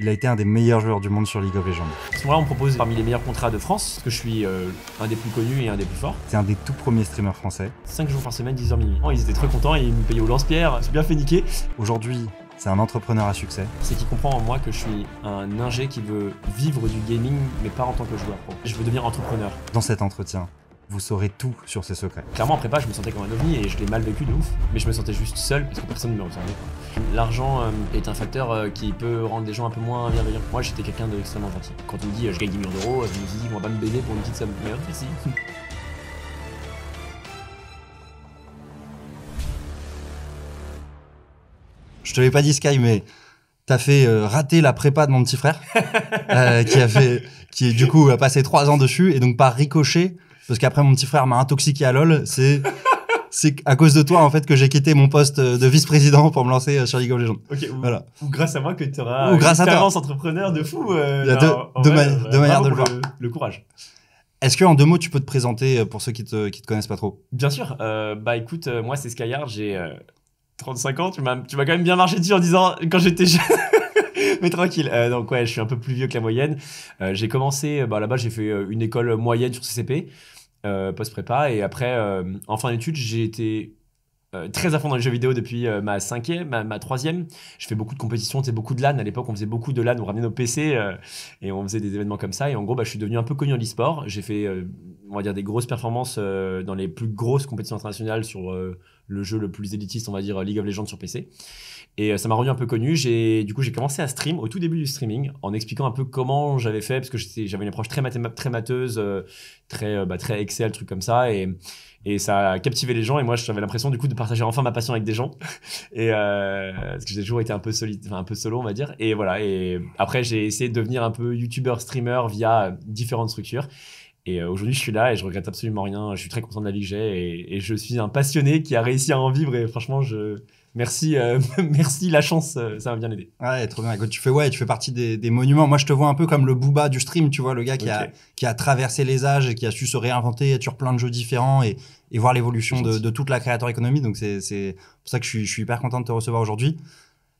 Il a été un des meilleurs joueurs du monde sur League of Legends. ce moment-là, on me propose parmi les meilleurs contrats de France, parce que je suis euh, un des plus connus et un des plus forts. C'est un des tout premiers streamers français. 5 jours par semaine, 10h minuit. Oh, ils étaient très contents ils me payaient au lance-pierre. c'est bien fait niquer. Aujourd'hui, c'est un entrepreneur à succès. C'est qu'il comprend en moi que je suis un ingé qui veut vivre du gaming, mais pas en tant que joueur pro. Je veux devenir entrepreneur. Dans cet entretien, vous saurez tout sur ses secrets. Clairement, en prépa, je me sentais comme un ovni et je l'ai mal vécu de ouf, mais je me sentais juste seul parce que personne ne me regardait. L'argent euh, est un facteur euh, qui peut rendre les gens un peu moins bienveillants. Moi, j'étais quelqu'un d'extrêmement gentil. Quand on me dit euh, je gagne 10 millions d'euros, je me dis on va pas me baiser pour une petite somme. Mais je te l'ai pas dit, Sky, mais t'as fait rater la prépa de mon petit frère, qui a fait, qui du coup a passé trois ans dessus, et donc par ricochet, parce qu'après mon petit frère m'a intoxiqué à LOL, c'est c'est à cause de toi en fait que j'ai quitté mon poste de vice-président pour me lancer euh, sur League of Legends. ou, voilà. grâce à moi que tu auras ou grâce une à entrepreneur de fou. Euh, Il y a euh, deux, manières de le voir. Le, courage. Est-ce que en deux mots tu peux te présenter pour ceux qui te qui te connaissent pas trop Bien sûr. bah écoute, moi c'est Skyard, j'ai 35 ans. Tu m'as tu vas quand même bien marché dessus en disant quand j'étais jeune. mais tranquille. donc ouais, je suis un peu plus vieux que la moyenne. j'ai commencé, bah là-bas j'ai fait une école moyenne sur CCP. Euh, post-prépa. Et après, euh, en fin d'études, j'ai été euh, très à fond dans les jeux vidéo depuis ma cinquième, ma, troisième. Je fais beaucoup de compétitions, c'était beaucoup de LAN. À l'époque, on faisait beaucoup de LAN, on ramenait nos PC et on faisait des événements comme ça. Et en gros, bah, je suis devenu un peu connu en e-sport. J'ai fait, on va dire, des grosses performances dans les plus grosses compétitions internationales sur le jeu le plus élitiste, on va dire, League of Legends sur PC. Et euh, ça m'a rendu un peu connu. J'ai, du coup, j'ai commencé à stream au tout début du streaming en expliquant un peu comment j'avais fait, parce que j'avais une approche très, mathéma, très mateuse, euh, très, euh, bah, très Excel, truc comme ça. Et, ça a captivé les gens. Et moi, j'avais l'impression, du coup, de partager enfin ma passion avec des gens. et euh, parce que j'ai toujours été un peu, solide, enfin, un peu solo, on va dire. Et voilà. Et après, j'ai essayé de devenir un peu youtubeur, streamer via différentes structures. Et aujourd'hui, je suis là et je regrette absolument rien. Je suis très content de la vie que j'ai et, et, je suis un passionné qui a réussi à en vivre. Et franchement, je, Merci, euh, merci la chance, euh, ça m'a bien aidé. Ouais, trop bien. tu fais ouais, tu fais partie des, monuments. Moi, je te vois un peu comme le Booba du stream, tu vois, le gars qui a traversé les âges et qui a su se réinventer, sur plein de jeux différents et, voir l'évolution de, toute la créateur économie. Donc c'est pour ça que je suis, je hyper content de te recevoir aujourd'hui.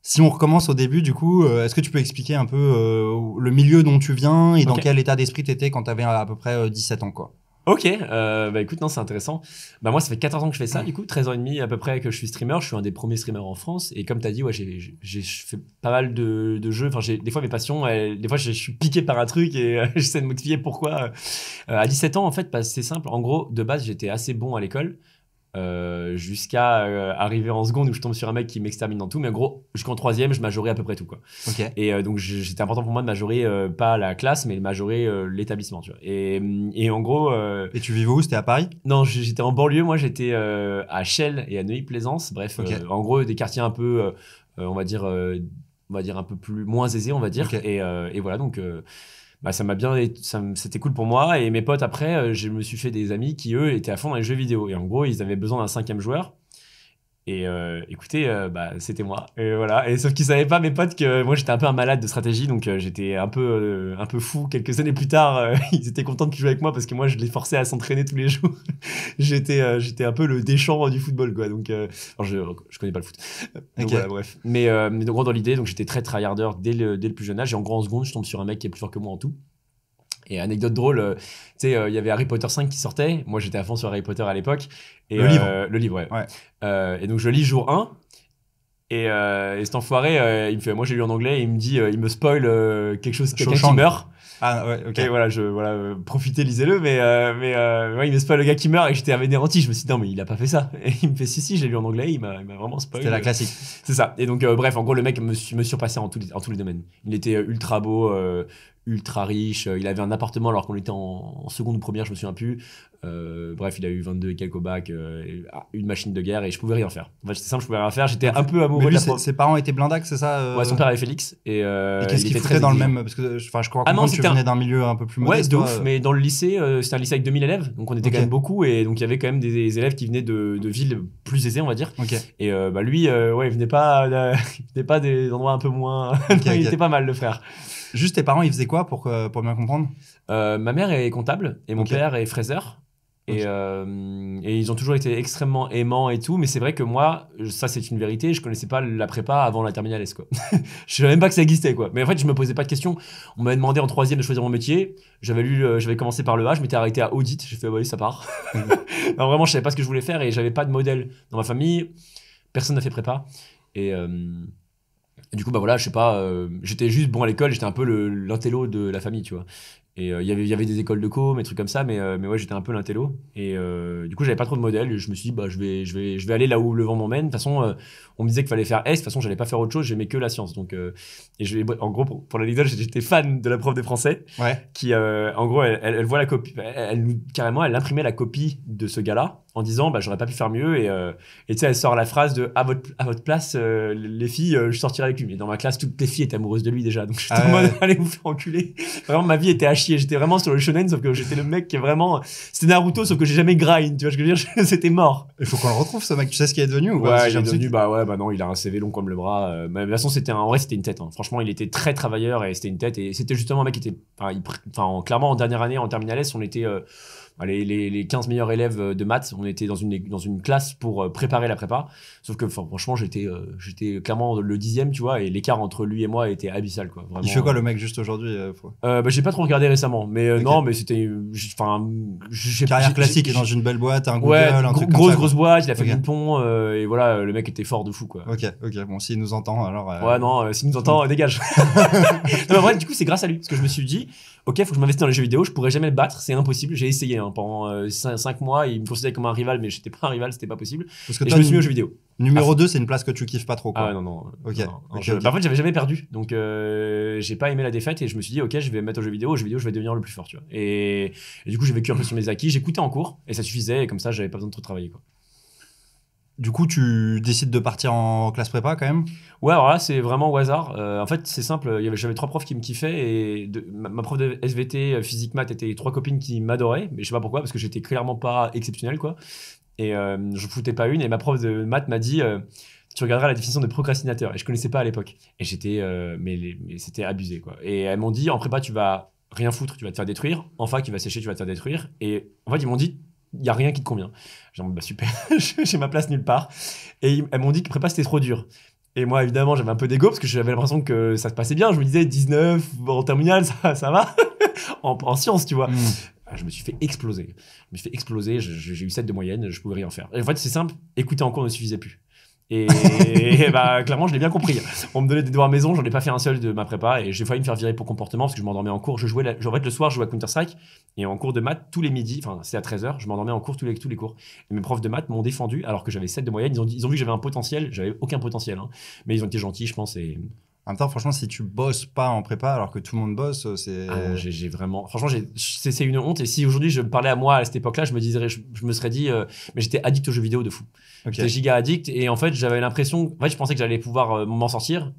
Si on recommence au début, du coup, euh, est-ce que tu peux expliquer un peu le milieu dont tu viens et dans quel état d'esprit tu étais quand tu avais à peu près 17 ans, quoi Ok, euh, bah écoute, non, c'est intéressant. Bah moi, ça fait 14 ans que je fais ça, du coup, 13 ans et demi à peu près que je suis streamer. Je suis un des premiers streamers en France. Et comme tu as dit, ouais, j'ai, j'ai fait pas mal de, de jeux. Enfin, j'ai, des fois, mes passions, des fois, je, suis piqué par un truc et je euh, j'essaie de motiver pourquoi. Euh, à 17 ans, en fait, bah, c'est simple. En gros, de base, j'étais assez bon à l'école. Euh, jusqu'à euh, arriver en seconde où je tombe sur un mec qui m'extermine dans tout. Mais en gros, jusqu'en troisième, je majorais à peu près tout. Quoi. Et euh, donc, c'était important pour moi de majorer pas la classe, mais de majorer l'établissement. Et, et en gros. et tu vivais où C'était à Paris Non, j'étais en banlieue. Moi, j'étais à Chelles et à Neuilly-Plaisance. Bref, en gros, des quartiers un peu, on va dire. on va dire un peu plus moins aisés on va dire et, et, voilà donc bah, ça m'a bien, c'était cool pour moi. Et mes potes après, euh, je me suis fait des amis qui eux étaient à fond dans les jeux vidéo. Et en gros, ils avaient besoin d'un cinquième joueur. Et euh, écoutez, euh, bah, c'était moi. Et voilà. Et sauf qu'ils savaient pas mes potes que moi j'étais un peu un malade de stratégie, donc euh, j'étais un peu un peu fou. Quelques années plus tard, ils étaient contents de jouer avec moi parce que moi je les forçais à s'entraîner tous les jours. j'étais j'étais un peu le déchant du football, quoi. Donc, je ne connais pas le foot. bref. Mais, mais dans l'idée, donc j'étais très tryharder dès le, dès le plus jeune âge. Et en grand seconde, je tombe sur un mec qui est plus fort que moi en tout. Et anecdote drôle, euh, tu sais, euh, il y avait Harry Potter 5 qui sortait. Moi, j'étais à fond sur Harry Potter à l'époque. Et, le livre. Euh, le livre, ouais. et donc, je lis jour 1. Et, et cet enfoiré, il me fait, moi j'ai lu en anglais, il me dit, il me spoil quelque chose, quelqu'un qui meurt. Ah ouais, ok. Et voilà, je, voilà profitez, lisez-le, mais, mais ouais, il me spoil le gars qui meurt et j'étais anéanti. Je me suis dit, non, mais il a pas fait ça. Et il me fait, si, si, j'ai lu en anglais, il m'a vraiment spoil. C'était la classique. C'est ça. Et donc, bref, en gros, le mec me, me surpassait en, tous les, en tous les domaines. Il était ultra beau, ultra riche. Euh, il avait un appartement alors qu'on était en, seconde ou première, je me souviens plus. Euh, bref, il a eu 22 et quelques bacs, euh, ah, une machine de guerre et je pouvais rien faire. c'était simple, je pouvais rien faire. J'étais un peu amoureux. Mais ses, parents étaient blindacs, c'est ça Ouais, son père avait Félix. Et, qu'est-ce qu'il faisait dans le même Parce que je crois qu'on ah venait que tu venais d'un milieu un peu plus modeste. Ouais, de ouf, mais dans le lycée, c'était un lycée avec 2000 élèves, donc on était quand même beaucoup et donc il y avait quand même des, élèves qui venaient de, villes plus aisées, on va dire. Et bah, lui, ouais, il venait pas, il pas des endroits un peu moins. il était pas mal, le frère. Juste tes parents, ils faisaient quoi pour, pour bien comprendre euh, Ma mère est comptable et mon père est fraiseur. Euh, et, ils ont toujours été extrêmement aimants et tout, mais c'est vrai que moi, ça c'est une vérité, je connaissais pas la prépa avant la terminale S quoi. je savais même pas que ça existait quoi. Mais en fait, je me posais pas de questions. On m'avait demandé en troisième de choisir mon métier. J'avais lu, j'avais commencé par le A, je m'étais arrêté à audit. J'ai fait, ah, bah ça part. Mhm. vraiment, je savais pas ce que je voulais faire et j'avais pas de modèle dans ma famille. Personne n'a fait prépa. Et euh, du coup, bah voilà, je sais pas, euh, j'étais juste bon à l'école, j'étais un peu l'intello de la famille, tu vois. Et euh, il y il y avait des écoles de co, des trucs comme ça, mais, euh, mais ouais, j'étais un peu l'intello. Et du coup, j'avais pas trop de modèles. Je me suis dit, bah, je vais, je vais, je vais aller là où le vent m'emmène. De toute façon, on me disait qu'il fallait faire S. De toute façon, j'allais pas faire autre chose, j'aimais que la science. Donc, et je, bah, en gros, pour, pour l'anecdote, j'étais fan de la prof de français. Ouais. Qui, en gros, elle, voit la copie, elle, elle carrément, elle imprimait la copie de ce gars-là en disant bah, j'aurais pas pu faire mieux. Euh, et tu sais, elle sort la phrase de à votre, à votre place, euh, les filles, euh, je sortirai avec lui. Mais dans ma classe, toutes les filles étaient amoureuses de lui déjà. Donc j'étais ah en mode allez vous faire enculer. Vraiment, ma vie était à chier. J'étais vraiment sur le shonen, sauf que j'étais le mec qui est vraiment. C'était Naruto, sauf que j'ai jamais grind. Tu vois ce que je veux dire C'était mort. Il faut qu'on le retrouve, ce mec. Tu sais ce qu'il est devenu Ouais, il est devenu, bah ouais, bah non, il a un CV long comme le bras. mais de toute façon, c'était en vrai, c'était une tête. Hein. Franchement, il était très travailleur et c'était une tête. Et c'était justement un mec qui était. Enfin, clairement, en dernière année, en terminale on était bah, les, les, les, 15 meilleurs élèves euh, de maths, on était dans une, dans une classe pour euh, préparer la prépa. Sauf que franchement, j'étais euh, j'étais clairement le dixième, tu vois, et l'écart entre lui et moi était abyssal. Quoi, il fait quoi le mec juste aujourd'hui euh, bah, J'ai pas trop regardé récemment, mais non, mais c'était. Enfin, Carrière classique, dans une belle boîte, un Google, un truc grosse, comme ça, grosse boîte, il a fait du pont, et voilà, le mec était fort de fou, quoi. Ok, ok, bon, s'il nous entend, alors. Ouais, non, s'il nous entend, dégage. du coup, c'est grâce à lui, parce que je me suis dit, ok, faut que je m'investisse dans les jeux vidéo, je pourrais jamais le battre, c'est impossible. J'ai essayé hein, pendant 5, euh, mois, il me considéraient comme un rival, mais j'étais pas un rival, c'était pas possible. Parce que et je me suis mis aux jeux vidéo. Numéro 2, ah, c'est une place que tu kiffes pas trop. Quoi. Ah euh, non, non. Ok. Non, bah, non, j'avais jamais perdu, donc euh, j'ai pas aimé la défaite et je me suis dit, ok, je vais mettre aux jeux vidéo, aux jeux vidéo, je vais devenir le plus fort, tu vois. Et, du coup, j'ai vécu un peu sur mes acquis, j'écoutais en cours et ça suffisait, et comme ça, j'avais pas besoin de trop travailler, quoi. Du coup, tu décides de partir en classe prépa quand même Ouais, alors là, c'est vraiment au hasard. Euh, en fait, c'est simple. J'avais trois profs qui me kiffaient. Et ma, prof de SVT, euh, physique, maths, étaient trois copines qui m'adoraient. Mais je sais pas pourquoi, parce que j'étais clairement pas exceptionnel, quoi. Et euh, je foutais pas une. Et ma prof de maths m'a dit. tu regarderas la définition de procrastinateur. Et je connaissais pas à l'époque. Et j'étais, mais, c'était abusé quoi. Et elles m'ont dit en prépa tu vas rien foutre, tu vas te faire détruire. En fac tu vas sécher, tu vas te faire détruire. Et en fait ils m'ont dit il n'y a rien qui te convient. J'ai dit, bah super, j'ai ma place nulle part. Et elles m'ont dit que prépa, c'était trop dur. Et moi, évidemment, j'avais un peu d'ego parce que j'avais l'impression que ça se passait bien. Je me disais, 19 en terminale, ça, ça va. en, science, tu vois. Hmm. Ah, je me suis fait exploser. Je me suis fait exploser. J'ai eu 7 de moyenne, je pouvais rien faire. Et en fait, c'est simple, écouter en cours ne suffisait plus. Et, bah, clairement, je l'ai bien compris. On me donnait des devoirs maison, j'en ai pas fait un seul de ma prépa et j'ai failli me faire virer pour comportement parce que je m'endormais en cours. Je jouais, en fait, le soir, je jouais à Counter-Strike et en cours de maths, tous les midis, enfin, c'est à 13h, je m'endormais en cours tous les, tous les cours. Et mes profs de maths m'ont défendu alors que j'avais 7 de moyenne. Ils ont, ils ont vu que j'avais un potentiel, j'avais aucun potentiel, hein. mais ils ont été gentils, je pense, et en franchement, si tu bosses pas en prépa alors que tout le monde bosse, euh, c'est. Ah j'ai vraiment. Franchement, c'est une honte. Et si aujourd'hui je parlais à moi à cette époque-là, je me dirais, je, me serais dit, euh, mais j'étais addict aux jeux vidéo de fou. J'étais giga addict et en fait j'avais l'impression, en fait je pensais que j'allais pouvoir euh, m'en sortir.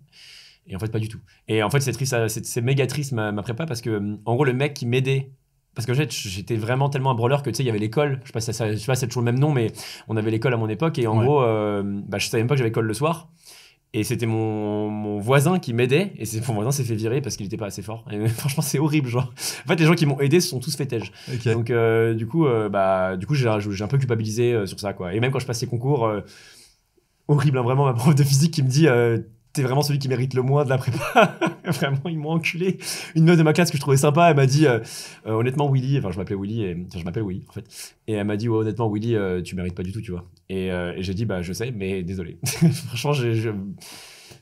Et en fait, pas du tout. Et en fait, c'est triste, c'est méga triste ma, prépa parce que, en gros, le mec qui m'aidait parce que j'étais vraiment tellement un brawler que tu sais, il y avait l'école. Je sais pas si c'est toujours le même nom, mais on avait l'école à mon époque. Et en gros, bah, je savais même pas que j'avais l'école le soir. Et c'était mon, mon, voisin qui m'aidait, et mon voisin s'est fait virer parce qu'il n'était pas assez fort. Et franchement, c'est horrible, genre. En fait, les gens qui m'ont aidé se sont tous fait Donc, euh, du coup, euh, bah, du coup, j'ai un peu culpabilisé euh, sur ça, quoi. Et même quand je passe les concours, horrible, hein, vraiment, ma prof de physique qui me dit t'es vraiment celui qui mérite le moins de la prépa. vraiment, ils m'ont enculé. Une meuf de ma classe que je trouvais sympa, elle m'a dit, euh, euh, honnêtement, Willy, enfin, je m'appelais Willy, et, je m'appelle Willy, en fait. Et elle m'a dit, ouais, honnêtement, Willy, euh, tu mérites pas du tout, tu vois. Et, j'ai dit, bah, je sais, mais désolé. Franchement, j'ai...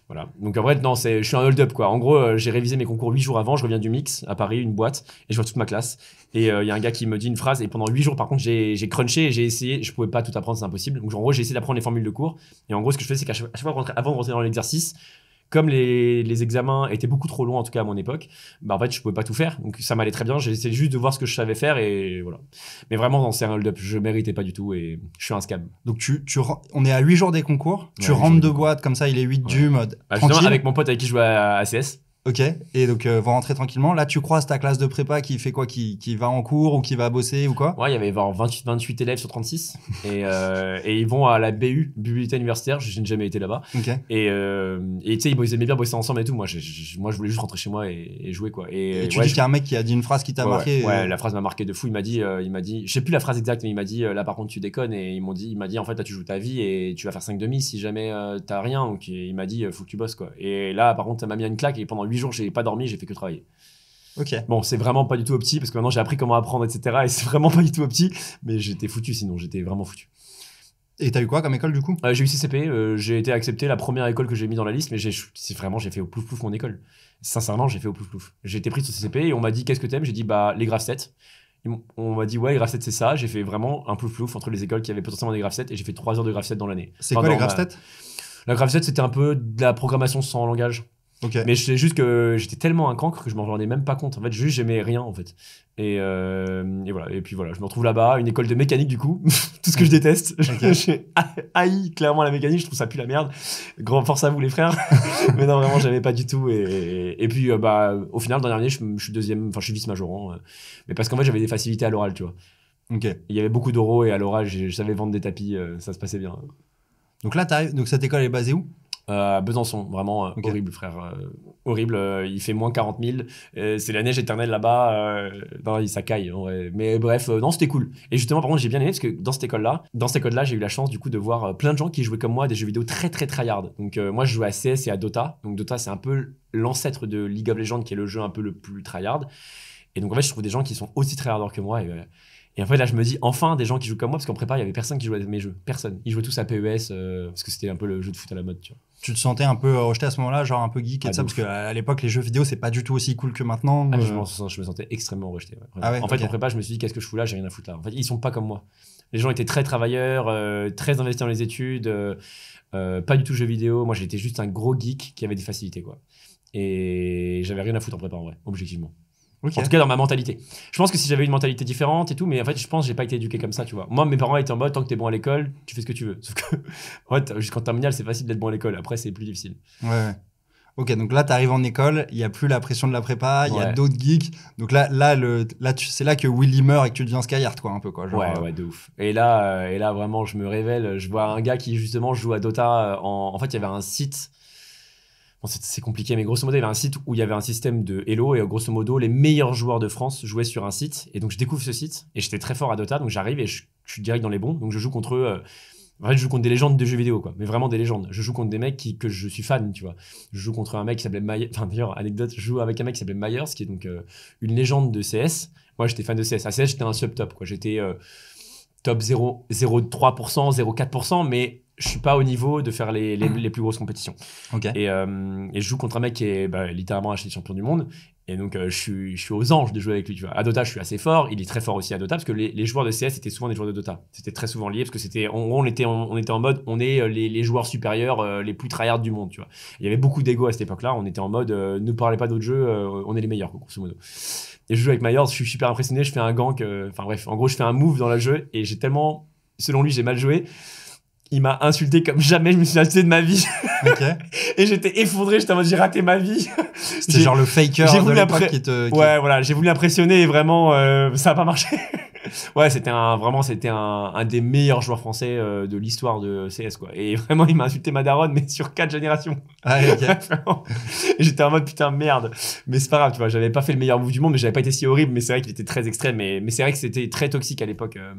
Voilà. Donc en vrai, non, c'est, je suis un hold-up quoi. En gros, euh, j'ai révisé mes concours huit jours avant, je reviens du mix à Paris, une boîte, et je vois toute ma classe. Et il euh, y a un gars qui me dit une phrase, et pendant huit jours, par contre, j'ai, crunché j'ai essayé, je pouvais pas tout apprendre, c'est impossible. Donc en gros, j'ai essayé d'apprendre les formules de cours. Et en gros, ce que je fais, c'est qu'à chaque fois, avant de rentrer dans l'exercice, comme les, examens étaient beaucoup trop longs, en tout cas à mon époque, bah en fait, je pouvais pas tout faire. Donc ça m'allait très bien. J'essayais juste de voir ce que je savais faire et voilà. Mais vraiment, c'est un hold-up. Je méritais pas du tout et je suis un scam. Donc tu, tu on est à 8 jours des concours. tu rentres de boîte, comme ça, il est 8 du mode. Bah, avec mon pote avec qui je jouais à CS. Ok, et donc euh, vont rentrer tranquillement. Là, tu croises ta classe de prépa qui fait quoi qui, qui va en cours ou qui va bosser ou quoi Ouais, il y avait 28, 28 élèves sur 36. et, euh, et, ils vont à la BU, bibliothèque universitaire. Je n'ai jamais été là-bas. Euh, et tu sais, ils aimaient bien bosser ensemble et tout. Moi, je, moi, je voulais juste rentrer chez moi et, jouer. quoi. Et, tu dis qu'il y a un mec qui a dit une phrase qui t'a marqué. Ouais, la phrase m'a marqué de fou. Il m'a dit, il m'a dit, je sais plus la phrase exacte, mais il m'a dit, là par contre, tu déconnes. Et ils m'ont dit, il m'a dit, en fait, là, tu joues ta vie et tu vas faire 5 demi si jamais t'as rien. Donc il m'a dit, faut que tu bosses quoi. Et là, par contre, ça m'a mis une claque et pendant 8 j'ai pas dormi, j'ai fait que travailler. Ok. Bon, c'est vraiment pas du tout opti parce que maintenant j'ai appris comment apprendre, etc. Et c'est vraiment pas du tout opti. mais j'étais foutu sinon, j'étais vraiment foutu. Et t'as eu quoi comme école du coup euh, J'ai eu CCP, euh, j'ai été accepté, la première école que j'ai mis dans la liste, mais j'ai, c'est vraiment, j'ai fait au plouf plouf mon école. Sincèrement, j'ai fait au plouf plouf. J'ai été pris sur CCP et on m'a dit qu'est-ce que t'aimes J'ai dit bah les graphsets. On m'a dit ouais, les c'est ça. J'ai fait vraiment un plouf plouf entre les écoles qui avaient potentiellement des graphsets et j'ai fait trois heures de graphsets dans l'année. C'est quoi les graphsets la... graphset c'était un peu de la programmation sans langage. Mais c'est juste que j'étais tellement un cancre que je m'en rendais même pas compte. En fait, juste j'aimais rien en fait. Et, euh, et, voilà. Et puis voilà, je me retrouve là-bas, une école de mécanique du coup, tout ce que je déteste. J'ai haï clairement la mécanique. Je trouve ça plus la merde. Grand force à vous les frères. Mais non, vraiment, j'aimais pas du tout. Et, et, puis euh, bah, au final, dans dernier, je, je suis deuxième, enfin je suis vice majorant. Euh. mais parce qu'en fait, j'avais des facilités à l'oral, tu vois. Il y avait beaucoup d'oraux et à l'oral, je, savais vendre des tapis, ça se passait bien. Donc là, donc cette école est basée où euh, Besançon. Vraiment euh, horrible, frère. Euh, horrible. il fait moins 40 000. c'est la neige éternelle là-bas. non, ça caille. Mais bref, non, c'était cool. Et justement, par contre, j'ai bien aimé parce que dans cette école-là, dans cette école-là, j'ai eu la chance du coup de voir plein de gens qui jouaient comme moi à des jeux vidéo très très tryhard. Donc moi, je jouais à CS et à Dota. Donc Dota, c'est un peu l'ancêtre de League of Legends qui est le jeu un peu le plus tryhard. Et donc en fait, je trouve des gens qui sont aussi tryharders que moi. Et, en fait, là, je me dis enfin des gens qui jouent comme moi, parce qu'en prépa, il y avait personne qui jouait à mes jeux. Personne. Ils jouaient tous à PES, parce que c'était un peu le jeu de foot à la mode, tu vois tu te sentais un peu euh, rejeté à ce moment-là, genre un peu geek et tout ah, ça, parce qu'à l'époque, les jeux vidéo, c'est pas du tout aussi cool que maintenant. Ah, euh. je, me sentais extrêmement rejeté. Ah en fait, en prépa, je me suis dit, qu'est-ce que je fous là J'ai rien à foutre là. En fait, ils sont pas comme moi. Les gens étaient très travailleurs, euh, très investis dans les études, pas du tout jeux vidéo. Moi, j'étais juste un gros geek qui avait des facilités, quoi. Et j'avais rien à foutre en prépa, en vrai, objectivement. En tout cas, dans ma mentalité. Je pense que si j'avais une mentalité différente et tout, mais en fait, je pense que j'ai pas été éduqué comme ça, tu vois. Moi, mes parents étaient en mode tant que t'es bon à l'école, tu fais ce que tu veux. Sauf que, en fait, jusqu'en terminale, c'est facile d'être bon à l'école. Après, c'est plus difficile. Ouais, Ok, donc là, t'arrives en école, il y a plus la pression de la prépa, il y a d'autres geeks. Donc là, là, le, là c'est là que Willy meurt et que tu deviens Skyard, quoi, un peu, quoi. Genre, ouais, euh. ouais, de ouf. Et là, euh, et là, vraiment, je me révèle. Je vois un gars qui, justement, joue à Dota. Euh, en, en fait, il y avait un site c'est compliqué, mais grosso modo, il y avait un site où il y avait un système de Hello et grosso modo, les meilleurs joueurs de France jouaient sur un site. Et donc, je découvre ce site et j'étais très fort à Dota, donc j'arrive et je, suis direct dans les bons. Donc, je joue contre eux. Euh, en fait, je joue contre des légendes de jeux vidéo, quoi. Mais vraiment des légendes. Je joue contre des mecs qui, que je suis fan, tu vois. Je joue contre un mec qui s'appelait Myers. Enfin, d'ailleurs, anecdote, je joue avec un mec qui s'appelait ce qui est donc euh, une légende de CS. Moi, j'étais fan de CS. À CS, j'étais un sub-top, quoi. J'étais euh, top 0, 0,3%, 0,4%, mais je suis pas au niveau de faire les, ah. plus grosses compétitions. Euh, et, je joue contre un mec qui est bah, littéralement acheté champion du monde. Et donc, euh, je, suis, aux anges de jouer avec lui. Tu À Dota, je suis assez fort. Il est très fort aussi à Dota parce que les, joueurs de CS étaient souvent des joueurs de Dota. C'était très souvent lié parce que c'était, on, était, on, était en mode, on est euh, les, joueurs supérieurs, les plus tryhards du monde. Tu vois. Il y avait beaucoup d'ego à cette époque-là. On était en mode, ne parlez pas d'autres jeux, on est les meilleurs, grosso modo. Et je joue avec Myers, je suis super impressionné. Je fais un gank. Enfin bref, en gros, je fais un move dans le jeu et j'ai tellement, selon lui, j'ai mal joué il m'a insulté comme jamais je me suis insulté de ma vie. et j'étais effondré, j'étais en mode j'ai raté ma vie. C'était genre le faker j'ai de l'époque qui te... Ouais, voilà, j'ai voulu impressionner et vraiment, euh, ça a pas marché. ouais, c'était un, vraiment, c'était un, un, des meilleurs joueurs français euh, de l'histoire de CS, quoi. Et vraiment, il m'a insulté Madarone mais sur quatre générations. Ah, j'étais en mode putain, merde. Mais c'est pas grave, tu vois, j'avais pas fait le meilleur move du monde, mais j'avais pas été si horrible, mais c'est vrai qu'il était très extrême, mais, mais c'est vrai que c'était très toxique à l'époque. Euh.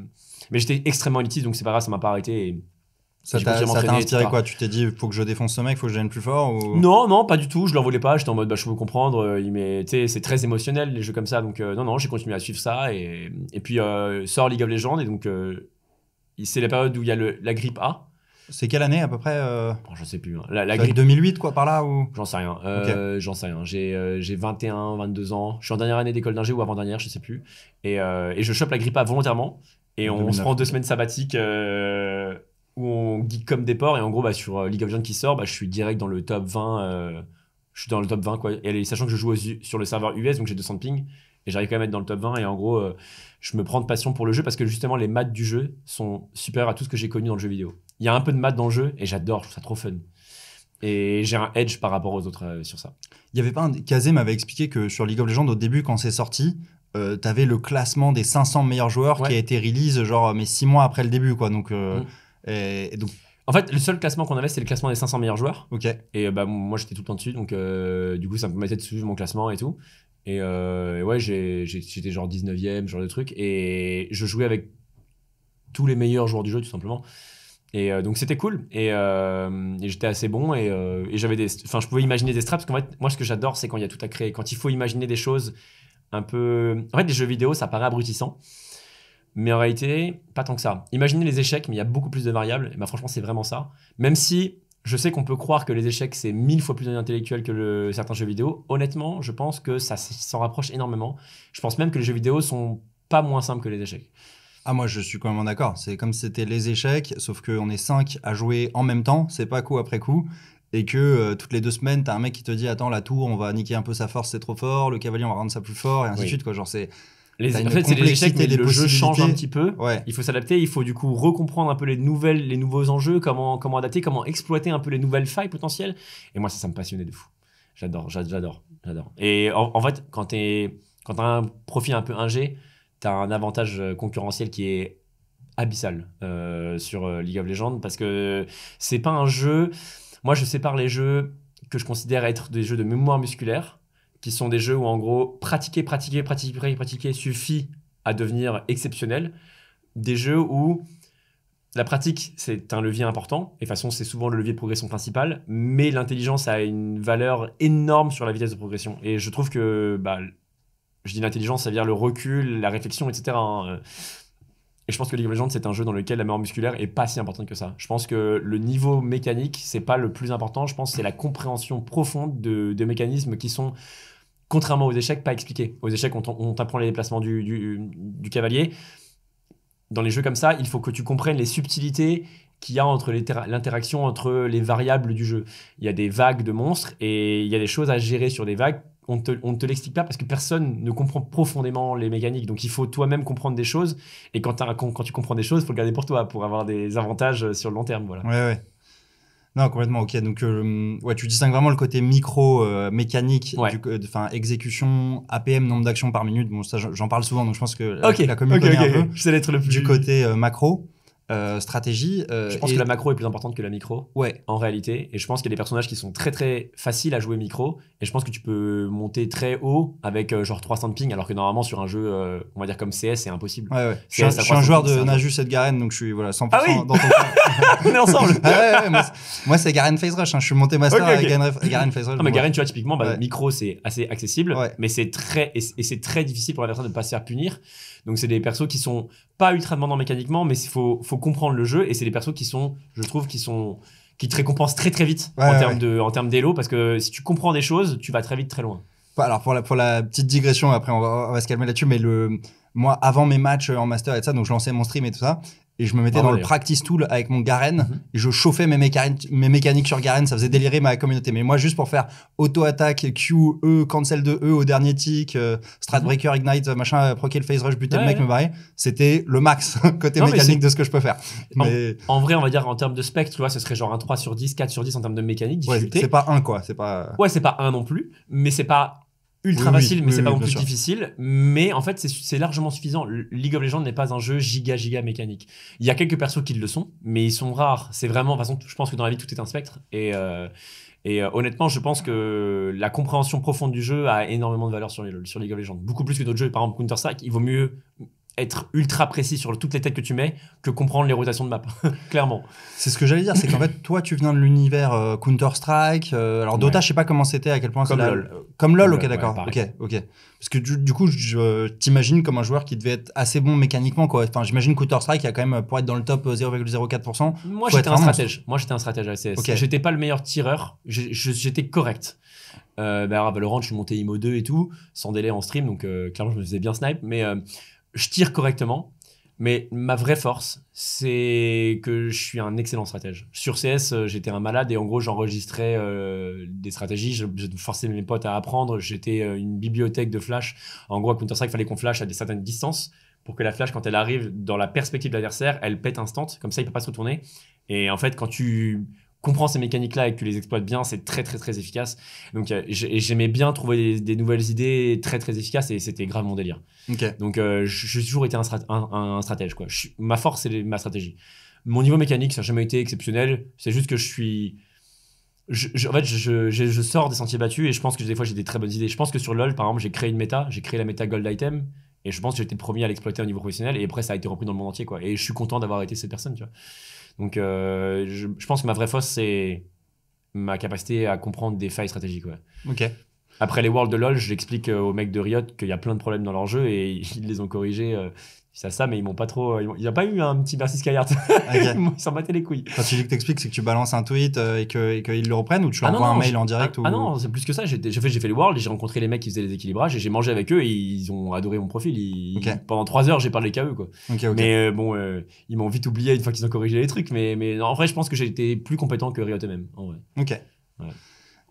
Mais j'étais extrêmement élitiste, donc c'est pas grave, ça m'a pas arrêté. Ça t'a inspiré quoi Tu t'es dit, faut que je défonce ce mec, faut que je gêne plus fort Non, non, pas du tout. Je l'en voulais pas. J'étais en mode, bah, je peux comprendre. Euh, c'est très émotionnel les jeux comme ça. Donc, euh, non, non, j'ai continué à suivre ça. Et, et puis, euh, sort League of Legends. Et donc, c'est la période où il y a le, la grippe A. C'est quelle année à peu près bon, Je sais plus. Hein. La, grippe 2008, quoi, par là ou... J'en sais rien. J'en sais rien. J'ai 21, 22 ans. Je suis en dernière année d'école d'ingé ou avant-dernière, je sais plus. Et, et, je chope la grippe A volontairement. Et on se prend deux semaines sabbatiques où on geek comme des porcs. Et en gros, bah, sur euh, League of Legends qui sort, bah, je suis direct dans le top 20. Euh, je suis dans le top 20, quoi. Et sachant que je joue sur le serveur US, donc j'ai 200 de ping. Et j'arrive quand même à être dans le top 20. Et en gros, euh, je me prends de passion pour le jeu parce que justement, les maths du jeu sont supérieurs à tout ce que j'ai connu dans le jeu vidéo. Il y a un peu de maths dans le jeu et j'adore, je trouve ça trop fun. Et j'ai un edge par rapport aux autres sur ça. Il y avait pas un. Kazem m'avait expliqué que sur League of Legends, au début, quand c'est sorti, tu t'avais le classement des 500 meilleurs joueurs qui a été release, genre, mais 6 mois après le début, quoi. Donc. Mm donc, en fait, le seul classement qu'on avait, c'est le classement des 500 meilleurs joueurs. Et euh, bah, moi, j'étais tout le temps dessus, donc euh, du coup, ça me mettait dessus mon classement et tout. Et, euh, ouais, j'étais genre 19ème, genre de truc. Et je jouais avec tous les meilleurs joueurs du jeu, tout simplement. Et donc, c'était cool. Et, j'étais assez bon. Et, j'avais des. Enfin, je pouvais imaginer des straps. Parce qu'en fait, moi, ce que j'adore, c'est quand il y a tout à créer. Quand il faut imaginer des choses un peu. En fait, des jeux vidéo, ça paraît abrutissant. Mais en réalité, pas tant que ça. Imaginez les échecs, mais il y a beaucoup plus de variables. Et ben, franchement, c'est vraiment ça. Même si je sais qu'on peut croire que les échecs, c'est mille fois plus intellectuel que certains jeux vidéo. Honnêtement, je pense que ça s'en rapproche énormément. Je pense même que les jeux vidéo sont pas moins simples que les échecs. Ah moi je suis quand même d'accord, c'est comme si c'était les échecs, sauf qu'on est cinq à jouer en même temps, c'est pas coup après coup, et que euh, toutes les deux semaines, t'as un mec qui te dit attends la tour, on va niquer un peu sa force, c'est trop fort, le cavalier on va rendre ça plus fort, et ainsi de suite quoi. Genre c'est les, en fait, c'est les échecs, mais le jeu change un petit peu. Il faut s'adapter, il faut du coup recomprendre un peu les nouvelles, les nouveaux enjeux, comment, comment adapter, comment exploiter un peu les nouvelles failles potentielles. Et moi, ça, ça me passionnait de fou. J'adore, j'adore, j'adore. Et en, fait, quand t'es, quand t'as un profil un peu ingé, t'as un avantage euh, concurrentiel qui est abyssal euh, sur euh, League of Legends parce que c'est pas un jeu. Moi, je sépare les jeux que je considère être des jeux de mémoire musculaire qui sont des jeux où en gros, pratiquer, pratiquer, pratiquer, pratiquer suffit à devenir exceptionnel. Des jeux où la pratique, c'est un levier important, et de toute façon, c'est souvent le levier de progression principal, mais l'intelligence a une valeur énorme sur la vitesse de progression. Et je trouve que, bah, je dis l'intelligence, ça veut dire le recul, la réflexion, etc. Et je pense que League of Legends, c'est un jeu dans lequel la mémoire musculaire est pas si importante que ça. Je pense que le niveau mécanique, c'est pas le plus important. Je pense que c'est la compréhension profonde de, mécanismes qui sont contrairement aux échecs, pas expliqués. Aux échecs, on, on t'apprend les déplacements du, du, cavalier. Dans les jeux comme ça, il faut que tu comprennes les subtilités qu'il y a entre l'interaction entre les variables du jeu. Il y a des vagues de monstres et il y a des choses à gérer sur des vagues on ne te, l'explique pas parce que personne ne comprend profondément les mécaniques. Donc il faut toi-même comprendre des choses. Et quand, quand tu comprends des choses, il faut le garder pour toi, pour avoir des avantages sur le long terme. Voilà. Ouais, ouais. Non, complètement, ok. Donc, euh, ouais, tu distingues vraiment le côté micro, euh, mécanique, euh, enfin, exécution, APM, nombre d'actions par minute. Bon, ça, j'en parle souvent, donc je pense que la, commune l'être le plus. Du côté macro. Euh, stratégie. Euh, je pense que la macro est plus importante que la micro. Ouais. En réalité. Et je pense qu'il y a des personnages qui sont très très faciles à jouer micro. Et je pense que tu peux monter très haut avec euh, genre 300 de ping, alors que normalement sur un jeu, on va dire comme CS, c'est impossible. Ouais, ouais. je, suis un joueur de Najus et de Garen, donc je suis voilà, 100% ah dans ton On est ensemble. Ah moi, c'est Garen Face Rush. Hein. Je suis monté master avec Garen, Face Rush. Non, mais Garen, tu vois, typiquement, bah, micro, c'est assez accessible. Mais c'est très, et c'est très difficile pour la personne de ne pas se faire punir. Donc c'est des persos qui sont pas ultra demandants mécaniquement, mais il faut, comprendre le jeu et c'est des persos qui sont, je trouve, qui sont qui te récompensent très très vite en termes de en termes d'élo parce que si tu comprends des choses, tu vas très vite très loin. Bah, alors pour la pour la petite digression, après on va, on va se calmer là-dessus, mais le moi avant mes matchs en master et tout ça, donc je lançais mon stream et tout ça, et je me mettais dans le practice tool avec mon Garen mhm. et je chauffais mes, mes, mécaniques sur Garen ça faisait délirer ma communauté mais moi juste pour faire auto attaque Q E cancel de E au dernier tick euh, breaker mhm. ignite machin proquer le phase rush buter le mec me barrer c'était le max côté mécanique de ce que je peux faire en, mais... en, vrai on va dire en termes de spectre tu vois ce serait genre un 3 sur 10 4 sur 10 en termes de mécanique c'est pas un quoi c'est pas euh, ouais c'est pas un non plus mais c'est pas ultra facile, mais c'est pas non plus difficile. Mais en fait, c'est largement suffisant. League of Legends n'est pas un jeu giga giga mécanique. Il y a quelques persos qui le sont, mais ils sont rares. C'est vraiment, de toute façon, je pense que dans la vie tout est un spectre. Et, euh, et euh, honnêtement, je pense que la compréhension profonde du jeu a énormément de valeur sur, les, sur League of Legends. Beaucoup plus que d'autres jeux. Par exemple, Counter Strike, il vaut mieux être ultra précis sur toutes les têtes que tu mets que comprendre les rotations de map, clairement. C'est ce que j'allais dire, c'est qu'en fait, toi, tu viens de l'univers euh, Counter-Strike. Euh, alors, Dota, je sais pas comment c'était, à quel point. Comme LOL. comme LOL, ok, d'accord. ok, ok. Parce que du, coup, je euh, t'imagine comme un joueur qui devait être assez bon mécaniquement, quoi. Enfin, j'imagine Counter-Strike, il y a quand même, pour être dans le top 0,04%. Moi, j'étais un, stratège. Moi, j'étais un stratège à CS. J'étais pas le meilleur tireur, j'étais correct. Euh, bah, à Valorant, je suis monté IMO 2 et tout, sans délai en stream, donc clairement, je me faisais bien snipe, mais je tire correctement. Mais ma vraie force, c'est que je suis un excellent stratège. Sur CS, euh, j'étais un malade et en gros, j'enregistrais euh, des stratégies. Je, je, forçais mes potes à apprendre. J'étais euh, une bibliothèque de flash. En gros, à Counter-Strike, il fallait qu'on flash à des certaines distances pour que la flash, quand elle arrive dans la perspective de l'adversaire, elle pète instant. Comme ça, il ne peut pas se retourner. Et en fait, quand tu comprends ces mécaniques-là et que tu les exploites bien, c'est très très très efficace. Donc euh, j'aimais bien trouver des, nouvelles idées très très efficaces et c'était grave mon délire. Donc euh, j'ai toujours été un, un, stratège. Quoi. ma force, c'est ma stratégie. Mon niveau mécanique, ça n'a jamais été exceptionnel. C'est juste que je suis... Je, en fait, je, sors des sentiers battus et je pense que des fois j'ai des très bonnes idées. Je pense que sur LoL, par exemple, j'ai créé une méta, j'ai créé la méta Gold Item et je pense que j'étais le premier à l'exploiter au niveau professionnel et après ça a été repris dans le monde entier. Quoi. Et je suis content d'avoir été cette personne. Tu vois. Donc, euh, je, pense que ma vraie fausse, c'est ma capacité à comprendre des failles stratégiques. Après les Worlds de LoL, j'explique euh, aux mecs de Riot qu'il y a plein de problèmes dans leur jeu et ils les ont corrigés euh, c'est ça, mais ils m'ont pas trop. n'ont pas eu un petit merci Skyheart. ils s'en battaient les couilles. Quand tu dis que t'expliques, c'est que tu balances un tweet euh, et que et qu'ils le reprennent ou tu leur ah envoies un mail en direct ah, ou... ah non, c'est plus que ça. J'ai fait, fait le world, j'ai rencontré les mecs qui faisaient les équilibrages et j'ai mangé avec eux et ils ont adoré mon profil. pendant trois heures, j'ai parlé qu'à eux. Quoi. mais euh, bon, euh, ils m'ont vite oublié une fois qu'ils ont corrigé les trucs. Mais, mais en vrai, je pense que j'ai été plus compétent que Riot même. Ok. Ouais.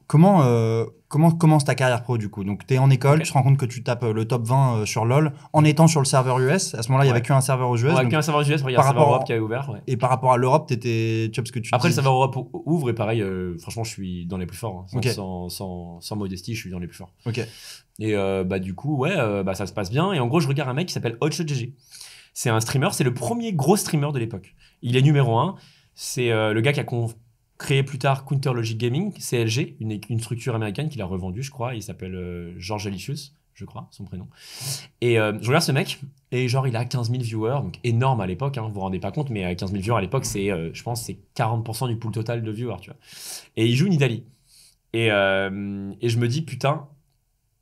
Comment, euh, comment commence ta carrière pro du coup Donc tu es en école, tu te rends compte que tu tapes euh, le top 20 euh, sur LoL en étant sur le serveur US. À ce moment-là, il n'y avait qu'un serveur aux US. Ouais, qu'un serveur US, il y a un serveur qui avait ouvert. Et par rapport à l'Europe, tu vois, ce que tu Après, le serveur Europe ouvre et pareil, franchement, je suis dans les plus forts. Hein. Sans, modestie, je suis dans les plus forts. Ok. Et bah, du coup, ouais, bah, ça se passe bien. Et en gros, je regarde un mec qui s'appelle GG. C'est un streamer, c'est le premier gros streamer de l'époque. Il est numéro un. C'est le gars qui a con créé plus tard Counter Logic Gaming, CLG, une, structure américaine qu'il a revendue, je crois. Il s'appelle euh, George Alicius, je crois, son prénom. Et euh, je regarde ce mec, et genre, il a 15 000 viewers, donc énorme à l'époque, hein, vous vous rendez pas compte, mais 15 euh, 000 viewers à l'époque, c'est, je pense, c'est 40% du pool total de viewers, tu vois. Et il joue en Italie. Et, et je me dis, putain,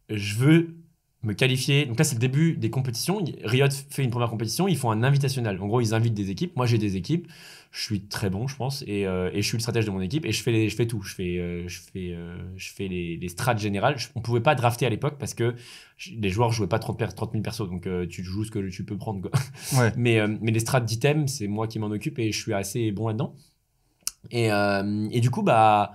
je veux me qualifier. Donc là, c'est le début des compétitions. Riot fait une première compétition, ils font un invitationnel. En gros, ils invitent des équipes. Moi, j'ai des équipes je suis très bon, je pense, et, euh, et, je suis le stratège de mon équipe et je fais, je fais tout. Je fais, euh, je fais, euh, je fais les, les générales. On on pouvait pas drafter à l'époque parce que les joueurs jouaient pas 30, 30 000 persos, donc tu joues ce que tu peux prendre. mais, mais les strats d'items, c'est moi qui m'en occupe et je suis assez bon là-dedans. Et, et, du coup, bah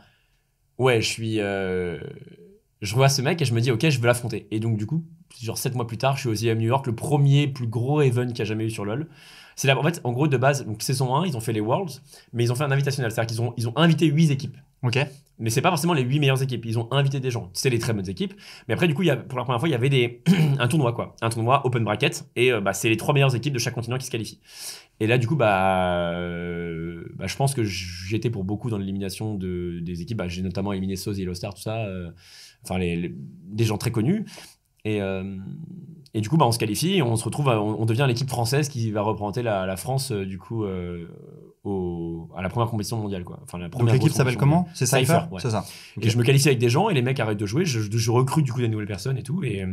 ouais, je suis. je vois ce mec et je me dis, ok, je veux l'affronter. Et donc, du coup, genre 7 mois plus tard, je suis aux ZM New York, le premier plus gros event qu'il a jamais eu sur LoL. C'est En fait, en gros, de base, donc saison 1, ils ont fait les Worlds, mais ils ont fait un invitationnel. C'est-à-dire qu'ils ont, ils ont invité 8 équipes. Ok. Mais c'est pas forcément les 8 meilleures équipes. Ils ont invité des gens. C'est les très bonnes équipes. Mais après, du coup, il y a, pour la première fois, il y avait des... un tournoi, quoi. Un tournoi open bracket. Et euh, bah, c'est les trois meilleures équipes de chaque continent qui se qualifient. Et là, du coup, bah, euh, bah je pense que j'étais pour beaucoup dans l'élimination de, des équipes. Bah, j'ai notamment éliminé Soz et lostar tout ça. Euh, enfin, des gens très connus. Et. Et du coup, bah, on se qualifie on se retrouve, on, devient l'équipe française qui va représenter la, France euh, du coup euh, au, à la première compétition mondiale. Quoi. Enfin, la première Donc l'équipe s'appelle comment C'est Cypher, c'est ça. Et je me qualifie avec des gens et les mecs arrêtent de jouer. Je, je recrute du coup des nouvelles personnes et tout. Et,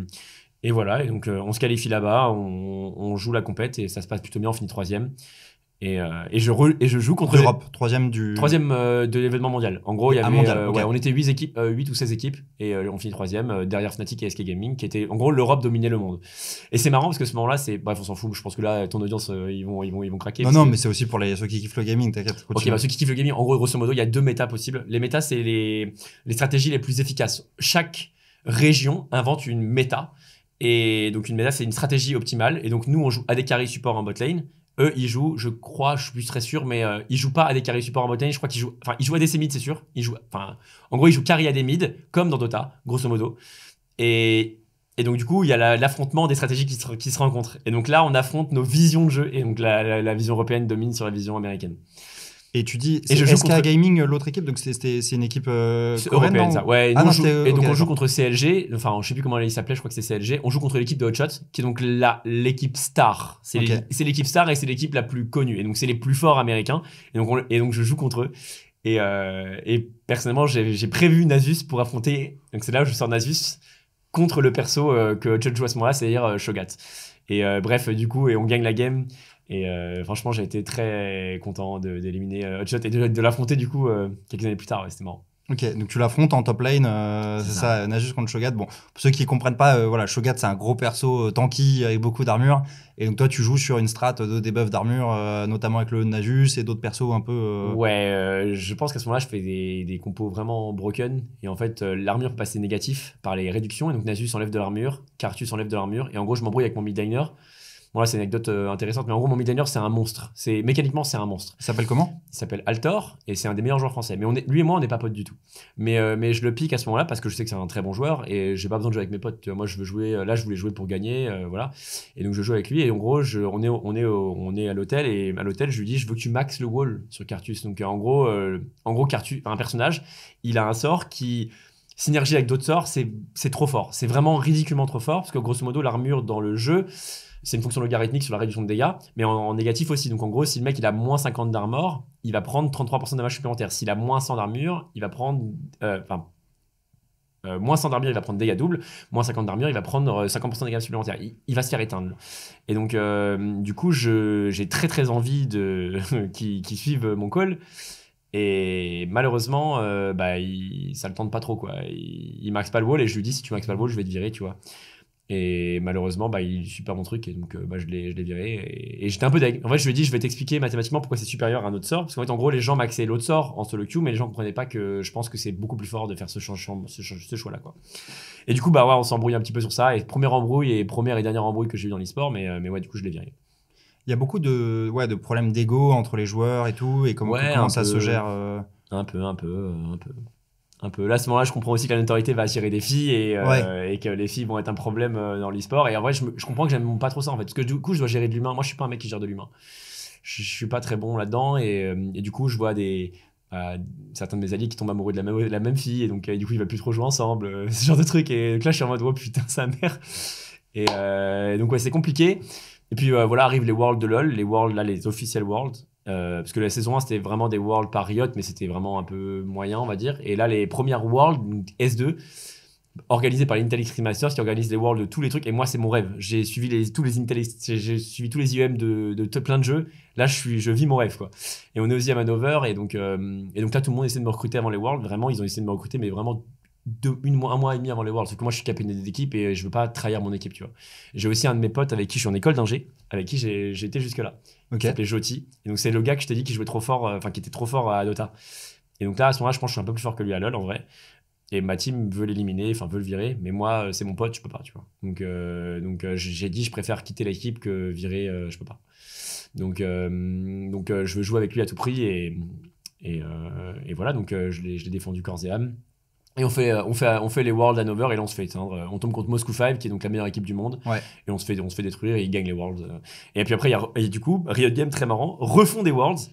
et voilà, donc euh, on se qualifie là-bas, on, on, joue la compète et ça se passe plutôt bien, on finit troisième. Euh, et, je et je joue contre l'Europe, troisième du troisième euh, de l'événement mondial. En gros, il y avait, euh, ouais, on était 8 équipes, 8 ou 16 équipes, et on finit troisième derrière Fnatic et SK Gaming, qui était en gros l'Europe dominait le monde. Et c'est marrant parce que ce moment-là, c'est bref, on s'en fout. Je pense que là, ton audience, ils vont, ils vont, ils vont craquer. Non, non, mais c'est aussi pour les ceux qui kiffent le gaming. T'inquiète. Ok, bah, ceux qui kiffent le gaming, en gros, grosso modo, il y a deux méta possibles. Les méta c'est les les stratégies les plus efficaces. Chaque région invente une méta. Et donc une méta, c'est une stratégie optimale. Et donc nous, on joue des carry support en bot lane. Eux, ils jouent, je crois, je suis plus très sûr, mais il euh, ils jouent pas à des carry support en Bretagne. Je crois qu'ils jouent, enfin, ils jouent à des mid, c'est sûr. Ils jouent, enfin, en gros, ils jouent carry à des mid, comme dans Dota, grosso modo. Et, et donc, du coup, il y a l'affrontement des stratégies qui se, rencontrent. Et donc là, on affronte nos visions de jeu. Et donc, la vision européenne domine sur la vision américaine. Et tu dis, et je joue Gaming, l'autre équipe, donc c'est une équipe euh, européenne, ça. Ouais, ah et, donc on joue contre CLG, enfin je sais plus comment il s'appelait, je crois que c'est CLG. On joue contre l'équipe de Hotshot, qui est donc l'équipe star. C'est l'équipe star et c'est l'équipe la plus connue. Et donc c'est les plus forts américains. Et donc, et donc je joue contre eux. Et, euh, et personnellement, j'ai prévu Nasus pour affronter. Donc c'est là où je sors Nasus contre le perso euh, que Hotshot joue à ce moment-là, c'est-à-dire Shogat. Et bref, du coup, et on gagne la game. Et euh, franchement, j'ai été très content d'éliminer Hot euh, Hotshot et de, l'affronter du coup euh, quelques années plus tard. c'était marrant. Ok, donc tu l'affrontes en top lane, c'est ça, Najus contre Shogat. Bon, pour ceux qui comprennent pas, voilà, Shogat c'est un gros perso tanky avec beaucoup d'armure. Et donc toi, tu joues sur une strat de debuff d'armure, notamment avec le Najus et d'autres persos un peu. Ouais, je pense qu'à ce moment-là, je fais des, des, compos vraiment broken. Et en fait, l'armure peut passer négatif par les réductions. Et donc Najus enlève de l'armure, Cartus enlève de l'armure. Et en gros, je m'embrouille avec mon mid c'est une anecdote euh, intéressante, mais en gros, mon Midlaner, c'est un monstre. C'est Mécaniquement, c'est un monstre. Il s'appelle comment Il s'appelle Altor, et c'est un des meilleurs joueurs français. Mais lui et moi, on n'est pas potes du tout. Mais, euh, mais je le pique à ce moment-là parce que je sais que c'est un très bon joueur, et j'ai pas besoin de jouer avec mes potes. moi, je veux jouer, euh, là, je voulais jouer pour gagner, voilà. Et donc, je joue avec lui, et en gros, on, est, on, est, on est à l'hôtel, et à l'hôtel, je lui dis, je veux que tu max le wall sur Cartus. Donc, en gros, en gros Cartus, un personnage, il a un sort qui synergie avec d'autres sorts, c'est trop fort. C'est vraiment ridiculement trop fort, parce que grosso modo, l'armure dans le jeu, c'est une fonction logarithmique sur la réduction de dégâts, mais en, négatif aussi. Donc en gros, si le mec il a moins 50 d'armor, il va prendre 33% de dégâts supplémentaires. S'il a moins 100 d'armure, il va prendre. Euh, enfin. Euh, moins 100 d'armure, il va prendre dégâts doubles. Moins 50 d'armure, il va prendre 50% euh, de dégâts supplémentaires. Il, va se faire éteindre. Et donc, du coup, j'ai très très envie de qui, suivent mon call. Et malheureusement, bah, ne ça le tente pas trop. quoi. Il, il max pas le wall et je lui dis si tu maxes pas le wall, je vais te virer, tu vois. Et malheureusement, bah, il suit pas mon truc et donc euh, bah, je l'ai viré. Et, j'étais un peu deg. En fait, je lui ai dit, je vais t'expliquer mathématiquement pourquoi c'est supérieur à un autre sort. Parce qu'en fait, en gros, les gens maxaient l'autre sort en solo queue, mais les gens ne comprenaient pas que je pense que c'est beaucoup plus fort de faire ce, ce choix-là. quoi. Et du coup, bah ouais, on s'embrouille un petit peu sur ça. Et première embrouille et première et dernière embrouille que j'ai eu dans l'e-sport, mais, euh, mais ouais, du coup, je l'ai viré. Il y a beaucoup de, ouais, de problèmes d'ego entre les joueurs et tout. Et comment, comment ça se gère euh? Un peu, un peu, un peu un peu. Là, à ce moment-là, je comprends aussi que la notoriété va attirer des filles et, euh, et que les filles vont être un problème euh, dans l'e-sport. Et en vrai, je, comprends que j'aime pas trop ça en fait. Parce que du coup, je dois gérer de l'humain. Moi, je suis pas un mec qui gère de l'humain. Je, suis pas très bon là-dedans. Et, euh, du coup, je vois des. certains de mes alliés qui tombent amoureux de la même, fille et donc du coup ils veulent plus trop jouer ensemble ce genre de truc et là je suis en mode oh putain sa mère et, donc ouais c'est compliqué et puis voilà arrivent les worlds de lol les worlds là les officiels worlds euh, parce que la saison 1, c'était vraiment des Worlds par mais c'était vraiment un peu moyen, on va dire. Et là, les premières Worlds, S2, organisées par l'Intel Extreme Masters, qui organise les Worlds de tous les trucs. Et moi, c'est mon rêve. J'ai suivi tous les Intel, j'ai suivi tous les IEM de, plein de jeux. Là, je, suis, je vis mon rêve, quoi. Et on est aussi à Manover, et donc, euh, et donc là, tout le monde essaie de me recruter avant les Worlds. Vraiment, ils ont essayé de me recruter, mais vraiment une, un mois et demi avant les Worlds. Parce que moi, je suis capitaine d'équipe et je veux pas trahir mon équipe, tu vois. J'ai aussi un de mes potes avec qui je suis en école d'ingé, avec qui j'ai été jusque-là qui s'appelait Joti. Et donc, c'est le gars que je t'ai dit qui jouait trop fort, euh, enfin, qui était trop fort à Dota. Et donc là, à ce moment-là, je pense que je suis un peu plus fort que lui à LoL en vrai. Et ma team veut l'éliminer, enfin veut le virer, mais moi, euh, c'est mon pote, je peux pas, tu vois. Donc, euh, donc j'ai dit, je préfère quitter l'équipe que virer, je je peux pas. Donc, donc je veux jouer avec lui à tout prix et, et, voilà, donc je l'ai défendu corps et âme. Et on fait, euh, on, fait, on fait les Worlds over, et là on se fait éteindre. Euh, on tombe contre Moscou 5 qui est donc la meilleure équipe du monde. Et on se, fait, on se fait détruire et ils gagnent les Worlds. Euh. Et puis après, il y a, du coup, Riot Games, très marrant, refont des Worlds.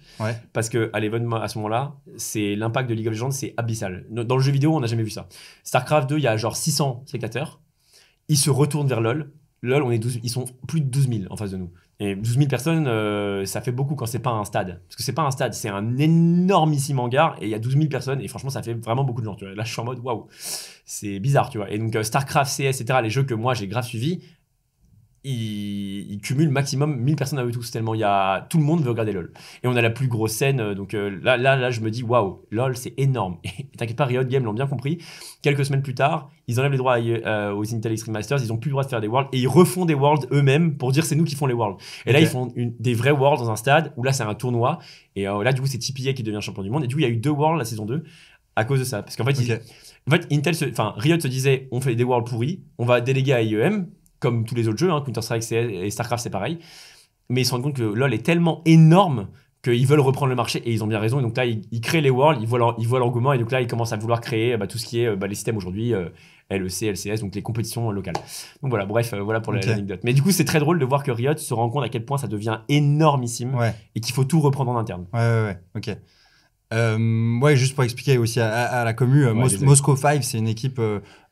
Parce que à l'événement, à ce moment-là, c'est l'impact de League of Legends, c'est abyssal. Dans le jeu vidéo, on n'a jamais vu ça. StarCraft 2, il y a genre 600 spectateurs. Ils se retournent vers LoL. LoL, on est ils sont plus de 12 000 en face de nous. Et 12 000 personnes, euh, ça fait beaucoup quand c'est pas un stade. Parce que c'est pas un stade, c'est un énormissime hangar et il y a 12 000 personnes et franchement, ça fait vraiment beaucoup de gens. Tu Là, je suis en mode waouh, c'est bizarre, tu vois. Et donc, euh, StarCraft, CS, etc., les jeux que moi j'ai grave suivis, il, cumule maximum 1000 personnes à eux tous, tellement il y a, tout le monde veut regarder LOL. Et on a la plus grosse scène, euh, donc euh, là, là, là, je me dis, waouh, LOL, c'est énorme. Et t'inquiète pas, Riot Games l'ont bien compris. Quelques semaines plus tard, ils enlèvent les droits euh, aux Intel Extreme Masters, ils ont plus le droit de faire des worlds, et ils refont des worlds eux-mêmes pour dire c'est nous qui font les worlds. Et là, ils font des vrais worlds dans un stade, où là, c'est un tournoi, et là, du coup, c'est TPA qui devient champion du monde, et du coup, il y a eu deux worlds la saison 2, à cause de ça. Parce qu'en fait, Intel, enfin, Riot se disait, on fait des worlds pourris, on va déléguer à IEM, comme tous les autres jeux, hein, Counter-Strike et StarCraft, c'est pareil. Mais ils se rendent compte que LoL est tellement énorme qu'ils veulent reprendre le marché et ils ont bien raison. Et donc là, ils, créent les worlds, ils voient, l'engouement et donc là, ils commencent à vouloir créer bah, tout ce qui est euh, bah, les systèmes aujourd'hui, euh, LEC, LCS, donc les compétitions locales. Donc voilà, bref, euh, voilà pour l'anecdote. Mais du coup, c'est très drôle de voir que Riot se rend compte à quel point ça devient énormissime et qu'il faut tout reprendre en interne. Ouais, ouais, ouais, ok. Euh, ouais, juste pour expliquer aussi à, la commu, Moscow 5, c'est une équipe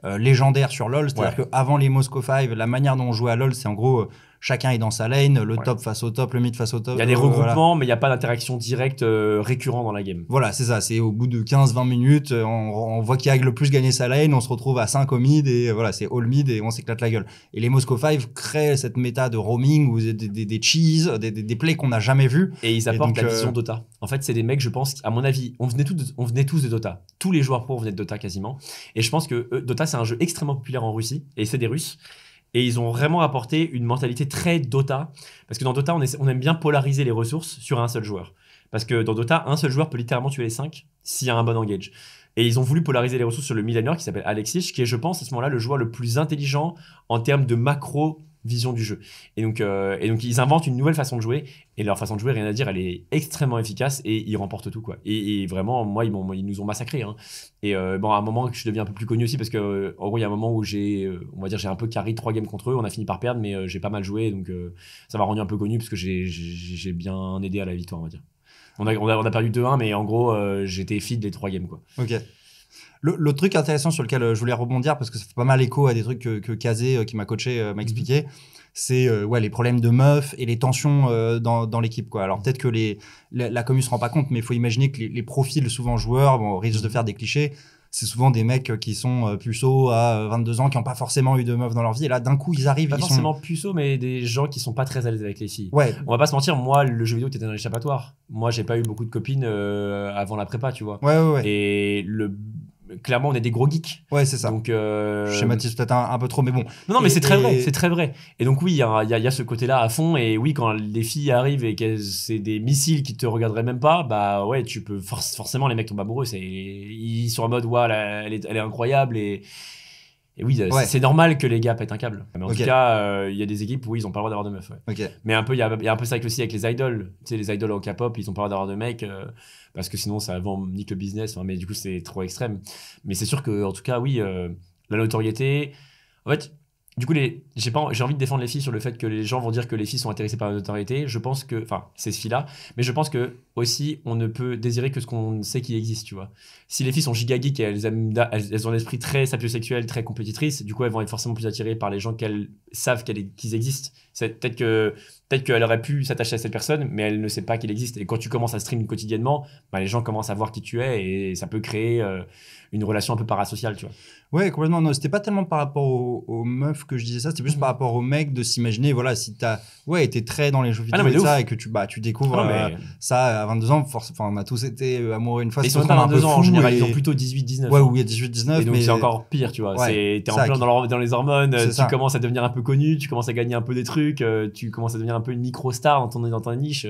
euh, légendaire sur LoL. C'est-à-dire qu'avant les Moscow 5, la manière dont on jouait à LoL, c'est en gros euh, chacun est dans sa lane, le top face au top, le mid face au top. Il y a des euh, regroupements, mais il n'y a pas d'interaction directe récurrente dans la game. Voilà, c'est ça. C'est au bout de 15-20 minutes, on, voit qui a le plus gagné sa lane, on se retrouve à 5 au mid, et voilà, c'est all mid, et on s'éclate la gueule. Et les Moscow 5 créent cette méta de roaming, où des, des, des cheese, des, plays qu'on n'a jamais vus. Et ils apportent la vision Dota. En fait, c'est des mecs, je pense, à mon avis, on venait, tous on venait tous de Dota. Tous les joueurs pro venaient de Dota quasiment. Et je pense que Dota, c'est un jeu extrêmement populaire en Russie, et c'est des Russes. Et ils ont vraiment apporté une mentalité très Dota, parce que dans Dota, on, aime bien polariser les ressources sur un seul joueur. Parce que dans Dota, un seul joueur peut littéralement tuer les 5 s'il y a un bon engage. Et ils ont voulu polariser les ressources sur le midlaner qui s'appelle Alexis, qui est, je pense, à ce moment-là, le joueur le plus intelligent en termes de macro vision du jeu. Et donc, euh, et donc ils inventent une nouvelle façon de jouer et leur façon de jouer, rien à dire, elle est extrêmement efficace et ils remportent tout quoi. Et, vraiment, moi ils, ils, nous ont massacrés. Hein. Et euh, bon, à un moment je deviens un peu plus connu aussi parce que en gros il y a un moment où j'ai, euh, on va dire, j'ai un peu carry trois games contre eux, on a fini par perdre, mais j'ai pas mal joué, donc ça m'a rendu un peu connu parce que j'ai bien aidé à la victoire, on va dire. On a, on a, perdu 2-1, mais en gros j'étais feed des trois games quoi. Ok. Le, truc intéressant sur lequel euh, je voulais rebondir, parce que ça fait pas mal écho à des trucs que, que Kazé, euh, qui m'a coaché, euh, m'a mhm. expliqué, c'est ouais, les problèmes de meufs et les tensions dans, dans l'équipe. Quoi. Alors mhm. peut-être que les, la, commune commu se rend pas compte, mais il faut imaginer que les, profils souvent joueurs, on risque de mhm. faire des clichés, c'est souvent des mecs qui sont puceaux à 22 ans, qui n'ont pas forcément eu de meuf dans leur vie. Et là, d'un coup, ils arrivent. Pas forcément puceaux, mais des gens qui sont pas très à l'aise avec les filles. Ouais. On va pas se mentir, moi, le jeu vidéo, étais un échappatoire. Moi, j'ai pas eu beaucoup de copines avant la prépa, tu vois. Ouais, ouais, ouais. Et le clairement, on est des gros geeks. Ouais, c'est ça. Donc, euh... Je schématise peut-être un, peu trop, mais bon. Non, non, mais c'est très vrai, c'est très vrai. Et donc, oui, il y a, y a, ce côté-là à fond. Et oui, quand les filles arrivent et que c'est des missiles qui te regarderaient même pas, bah ouais, tu peux. forcément, les mecs tombent amoureux. Ils sont en mode, waouh, elle, elle, est incroyable. Et, et oui, c'est normal que les gars pètent un câble. Mais en tout cas, euh, il y a des équipes où ils n'ont pas le droit d'avoir de meufs. Mais un peu, il y, a un peu ça aussi avec les idoles. Tu sais, les idoles en K-pop, ils n'ont pas le droit d'avoir de mecs euh, parce que sinon ça vend nique le business. mais du coup, c'est trop extrême. Mais c'est sûr que, en tout cas, oui, euh, la notoriété. En fait, du coup, j'ai, envie de défendre les filles sur le fait que les gens vont dire que les filles sont intéressées par la notoriété. Je pense que, enfin, c'est ce filles-là, mais je pense que aussi, on ne peut désirer que ce qu'on sait qu'il existe, tu vois. Si les filles sont giga geeks et elles, ont un esprit ont très sapiosexuel, très compétitrice, du coup, elles vont être forcément plus attirées par les gens qu'elles savent qu'ils existent. Peut-être que peut qu'elle aurait pu s'attacher à cette personne, mais elle ne sait pas qu'il existe. Et quand tu commences à stream quotidiennement, bah, les gens commencent à voir qui tu es et ça peut créer euh, une relation un peu parasociale, tu vois. Ouais, complètement. Non, c'était pas tellement par rapport aux, aux meufs que je disais ça, c'était plus par rapport aux mecs de s'imaginer, voilà, si t'as ouais, t'es très dans les jeux vidéo ah non, et, ça, et que tu, bah, tu découvres ah euh, mais... ça à 22 ans. on a tous été euh, amoureux une fois. Mais ils sont pas 22 ans en général, ils ont plutôt 18-19. Ouais, hein. oui, 18-19. Donc mais... c'est encore pire, tu vois. Ouais, T'es en plein dans, dans, les hormones, tu commences à devenir un peu connu, tu commences à gagner un peu des trucs, euh, tu commences à devenir un peu une micro-star dans, ton, dans ta niche.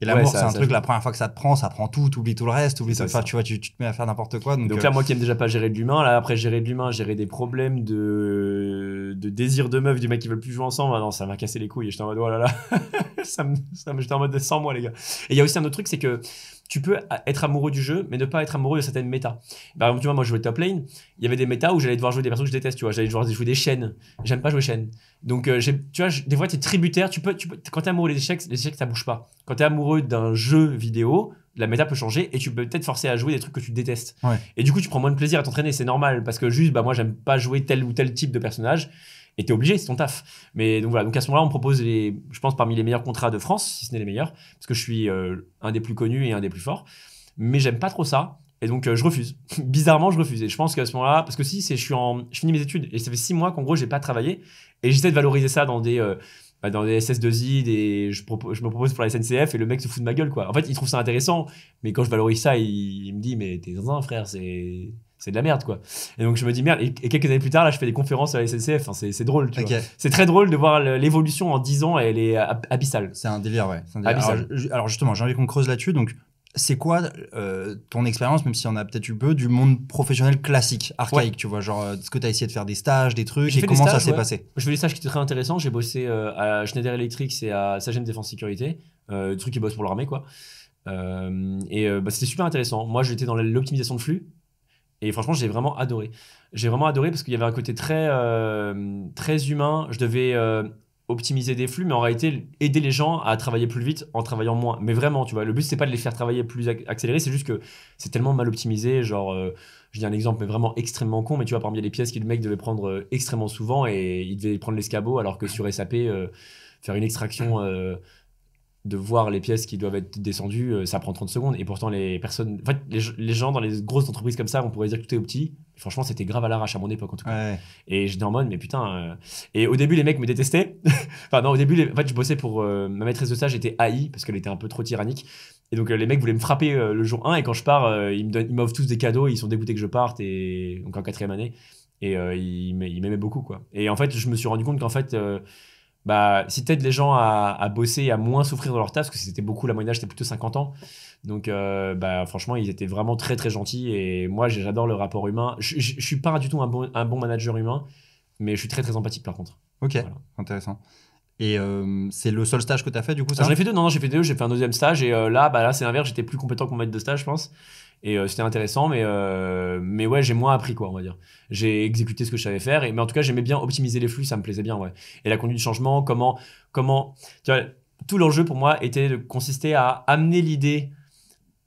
Et l'amour, c'est un truc, la première fois que ça te prend, ça prend tout, t'oublies tout le reste, ça tu vois, tu, tu, te mets à faire n'importe quoi. Donc, donc euh, là, moi qui aime déjà pas gérer de l'humain, là, après gérer de l'humain, gérer des problèmes de, de désir de meuf, du mec qui veut plus jouer ensemble, ah non, ça m'a cassé les couilles. Et j'étais en mode, oh là là, ça me... Ça me... j'étais en mode, sans moi, les gars. Et il y a aussi un autre truc, c'est que tu peux être amoureux du jeu, mais ne pas être amoureux de certaines méta. Par exemple, tu vois, moi, je jouais top lane. Il y avait des méta où j'allais devoir jouer des personnes que je déteste, tu vois. J'allais devoir jouer des chaînes. J'aime pas jouer chaînes. Donc, euh, tu vois, des fois, tu es tributaire. Tu peux, tu peux, quand t'es amoureux des échecs, les échecs, ça bouge pas. Quand tu es amoureux d'un jeu vidéo, la méta peut changer et tu peux peut-être forcer à jouer des trucs que tu détestes. Et du coup, tu prends moins de plaisir à t'entraîner. C'est normal parce que juste, bah, moi, j'aime pas jouer tel ou tel type de personnage. Et t'es obligé, c'est ton taf. Mais donc voilà, donc à ce moment-là, on propose les, je pense parmi les meilleurs contrats de France, si ce n'est les meilleurs, parce que je suis euh, un des plus connus et un des plus forts. Mais j'aime pas trop ça. Et donc euh, je refuse. Bizarrement, je refuse. Et je pense qu'à ce moment-là, parce que si, c'est je suis en, je finis mes études et ça fait six mois qu'en gros j'ai pas travaillé et j'essaie de valoriser ça dans des euh, bah, dans des SS2I, des, je, me propose pour la SNCF et le mec se fout de ma gueule quoi. En fait, il trouve ça intéressant, mais quand je valorise ça, il, me dit mais t'es un frère, c'est c'est de la merde quoi. Et donc je me dis merde. Et, quelques années plus tard, là, je fais des conférences à la SNCF. c'est drôle, tu vois C'est très drôle de voir l'évolution en 10 ans. Elle est abyssale. C'est un délire, ouais. Alors, justement, j'ai envie qu'on creuse là-dessus. Donc c'est quoi euh, ton expérience, même si on a peut-être eu peu, du monde professionnel classique, archaïque, tu vois, genre euh, ce que tu as essayé de faire des stages, des trucs, et comment ça s'est passé Je fais des stages qui étaient très intéressants, j'ai bossé euh, à Schneider Electric, c'est à Sagem Défense Sécurité, euh, truc qui bosse pour l'armée, quoi. et bah, c'était super intéressant. Moi, j'étais dans l'optimisation de flux, et franchement, j'ai vraiment adoré. J'ai vraiment adoré parce qu'il y avait un côté très, euh, très humain. Je devais euh, optimiser des flux, mais en réalité, aider les gens à travailler plus vite en travaillant moins. Mais vraiment, tu vois, le but, c'est pas de les faire travailler plus accéléré, c'est juste que c'est tellement mal optimisé. Genre, euh, je dis un exemple, mais vraiment extrêmement con, mais tu vois, parmi les pièces que le mec devait prendre extrêmement souvent et il devait prendre l'escabeau, alors que sur SAP, faire une extraction de voir les pièces qui doivent être descendues, euh, ça prend 30 secondes. Et pourtant, les personnes, fait, les, gens dans les grosses entreprises comme ça, on pourrait dire que tout est au petit. Franchement, c'était grave à l'arrache à mon époque en tout cas. Et j'étais en mode, mais putain. Euh. Et au début, les mecs me détestaient. enfin, non, au début, en fait, je bossais pour euh, ma maîtresse de stage, j'étais haï parce qu'elle était un peu trop tyrannique. Et donc, les mecs voulaient me frapper le jour 1. Et quand je pars, ils m'offrent tous des cadeaux, ils sont dégoûtés que je parte. Et donc, en quatrième année. Et ils m'aimaient beaucoup, quoi. Et en fait, je me suis rendu compte qu'en fait bah, tu aides les gens à, à, bosser et à moins souffrir dans leur taf, parce que c'était beaucoup, la moyenne d'âge plutôt 50 ans. Donc, euh, bah, franchement, ils étaient vraiment très très gentils et moi j'adore le rapport humain. Je, ne suis pas du tout un bon, un bon, manager humain, mais je suis très très empathique par contre. Ok, intéressant. Et euh, c'est le seul stage que tu as fait du coup ça J'en ai fait deux, non, non j'ai fait deux, j'ai fait un deuxième stage et euh, là, bah, là c'est l'inverse, j'étais plus compétent que mon maître de stage, je pense. Et euh, c'était intéressant, mais, euh, mais ouais, j'ai moins appris, quoi, on va dire. J'ai exécuté ce que je savais faire, mais en tout cas, j'aimais bien optimiser les flux, ça me plaisait bien, ouais. Et la conduite du changement, comment. comment tu vois, tout l'enjeu pour moi était de consister à amener l'idée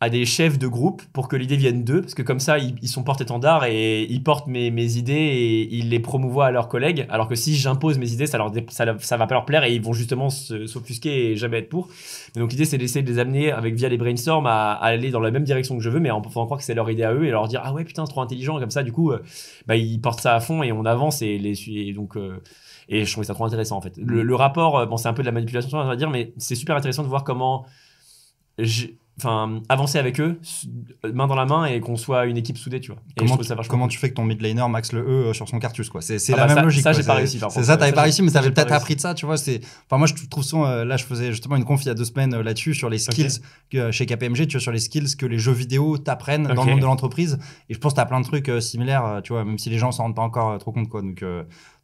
à des chefs de groupe pour que l'idée vienne d'eux, parce que comme ça, ils, ils sont porte-étendard et ils portent mes, mes, idées et ils les promouvoient à leurs collègues, alors que si j'impose mes idées, ça, leur, ça, va pas leur plaire et ils vont justement s'offusquer et jamais être pour. donc l'idée, c'est d'essayer de les amener avec via les brainstorms à, aller dans la même direction que je veux, mais en faisant croire que c'est leur idée à eux et leur dire « Ah ouais, putain, c'est trop intelligent », comme ça, du coup, euh, bah, ils portent ça à fond et on avance et, les, donc... Euh, et je trouve ça trop intéressant en fait. Le, rapport, euh, bon, c'est un peu de la manipulation, on va dire, mais c'est super intéressant de voir comment enfin avancer avec eux main dans la main et qu'on soit une équipe soudée tu vois comment, tu fais que ton mid laner max le E euh, sur son cartus quoi c'est ah la bah même logique ça j'ai pas réussi c'est ça t'avais pas réussi mais t'avais peut-être appris de ça tu vois c'est enfin moi je trouve souvent euh, là je faisais justement une conf il y a deux semaines euh, là-dessus sur les skills que, chez KPMG tu vois sur les skills que les jeux vidéo t'apprennent dans le monde de l'entreprise et je pense t'as plein de trucs similaires tu vois même si les gens s'en rendent pas encore trop compte quoi donc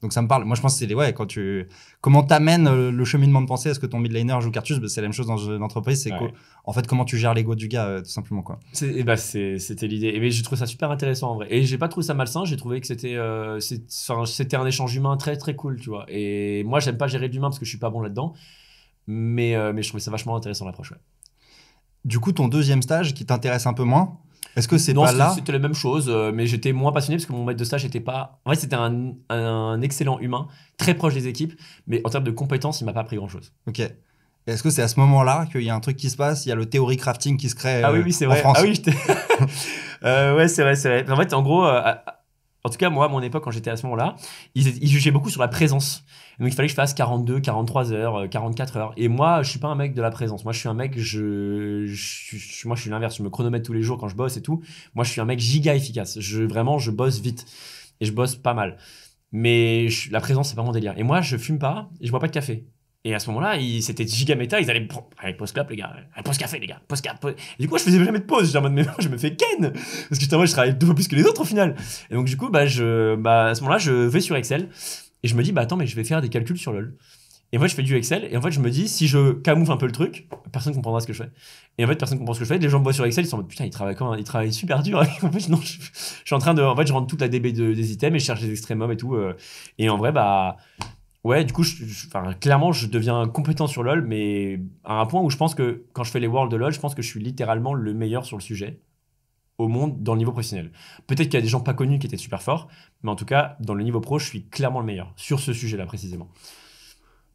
donc ça me parle. Moi, je pense que c'est les, ouais, quand tu, comment t'amènes euh, le cheminement de pensée à ce que ton midliner joue Cartus, bah, c'est la même chose dans une entreprise. C'est ouais. en fait, comment tu gères l'ego du gars, euh, tout simplement, quoi. Eh bah, c'était l'idée. Et eh mais j'ai trouvé ça super intéressant, en vrai. Et j'ai pas trouvé ça malsain. J'ai trouvé que c'était, euh, c'était un échange humain très, très cool, tu vois. Et moi, j'aime pas gérer l'humain parce que je suis pas bon là-dedans. Mais, je trouvais ça vachement intéressant l'approche, Du coup, ton deuxième stage qui t'intéresse un peu moins, est-ce que c'est pas là C'était la même chose, euh, mais j'étais moins passionné parce que mon maître de stage n'était pas. En fait, c'était un, un, excellent humain, très proche des équipes, mais en termes de compétences, il m'a pas appris grand-chose. Ok. Est-ce que c'est à ce moment-là qu'il y a un truc qui se passe Il y a le théorie crafting qui se crée ah oui, euh, oui, c'est vrai. Ah oui, j'étais... Euh, ouais, c'est vrai, c'est vrai. En fait, en gros, en tout cas, moi, à mon époque, quand j'étais à ce moment-là, ils, jugeaient beaucoup sur la présence. Donc, il fallait que je fasse 42, 43 heures, 44 euh, heures. Et moi, je suis pas un mec de la présence. Moi, je suis un mec, je, moi, je suis l'inverse. Je me chronomètre tous les jours quand je bosse et tout. Moi, je suis un mec giga efficace. Je, vraiment, je bosse vite. Et je bosse pas mal. Mais la présence, c'est pas mon délire. Et moi, je fume pas et je bois pas de café. Et à ce moment-là, c'était giga méta, ils allaient avec pause clap les gars, pause café les gars, pause cap. Du coup, je faisais jamais de pause, j'étais en mode mais je me fais ken parce que je travaille deux fois plus que les autres au final. Et donc du coup, bah je bah, à ce moment-là, je vais sur Excel et je me dis bah attends, mais je vais faire des calculs sur LoL. Et en fait, je fais du Excel et en fait, je me dis si je camoufle un peu le truc, personne comprendra ce que je fais. Et en fait, personne comprend ce que je fais, les gens me voient sur Excel, ils sont en mode putain, ils travaillent quand il travaille super dur. en fait, non, je, suis en train de en fait, je rentre toute la DB des items et je cherche les extrêmes et tout euh. et en vrai bah Ouais, du coup, clairement, je deviens compétent sur LoL, mais à un point où je pense que quand je fais les Worlds de LoL, je pense que je suis littéralement le meilleur sur le sujet au monde dans le niveau professionnel. Peut-être qu'il y a des gens pas connus qui étaient super forts, mais en tout cas, dans le niveau pro, je suis clairement le meilleur sur ce sujet-là précisément.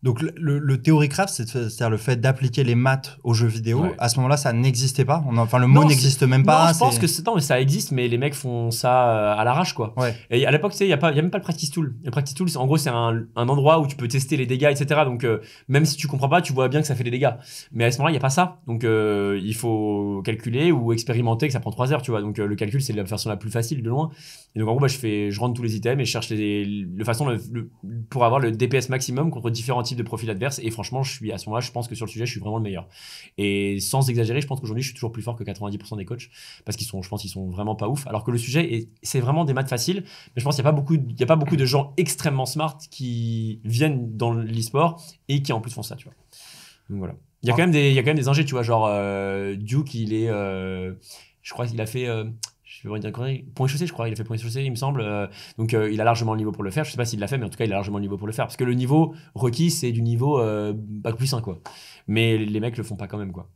Donc le, le théoricraft, c'est-à-dire le fait d'appliquer les maths aux jeux vidéo, à ce moment-là, ça n'existait pas. On enfin, le mot n'existe même pas. je pense que non, mais ça existe, mais les mecs font ça euh, à l'arrache, quoi. Et à l'époque, tu sais, il y a pas, y a même pas le practice tool. Le practice tool, en gros, c'est un, endroit où tu peux tester les dégâts, etc. Donc euh, même si tu comprends pas, tu vois bien que ça fait des dégâts. Mais à ce moment-là, il y a pas ça. Donc euh, il faut calculer ou expérimenter que ça prend 3 heures, tu vois. Donc le calcul, c'est la façon la plus facile de loin. Et donc en gros, bah, je fais, je rentre tous les items et je cherche les, le façon pour avoir le DPS maximum contre différents types de profil adverse Et franchement, je suis à ce moment-là, je pense que sur le sujet, je suis vraiment le meilleur. Et sans exagérer, je pense qu'aujourd'hui, je suis toujours plus fort que 90% des coachs parce qu'ils sont, je pense, qu'ils sont vraiment pas ouf. Alors que le sujet, c'est vraiment des maths faciles. Mais je pense qu'il n'y a pas beaucoup, il y a pas beaucoup de gens extrêmement smart qui viennent dans l'e-sport et qui en plus font ça, tu vois. Donc voilà. Il y a quand même des, il y a quand même des ingés, tu vois, genre euh, Duke, il est, euh, je crois, qu'il a fait euh, je dire chaussée, je crois. Il a fait point chaussée, il me semble. Euh, donc, euh, il a largement le niveau pour le faire. Je sais pas s'il l'a fait, mais en tout cas, il a largement le niveau pour le faire. Parce que le niveau requis, c'est du niveau pas euh, plus quoi. Mais les mecs le font pas quand même, quoi.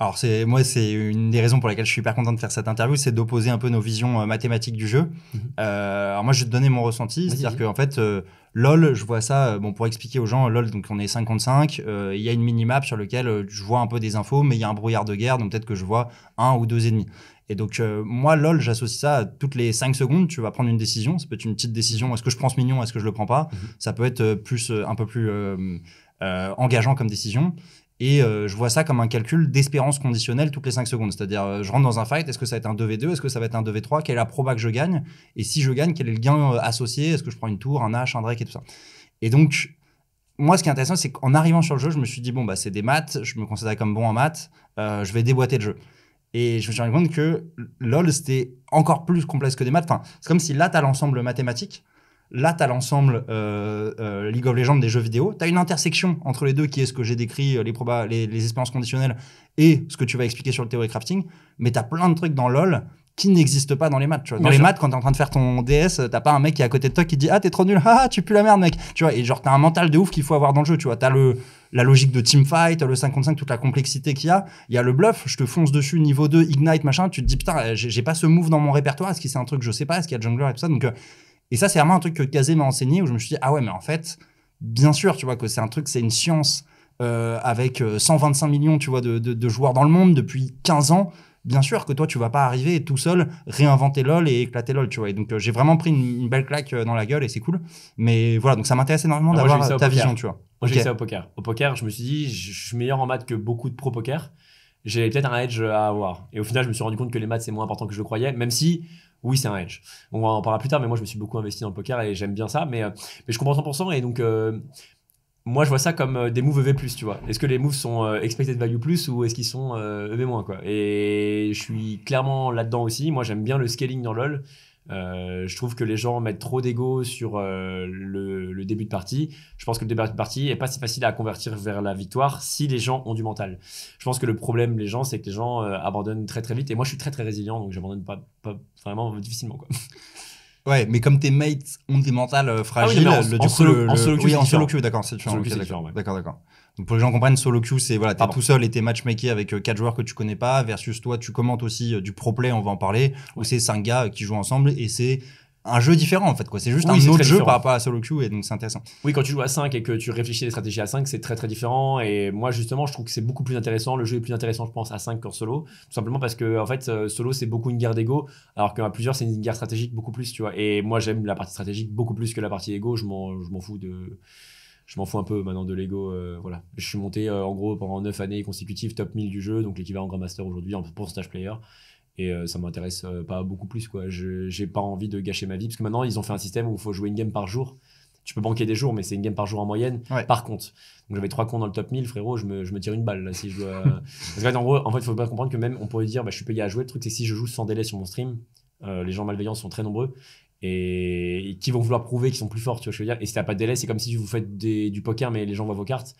Alors c'est moi c'est une des raisons pour lesquelles je suis hyper content de faire cette interview, c'est d'opposer un peu nos visions euh, mathématiques du jeu. Mhm. Euh, alors moi je vais te donner mon ressenti, c'est-à-dire qu'en fait euh, LOL, je vois ça bon pour expliquer aux gens LOL donc on est 55, il y a une minimap sur laquelle je vois un peu des infos mais il y a un brouillard de guerre donc peut-être que je vois un ou deux ennemis. Et donc, moi, LOL, j'associe ça à toutes les 5 secondes. Tu vas prendre une décision. Ça peut être une petite décision. Est-ce que je prends ce mignon Est-ce que je le prends pas mhm. Ça peut être plus, un peu plus engageant comme décision. Et euh, je vois ça comme un calcul d'espérance conditionnelle toutes les 5 secondes. C'est-à-dire, euh, je rentre dans un fight, est-ce que ça va être un 2v2, est-ce que ça va être un 2v3, quelle est la proba que je gagne Et si je gagne, quel est le gain euh, associé Est-ce que je prends une tour, un H, un Drake et tout ça Et donc, moi, ce qui est intéressant, c'est qu'en arrivant sur le jeu, je me suis dit, bon, bah, c'est des maths, je me considère comme bon en maths, je vais déboîter le jeu. Et je me suis rendu compte que LOL, c'était encore plus complexe que des maths. c'est comme si là, tu as l'ensemble mathématique Là, tu as l'ensemble euh, euh, League of Legends des jeux vidéo. Tu as une intersection entre les deux qui est ce que j'ai décrit, euh, les, probas, les, les, expériences conditionnelles et ce que tu vas expliquer sur le théorie crafting. Mais tu as plein de trucs dans LoL qui n'existent pas dans les matchs Dans les maths, quand tu es en train de faire ton DS, t'as pas un mec qui est à côté de toi qui dit Ah, t'es trop nul, ah, tu pues la merde, mec. Tu vois, et genre, t'as un mental de ouf qu'il faut avoir dans le jeu. Tu vois, t'as le, la logique de team teamfight, le 55, toute la complexité qu'il y a. Il y a le bluff, je te fonce dessus, niveau 2, ignite, machin. Tu te dis Putain, j'ai pas ce move dans mon répertoire. Est-ce que c'est un truc, je sais pas, est-ce qu'il y a jungler et tout ça. Donc, et ça, c'est vraiment un truc que Kazé m'a enseigné où je me suis dit, ah ouais, mais en fait, bien sûr, tu vois, que c'est un truc, c'est une science euh, avec 125 euh, millions, tu vois, de, joueurs dans le monde depuis 15 ans. Bien sûr que toi, tu vas pas arriver tout seul, réinventer LOL et éclater LOL, tu vois. Et donc, euh, j'ai vraiment pris une, belle claque dans la gueule et c'est cool. Mais voilà, donc ça m'intéresse énormément ah, d'avoir ta vision, tu vois. Moi, j'ai essayé au poker. Au poker, je me suis dit, je suis meilleur en maths que beaucoup de pro poker J'ai peut-être un edge à avoir. Et au final, je me suis rendu compte que les maths, c'est moins important que je croyais, même si oui, c'est un edge On en parlera plus tard, mais moi, je me suis beaucoup investi dans le poker et j'aime bien ça. Mais, euh, je comprends 100%. Et donc, euh, moi, je vois ça comme euh, des moves EV, tu vois. Est-ce que les moves sont expected value plus ou est-ce qu'ils sont EV e moins, quoi. Et je suis clairement là-dedans aussi. Moi, j'aime bien le scaling dans LoL. Euh, je trouve que les gens mettent trop d'ego sur euh, le, début de partie. Je pense que le début de partie est pas si facile à convertir vers la victoire si les gens ont du mental. Je pense que le problème les gens, c'est que les gens euh, abandonnent très très vite. Et moi, je suis très très résilient, donc j'abandonne pas, vraiment difficilement Ouais, mais comme tes mates ont des mentales ah fragiles, en, solo, en solo d'accord, c'est d'accord, d'accord pour les gens comprennent, solo queue, c'est voilà, t'es tout seul et t'es matchmaké avec euh, quatre joueurs que tu connais pas, versus toi, tu commentes aussi euh, du pro play, on va en parler, où c'est cinq gars euh, qui jouent ensemble et c'est un jeu différent en fait quoi c'est juste un autre jeu par rapport à solo queue et donc c'est intéressant oui quand tu joues à 5 et que tu réfléchis les stratégies à 5 c'est très très différent et moi justement je trouve que c'est beaucoup plus intéressant le jeu est plus intéressant je pense à 5 qu'en solo tout simplement parce que en fait solo c'est beaucoup une guerre d'ego alors qu'à plusieurs c'est une guerre stratégique beaucoup plus tu vois et moi j'aime la partie stratégique beaucoup plus que la partie ego je je m'en fous de je m'en fous un peu maintenant de l'ego. Euh, voilà. Je suis monté euh, en gros pendant 9 années consécutives top 1000 du jeu, donc l'équivalent Grand Master aujourd'hui en pourcentage player. Et euh, ça m'intéresse pas beaucoup plus. quoi. J'ai pas envie de gâcher ma vie parce que maintenant ils ont fait un système où il faut jouer une game par jour. Tu peux banquer des jours, mais c'est une game par jour en moyenne, par contre Donc j'avais trois cons dans le top 1000, frérot, je me, tire une balle si je dois. parce qu'en en en fait, il faut bien comprendre que même on pourrait dire bah, je suis payé à jouer. Le truc, c'est si je joue sans délai sur mon stream, les gens malveillants sont très nombreux et, qui vont vouloir prouver qu'ils sont plus forts, tu vois je veux dire. Et si t'as pas de délai, c'est comme si vous faites du poker, mais les gens voient vos cartes.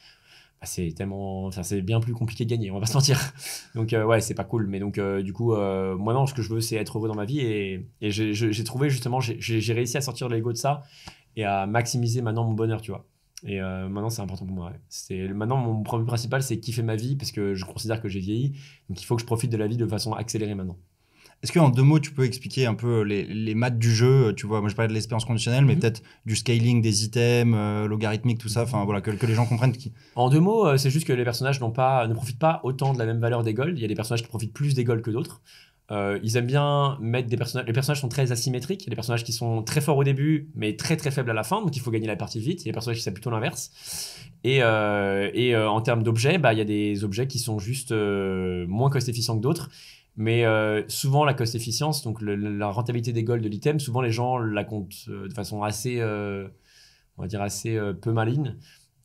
Bah, c'est tellement, ça c'est bien plus compliqué de gagner, on va pas se mentir. Donc euh, ouais, c'est pas cool. Mais donc euh, du coup, euh, moi non, ce que je veux, c'est être heureux dans ma vie et, j'ai trouvé justement, j'ai réussi à sortir l'ego de ça et à maximiser maintenant mon bonheur, tu vois. Et maintenant, c'est important pour moi. C'est maintenant mon problème principal, c'est kiffer ma vie parce que je considère que j'ai vieilli. Donc, il faut que je profite de la vie de façon accélérée maintenant. Est-ce en deux mots, tu peux expliquer un peu les, les maths du jeu euh, Tu vois, moi je parlais de l'espérance conditionnelle, mais mhm. peut-être du scaling des items, euh, logarithmique, tout ça, enfin voilà, que, les gens comprennent. En deux mots, euh, c'est juste que les personnages pas, ne profitent pas autant de la même valeur des golds. Il y a des personnages qui profitent plus des golds que d'autres. ils aiment bien mettre des personnages. Les personnages sont très asymétriques. Il y a des personnages qui sont très forts au début, mais très très faibles à la fin, donc il faut gagner la partie vite. Il y a des personnages qui savent plutôt l'inverse. Et, et en termes d'objets, bah, il y a des objets qui sont juste moins cost efficients que d'autres. Mais euh, souvent, la cost efficience, donc la rentabilité des golds de l'item, souvent les gens la comptent euh, de façon assez, euh, on va dire assez peu maligne.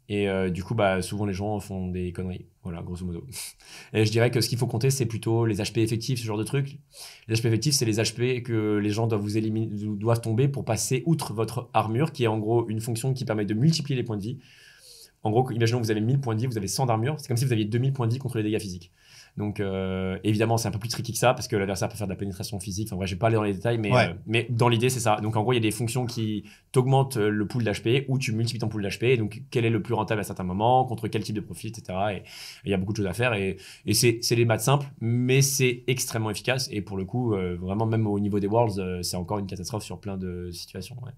Et du coup, bah, souvent les gens font des conneries. Voilà, grosso modo. Et je dirais que ce qu'il faut compter, c'est plutôt les HP effectifs, ce genre de truc. Les HP effectifs, c'est les HP que les gens doivent vous éliminer, doivent tomber pour passer outre votre armure, qui est en gros une fonction qui permet de multiplier les points de vie. En gros, imaginons que vous avez 1000 points de vie, vous avez 100 d'armure, c'est comme si vous aviez 2000 points de vie contre les dégâts physiques. Donc euh, évidemment, c'est un peu plus tricky que ça parce que l'adversaire peut faire de la pénétration physique. Enfin, bref, je vais pas aller dans les détails, mais, euh, mais dans l'idée, c'est ça. Donc en gros, il y a des fonctions qui t'augmentent euh, le pool d'HP ou tu multiplies ton pool d'HP. Donc quel est le plus rentable à certains moments, contre quel type de profit, etc. Et il y a beaucoup de choses à faire. Et, c'est, c'est les maths simples, mais c'est extrêmement efficace. Et pour le coup, vraiment, même au niveau des Worlds, c'est encore une catastrophe sur plein de situations. Ouais.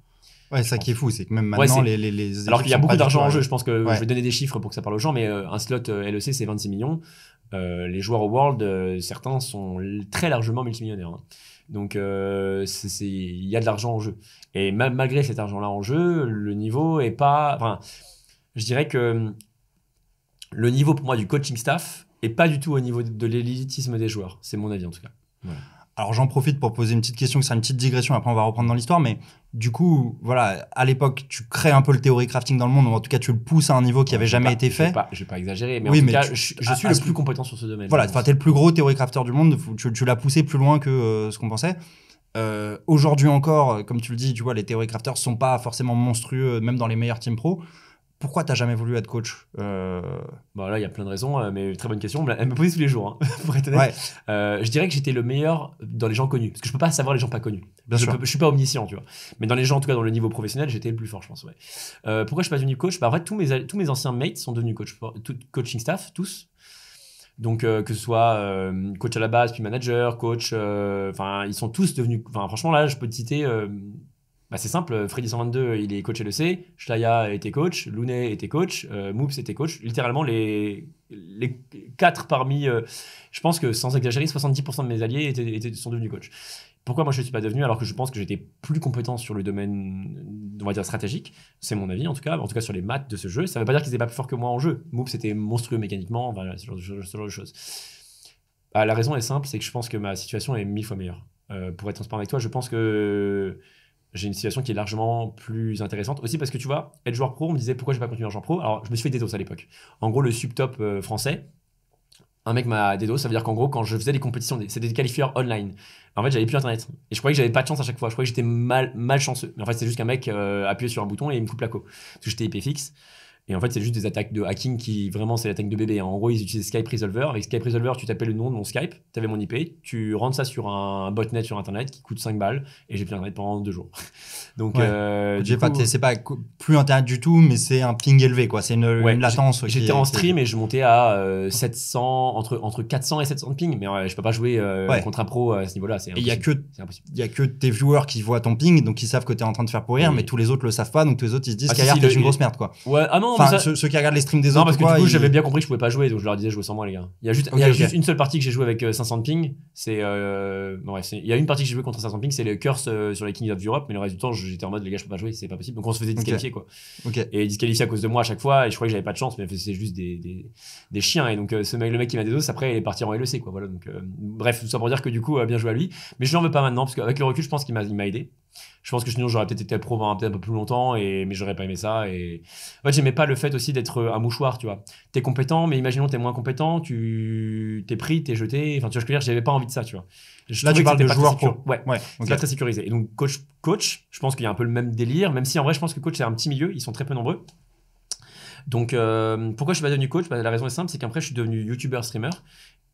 Ouais, ça qui est fou, c'est que même maintenant, les, les, Alors qu'il y a beaucoup d'argent en jeu, je pense que je vais donner des chiffres pour que ça parle aux gens, mais euh, un slot euh, LEC, c'est 26 millions. Euh, les joueurs au World, certains sont très largement multimillionnaires. Hein. Donc, il y a de l'argent en jeu. Et malgré cet argent-là en jeu, le niveau est pas. Enfin, je dirais que mm, le niveau pour moi du coaching staff est pas du tout au niveau de l'élitisme des joueurs. C'est mon avis en tout cas. Voilà. Alors j'en profite pour poser une petite question, c'est une petite digression, après on va reprendre dans l'histoire, mais du coup, voilà, à l'époque, tu crées un peu le théorie crafting dans le monde, ou en tout cas tu le pousses à un niveau qui n'avait jamais été fait. Je vais pas, exagérer, mais je, suis le plus compétent sur ce domaine. Voilà, tu es le plus gros théorie crafter du monde, tu, l'as poussé plus loin que euh, ce qu'on pensait. Euh, aujourd'hui encore, comme tu le dis, tu vois, les théorie crafters sont pas forcément monstrueux, même dans les meilleurs teams pro pourquoi tu n'as jamais voulu être coach euh... Bah, là, il y a plein de raisons, euh, mais très bonne question. Elle me pose tous les jours, hein, euh, je dirais que j'étais le meilleur dans les gens connus, parce que je ne peux pas savoir les gens pas connus. je, ne suis pas omniscient, tu vois. Mais dans les gens, en tout cas, dans le niveau professionnel, j'étais le plus fort, je pense. Euh, pourquoi je suis pas devenu coach bah, En vrai, tous mes, anciens mates sont devenus coach, tout, coaching staff, tous. Donc, que ce soit coach à la base, puis manager, coach, enfin, ils sont tous devenus. franchement, là, je peux te citer bah, c'est simple, Freddy 122, il est coach LEC, Staya était coach, Lounet était coach, euh, Moops était coach. Littéralement, les, les quatre parmi, euh, je pense que sans exagérer, 70% de mes alliés étaient, sont devenus coach. Pourquoi moi je ne suis pas devenu alors que je pense que j'étais plus compétent sur le domaine, on va dire, stratégique C'est mon avis en tout cas, en tout cas sur les maths de ce jeu. Ça ne veut pas dire qu'ils n'étaient pas plus forts que moi en jeu. Moops était monstrueux mécaniquement, ce, genre de, choses. Bah, la raison est simple, c'est que je pense que ma situation est mille fois meilleure. Euh, pour être transparent avec toi, je pense que j'ai une situation qui est largement plus intéressante. Aussi parce que tu vois, être joueur pro, on me disait pourquoi je j'ai pas continué en joueur pro. Alors je me suis fait dédos à l'époque. En gros, le subtop euh, français, un mec m'a dédos, ça veut dire qu'en gros, quand je faisais des compétitions, c'était des qualifieurs online. En fait, j'avais plus internet. Et je croyais que j'avais pas de chance à chaque fois. Je croyais que j'étais mal, mal chanceux. Mais en fait, c'est juste qu'un mec euh, appuyé appuyait sur un bouton et il me coupe la co. Parce que j'étais IP fixe. Et en fait, c'est juste des attaques de hacking qui vraiment, c'est l'attaque de bébé. En gros, ils utilisent Skype Resolver. Avec Skype Resolver, tu t'appelles le nom de mon Skype, tu avais mon IP, tu rentres ça sur un botnet sur Internet qui coûte 5 balles et j'ai plus Internet pendant 2 jours. Donc, euh, j'ai pas, c'est pas plus Internet du tout, mais c'est un ping élevé, quoi. C'est une, latence. J'étais en stream et je montais à 700, euh, entre, entre 400 et 700 ping, mais je peux pas jouer euh, contre un pro euh, à ce niveau-là. Il y a que, il y a que tes viewers qui voient ton ping, donc ils savent que tu es en train de faire pourrir, mais tous les autres le savent pas, donc tous les autres ils se disent ah, qu'ailleurs une grosse merde, quoi. Ouais, ah non, enfin, ceux, qui regardent les streams des autres. parce que du coup, j'avais bien compris que je pouvais pas jouer, donc je leur disais jouer sans moi, les gars. Il y a juste, une seule partie que j'ai joué avec 500 euh, ping. C'est, euh... bref, il y a une partie que j'ai joué contre 500 ping, c'est les curse euh, sur les Kings of Europe, mais le reste du temps, j'étais en mode, les gars, je peux pas jouer, c'est pas possible. Donc on se faisait disqualifier, quoi. Et disqualifier à cause de moi à chaque fois, et je croyais que j'avais pas de chance, mais c'est juste des, chiens. Et donc euh, ce mec, le mec qui m'a dédos, après, il est parti en LEC, quoi. Voilà, donc, bref, tout ça pour dire que du coup, bien joué à lui. Mais je n'en veux pas maintenant, parce qu'avec le recul, je pense qu'il m'a aidé. Je pense que sinon j'aurais peut-être été pro un peu plus longtemps, et, mais j'aurais pas aimé ça. Et en fait, j'aimais pas le fait aussi d'être euh, un mouchoir, tu vois. T'es compétent, mais imaginons t'es moins compétent, tu t'es pris, tu es jeté. Enfin, tu vois ce que je veux dire, j'avais pas envie de ça, tu vois. Là, tu parles de joueur pro. Ouais, ouais c'est très sécurisé. Et donc, coach, coach, je pense qu'il y a un peu le même délire, même si en vrai, je pense que coach, c'est un petit milieu, ils sont très peu nombreux. Donc, euh, pourquoi je suis pas devenu coach bah, La raison est simple, c'est qu'après, je suis devenu youtubeur, streamer.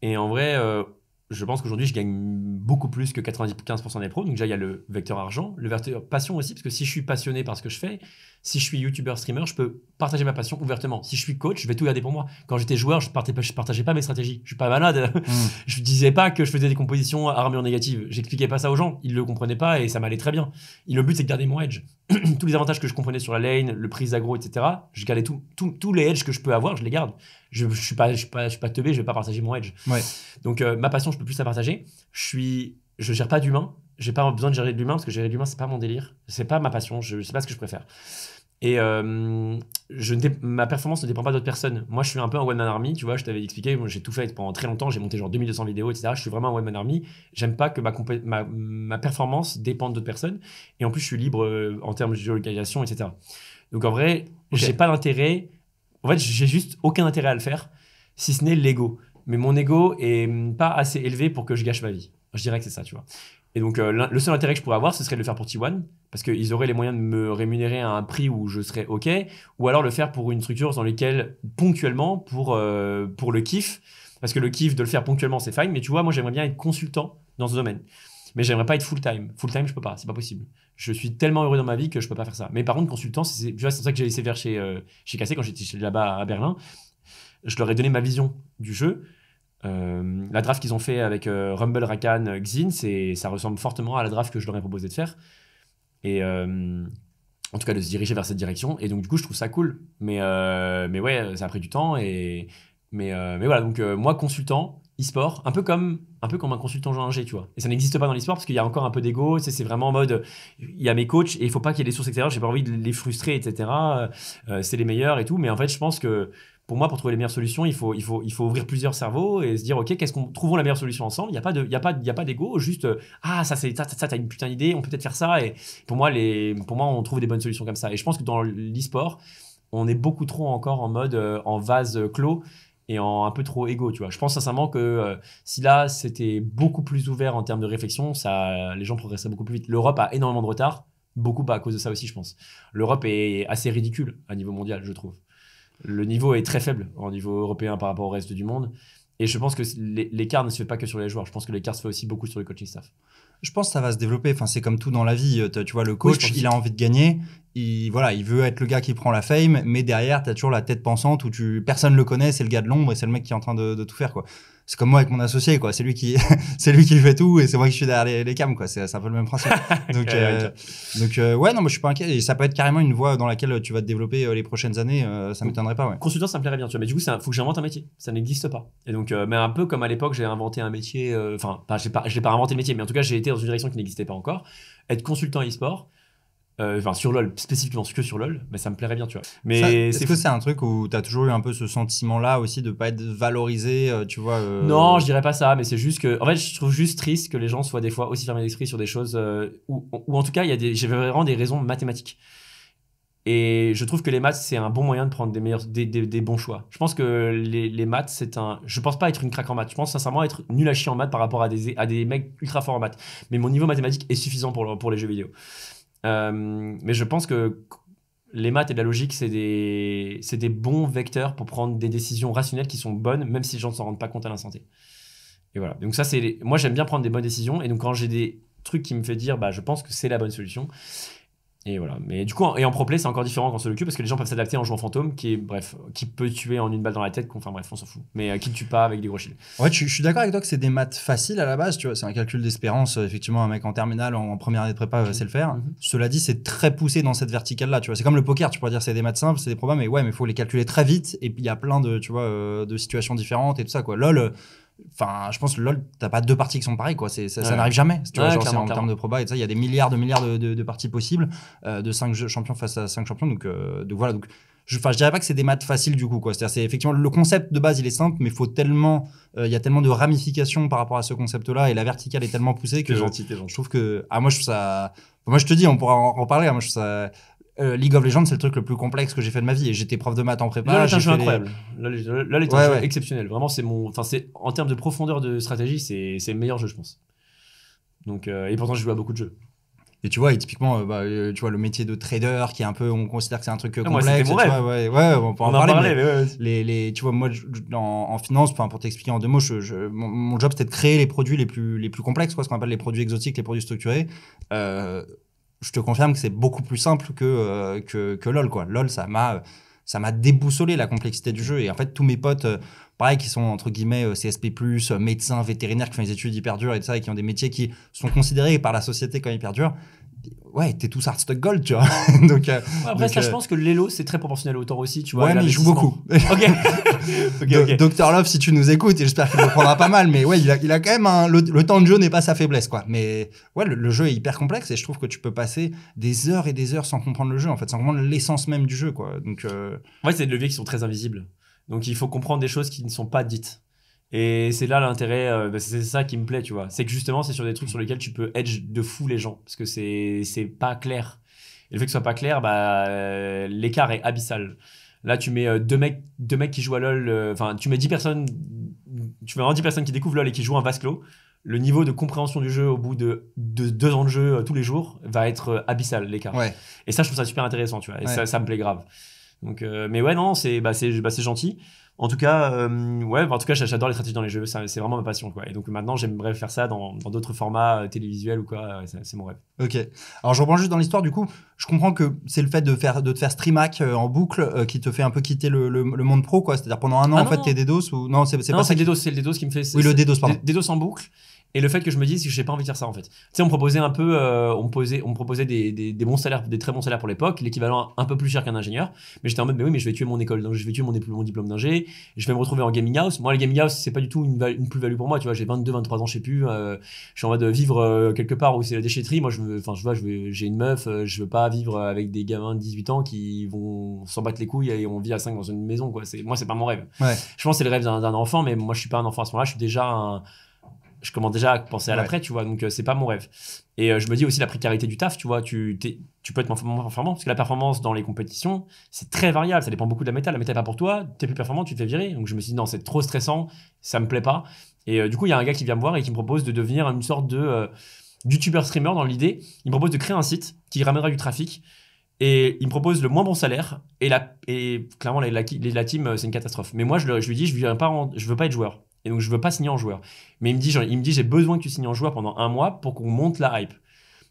Et en vrai, euh, je pense qu'aujourd'hui, je gagne beaucoup plus que 95% des pros. Donc déjà, il y a le vecteur argent, le vecteur passion aussi, parce que si je suis passionné par ce que je fais, si je suis youtubeur, streamer, je peux partager ma passion ouvertement. Si je suis coach, je vais tout garder pour moi. Quand j'étais joueur, je ne partageais pas mes stratégies. Je suis pas malade. Je hmm. je disais pas que je faisais des compositions armure négative. J'expliquais pas ça aux gens. Ils le comprenaient pas et ça m'allait très bien. le but, c'est de garder mon edge. Tous les avantages que je comprenais sur la lane, le prise agro, etc., je gardais tous les edges que je peux avoir, je les garde je, ne suis pas, je pas, je suis pas teubé, je vais pas partager mon edge. Donc euh, ma passion, je peux plus la partager. Je suis, je gère pas d'humain. J'ai pas besoin de gérer de l'humain parce que gérer de l'humain, c'est pas mon délire. C'est pas ma passion. Je, sais pas ce que je préfère. Et euh, je ma performance ne dépend pas d'autres personnes. Moi, je suis un peu un one man army, tu vois. Je t'avais expliqué, j'ai tout fait pendant très longtemps. J'ai monté genre 2200 vidéos, etc. Je suis vraiment un one man army. J'aime pas que ma, ma, performance dépende d'autres personnes. Et en plus, je suis libre euh, en termes de géolocalisation, etc. Donc en vrai, j'ai pas d'intérêt en fait, j'ai juste aucun intérêt à le faire, si ce n'est l'ego. Mais mon ego est pas assez élevé pour que je gâche ma vie. Je dirais que c'est ça, tu vois. Et donc, euh, le seul intérêt que je pourrais avoir, ce serait de le faire pour T1, parce qu'ils auraient les moyens de me rémunérer à un prix où je serais OK, ou alors le faire pour une structure dans laquelle, ponctuellement, pour, euh, pour le kiff, parce que le kiff de le faire ponctuellement, c'est fine, mais tu vois, moi, j'aimerais bien être consultant dans ce domaine. Mais j'aimerais pas être full time. Full time, je peux pas, c'est pas possible. Je suis tellement heureux dans ma vie que je peux pas faire ça. Mais par contre, consultant, c'est pour ça que j'ai laissé faire chez, euh, chez Cassé quand j'étais là-bas à Berlin. Je leur ai donné ma vision du jeu. Euh, la draft qu'ils ont fait avec euh, Rumble, Rakan, Xin, ça ressemble fortement à la draft que je leur ai proposé de faire. Et en tout cas, de se diriger vers cette direction. Et donc, du coup, je trouve ça cool. Mais, mais ouais, ça a pris du temps. Et, mais, mais voilà, donc moi, consultant, e-sport, un peu comme un peu comme un consultant genre 1 tu vois. Et ça n'existe pas dans l'e-sport parce qu'il y a encore un peu d'ego, c'est vraiment en mode il y a mes coachs et il faut pas qu'il y ait des sources extérieures, j'ai pas envie de les frustrer, etc. Euh, c'est les meilleurs et tout, mais en fait, je pense que pour moi, pour trouver les meilleures solutions, il faut, il faut, il faut ouvrir plusieurs cerveaux et se dire, OK, qu'est-ce qu'on trouvons la meilleure solution ensemble. Il n'y a pas de, il y a pas, il y a pas d'ego, juste, euh, ah, ça, c'est, ça, t'as une putain d'idée, on peut peut-être faire ça. Et pour moi, les, pour moi, on trouve des bonnes solutions comme ça. Et je pense que dans l'e-sport, on est beaucoup trop encore en mode, euh, en vase clos et en un peu trop égaux, tu vois. Je pense sincèrement que euh, si là c'était beaucoup plus ouvert en termes de réflexion, ça, les gens progresseraient beaucoup plus vite. L'Europe a énormément de retard, beaucoup pas à cause de ça aussi, je pense. L'Europe est assez ridicule à niveau mondial, je trouve. Le niveau est très faible au niveau européen par rapport au reste du monde. Et je pense que l'écart ne se fait pas que sur les joueurs. Je pense que l'écart se fait aussi beaucoup sur le coaching staff je pense que ça va se développer. Enfin, c'est comme tout dans la vie. Euh, tu vois, le coach, il a envie de gagner. Il, voilà, il veut être le gars qui prend la fame, mais derrière, tu as toujours la tête pensante où tu, personne le connaît, c'est le gars de l'ombre et c'est le mec qui est en train de, de tout faire. quoi c'est comme moi avec mon associé quoi c'est lui qui c'est lui qui fait tout et c'est moi qui suis derrière les, les cams quoi c'est un peu le même principe donc euh, donc euh, ouais non moi je suis pas inquiet et ça peut être carrément une voie dans laquelle tu vas te développer euh, les prochaines années ça m'étonnerait pas consultant ça me plairait bien tu vois mais du coup il faut que j'invente un métier ça n'existe pas et donc mais un peu comme à l'époque j'ai inventé un métier enfin pas j'ai pas j'ai pas inventé le métier mais en tout cas j'ai été dans une direction qui n'existait pas encore être consultant e-sport euh, enfin, sur LoL, spécifiquement que sur LoL, mais ça me plairait bien, tu vois. Mais est-ce que c'est un truc où tu as toujours eu un peu ce sentiment-là aussi de pas être valorisé, euh, tu vois euh, Non, je dirais pas ça, mais c'est juste que, en fait, je trouve juste triste que les gens soient des fois aussi fermés d'esprit sur des choses ou en tout cas, il y a j'ai vraiment des raisons mathématiques. Et je trouve que les maths, c'est un bon moyen de prendre des, meilleurs, des, bons choix. Je pense que les, maths, c'est un. Je pense pas être une craque en maths. Je pense sincèrement être nul à chier en maths par rapport à des, à des mecs ultra forts en maths. Mais mon niveau mathématique est suffisant pour, pour les jeux vidéo. Euh, mais je pense que les maths et la logique, c'est des, bons vecteurs pour prendre des décisions rationnelles qui sont bonnes, même si les gens ne s'en rendent pas compte à l'instant T. Et voilà. Donc ça, c'est moi j'aime bien prendre des bonnes décisions. Et donc quand j'ai des trucs qui me fait dire, bah, je pense que c'est la bonne solution, et voilà. Mais du coup, en, et en c'est encore différent se le cul parce que les gens peuvent s'adapter en jouant fantôme qui est, bref, qui peut tuer en une balle dans la tête. Enfin bref, on s'en fout. Mais euh, qui ne tue pas avec des gros shields. Ouais, je, suis d'accord avec toi que c'est des maths faciles à la base, tu vois. C'est un calcul d'espérance. Euh, effectivement, un mec en terminale, en, première année de prépa, okay. sait le faire. Mhm. Cela dit, c'est très poussé dans cette verticale-là, tu vois. C'est comme le poker, tu pourrais dire c'est des maths simples, c'est des problèmes, mais ouais, mais il faut les calculer très vite. Et puis il y a plein de, tu vois, euh, de situations différentes et tout ça, quoi. LOL, Enfin, je pense que LoL, t'as pas deux parties qui sont pareilles, quoi. Ça, ça n'arrive jamais. Tu vois, en termes de proba il y a des milliards de milliards de, parties possibles, euh, de 5 champions face à 5 champions. Euh, donc, voilà. Donc, je, je dirais pas que c'est des maths faciles du coup, quoi. C'est-à-dire, effectivement le concept de base, il est simple, mais faut tellement, euh, il y a tellement de ramifications par rapport à ce concept-là et la verticale est tellement poussée que. Je trouve que, ah, moi, je trouve ça. Moi, je te dis, on pourra en, parler. Hein. moi, je ça euh, League of Legends, c'est le truc le plus complexe que j'ai fait de ma vie. Et j'étais prof de maths en prépa. Là, incroyable. Les... Là, là, Vraiment, c'est mon. Enfin, c'est en termes de profondeur de stratégie, c'est le meilleur jeu, je pense. Donc, euh, et pourtant, je joue à beaucoup de jeux. Et tu vois, typiquement, euh, bah, tu vois le métier de trader qui est un peu, on considère que c'est un truc ah, complexe. ouais, ouais, on peut en parler. les, les, tu vois, moi, en, finance, pour t'expliquer en deux mots, mon, job c'était de créer les produits les plus, les plus complexes, quoi, ce qu'on appelle les produits exotiques, les produits structurés je te confirme que c'est beaucoup plus simple euh, que, que, LOL. Quoi. LOL, ça m'a, ça m'a déboussolé la complexité du jeu. Et en fait, tous mes potes, euh, pareil, qui sont entre guillemets euh, CSP, médecins, vétérinaires, qui font des études hyper dures et tout ça, et qui ont des métiers qui sont considérés par la société comme hyper durs, ouais, t'es tous Artstock Gold, tu vois. donc, euh, Après, ça, je euh, pense que l'élo, c'est très proportionnel au temps aussi, tu vois. Ouais, mais il joue beaucoup. ok. Love, si tu nous écoutes, et j'espère qu'il comprendra pas mal, mais ouais, il a, quand même le, temps de jeu n'est pas sa faiblesse, quoi. Mais ouais, le, jeu est hyper complexe et je trouve que tu peux passer des heures et des heures sans comprendre le jeu, en fait, sans comprendre l'essence même du jeu, quoi. Donc, euh, Ouais, c'est des leviers qui sont très invisibles. Donc, il faut comprendre des choses qui ne sont pas dites. Et c'est là l'intérêt, euh, bah, c'est ça qui me plaît, tu vois. C'est que justement, c'est sur des trucs sur lesquels tu peux edge de fou les gens, parce que c'est c'est pas clair. Et le fait que ce soit pas clair, bah, euh, l'écart est abyssal. Là, tu mets euh, deux, mecs, deux mecs qui jouent à LoL, enfin, tu mets 10 personnes, tu mets dix personnes qui découvrent LoL et qui jouent un vase clos. Le niveau de compréhension du jeu au bout de, deux ans de jeu tous les jours va être abyssal, l'écart. Et ça, je trouve ça super intéressant, tu vois. Et ça, ça me plaît grave. Donc, mais ouais, non, c'est bah, bah, gentil. En tout cas, euh, ouais, en tout cas, j'adore les stratégies dans les jeux. C'est vraiment ma passion, Et donc maintenant, j'aimerais faire ça dans d'autres formats euh, télévisuels ou quoi. C'est mon rêve. Ok. Alors, je reprends juste dans l'histoire. Du coup, je comprends que c'est le fait de faire de te faire streamac euh, en boucle qui te fait un peu quitter le, monde pro, quoi. C'est-à-dire pendant un an, ah en fait, t'es DDoS ou non C'est pas ça. C'est qui... le le qui me fait. Oui, le DDoS, DDoS en boucle. Et le fait que je me dise que j'ai pas envie de faire ça en fait. Tu sais, on proposait un peu, euh, on, posait, on proposait des, des, bons salaires, des très bons salaires pour l'époque, l'équivalent un peu plus cher qu'un ingénieur. Mais j'étais en mode, mais oui, mais je vais tuer mon école, donc je vais tuer mon, diplôme d'ingé, je vais me retrouver en gaming house. Moi, le gaming house, c'est pas du tout une, plus-value pour moi, tu vois, j'ai 22, 23 ans, je sais plus, euh, je suis en mode euh, vivre quelque part où c'est la déchetterie. Moi, je enfin, je vois, j'ai une meuf, je veux pas vivre avec des gamins de 18 ans qui vont s'en battre les couilles et on vit à 5 dans une maison, quoi. Moi, c'est pas mon rêve. Ouais. Je pense que c'est le rêve d'un enfant, mais moi, je suis pas un enfant à ce moment-là, je suis déjà un je commence déjà à penser à l'après, tu vois. Donc, euh, c'est pas mon rêve. Et euh, je me dis aussi la précarité du taf, tu vois. Tu, tu peux être moins performant parce que la performance dans les compétitions, c'est très variable. Ça dépend beaucoup de la méta. La méta n'est pas pour toi. tu es plus performant, tu te fais virer. Donc, je me suis dit, non, c'est trop stressant. Ça me plaît pas. Et euh, du coup, il y a un gars qui vient me voir et qui me propose de devenir une sorte de YouTuber streamer dans l'idée. Il me propose de créer un site qui ramènera du trafic. Et il me propose le moins bon salaire. Et, et clairement, la, la, team, c'est une catastrophe. Mais moi, je, je lui dis, je ne veux, pas être joueur. Et donc, je veux pas signer en joueur. Mais il me dit, il me dit, j'ai besoin que tu signes en joueur pendant un mois pour qu'on monte la hype.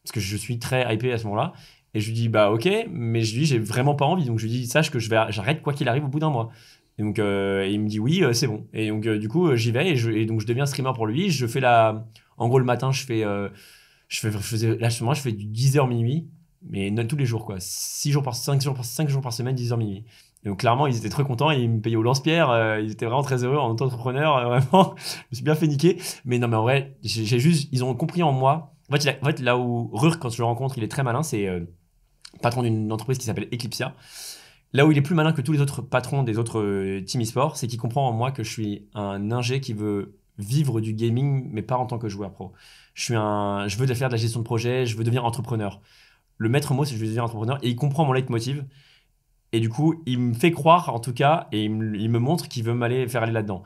Parce que je suis très hypé à ce moment-là. Et je lui dis, bah ok, mais je lui dis, j'ai vraiment pas envie. Donc, je lui dis, sache que je vais, j'arrête quoi qu'il arrive au bout d'un mois. Et donc, euh, il me dit, oui, euh, c'est bon. Et donc, euh, du coup, j'y vais et, je, donc, je deviens streamer pour lui. Je fais la, en gros, le matin, je fais, je fais, je faisais, là, je fais du 10h minuit, mais non, tous les jours, quoi. 6 jours par, 5 jours par, 5 jours par semaine, 10h minuit donc clairement, ils étaient très contents, ils me payaient au lance-pierre, euh, ils étaient vraiment très heureux en tant qu'entrepreneur, euh, vraiment, je me suis bien fait niquer. Mais non, mais en vrai, j'ai juste, ils ont compris en moi. En fait, là où Rur, quand je le rencontre, il est très malin, c'est euh, patron d'une entreprise qui s'appelle Eclipsia. Là où il est plus malin que tous les autres patrons des autres team e c'est qu'il comprend en moi que je suis un ingé qui veut vivre du gaming, mais pas en tant que joueur pro. Je, suis un, je veux faire de la gestion de projet, je veux devenir entrepreneur. Le maître mot, c'est je veux devenir entrepreneur, et il comprend mon leitmotiv. motive et du coup, il me fait croire, en tout cas, et il me, montre qu'il veut m'aller faire aller là-dedans.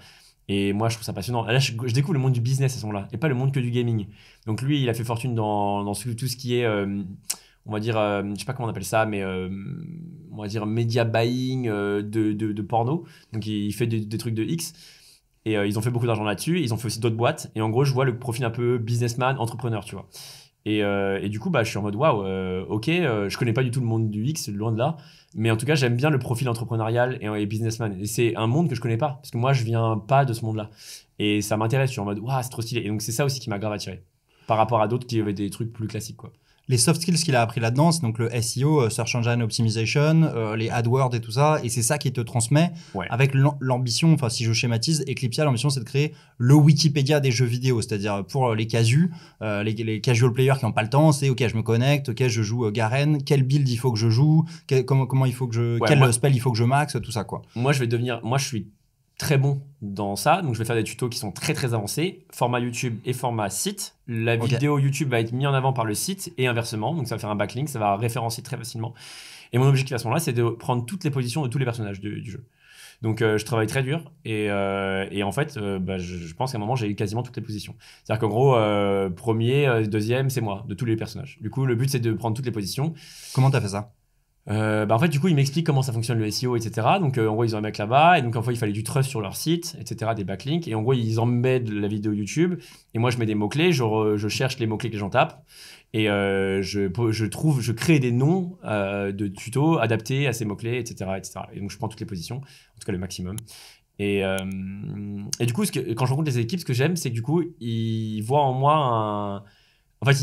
Et moi, je trouve ça passionnant. Là, je, découvre le monde du business à ce moment-là, et pas le monde que du gaming. Donc lui, il a fait fortune dans, dans tout ce qui est, euh, on va dire, euh, je sais pas comment on appelle ça, mais euh, on va dire media buying de, de, porno. Donc il, fait des, des, trucs de X. Et ils ont fait beaucoup d'argent là-dessus. Ils ont fait aussi d'autres boîtes. Et en gros, je vois le profil un peu businessman, entrepreneur, tu vois. Et, et du coup, bah, je suis en mode, waouh, ok, je connais pas du tout le monde du X, loin de là. Mais en tout cas, j'aime bien le profil entrepreneurial et, businessman. Et c'est un monde que je connais pas, parce que moi, je viens pas de ce monde-là. Et ça m'intéresse. Je suis en mode, waouh, c'est trop stylé. Et donc, c'est ça aussi qui m'a grave attiré par rapport à d'autres qui avaient des trucs plus classiques, quoi les soft skills qu'il a appris là-dedans, donc le SEO, euh, Search Engine Optimization, euh, les AdWords et tout ça, et c'est ça qui te transmet avec l'ambition, enfin si je schématise, Eclipsia, l'ambition c'est de créer le Wikipédia des jeux vidéo, c'est-à-dire pour euh, les casus, les, casual players qui n'ont pas le temps, c'est ok je me connecte, ok je joue Garen, quel build il faut que je joue, comment, il faut que je, quel spell il faut que je max, tout ça quoi. Moi je vais devenir, moi je suis très bon dans ça. Donc, je vais faire des tutos qui sont très très avancés, format YouTube et format site. La vidéo YouTube va être mise en avant par le site et inversement. Donc, ça va faire un backlink, ça va référencer très facilement. Et mon objectif à ce moment-là, c'est de prendre toutes les positions de tous les personnages du jeu. Donc, euh, je travaille très dur et, euh, en fait, euh, bah, je, je, pense qu'à un moment, j'ai eu quasiment toutes les positions. C'est-à-dire qu'en gros, premier, deuxième, c'est moi, de tous les personnages. Du coup, le but, c'est de prendre toutes les positions. Comment t'as fait ça euh, bah, en fait, du coup, ils m'expliquent comment ça fonctionne le SEO, etc. Donc, euh, en gros, ils ont un mec là-bas, et donc, en fait, il fallait du trust sur leur site, etc., des backlinks, et en gros, ils mettent la vidéo YouTube, et moi, je mets des mots-clés, je, je, cherche les mots-clés que les gens tapent, et euh, je, je, trouve, je crée des noms de tutos adaptés à ces mots-clés, etc., etc. Et donc, je prends toutes les positions, en tout cas le maximum. Et, du coup, ce quand je rencontre les équipes, ce que j'aime, c'est que du coup, ils voient en moi un. En fait,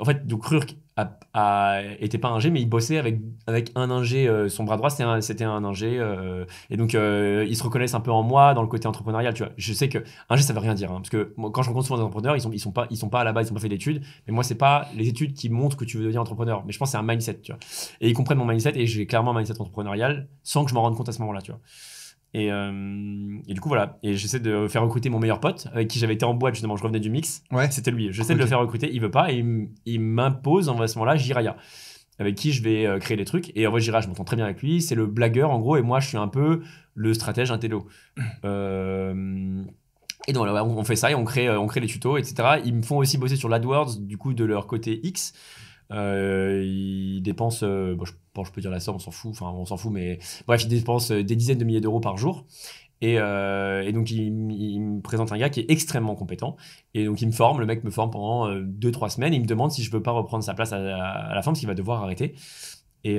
en fait donc Rurk a, était pas ingé, mais il bossait avec, avec un ingé. Euh, son bras droit, c'était un, c'était un ingé. Euh, et donc, euh, ils se reconnaissent un peu en moi dans le côté entrepreneurial. Tu vois, je sais que ingé, ça veut rien dire. Hein, parce que moi, quand je rencontre souvent des entrepreneurs, ils sont, ils sont pas, ils sont pas à la base, ils sont pas fait d'études. Mais moi, c'est pas les études qui montrent que tu veux devenir entrepreneur. Mais je pense que c'est un mindset, tu vois. Et ils comprennent mon mindset et j'ai clairement un mindset entrepreneurial sans que je m'en rende compte à ce moment-là, tu vois. Euh, et, du coup, voilà. Et j'essaie de faire recruter mon meilleur pote, avec qui j'avais été en boîte justement, je revenais du mix. Ouais. C'était lui. J'essaie de le faire recruter, il veut pas, et il m'impose en ce moment-là Jiraya, avec qui je vais euh, créer des trucs. Et en vrai, Jiraya, je m'entends très bien avec lui, c'est le blagueur en gros, et moi, je suis un peu le stratège intello. Euh, et donc on fait ça et on crée, on crée les tutos, etc. Ils me font aussi bosser sur l'AdWords, du coup, de leur côté X. ils dépensent, bon, je bon, je peux dire la somme, on s'en fout, enfin on s'en fout, mais bref, il dépense euh, des dizaines de milliers d'euros par jour. Et, euh, donc, il, me présente un gars qui est extrêmement compétent. Et donc, il me forme, le mec me forme pendant 2-3 euh, semaines. Il me demande si je veux pas reprendre sa place à, la, fin parce qu'il va devoir arrêter. Et,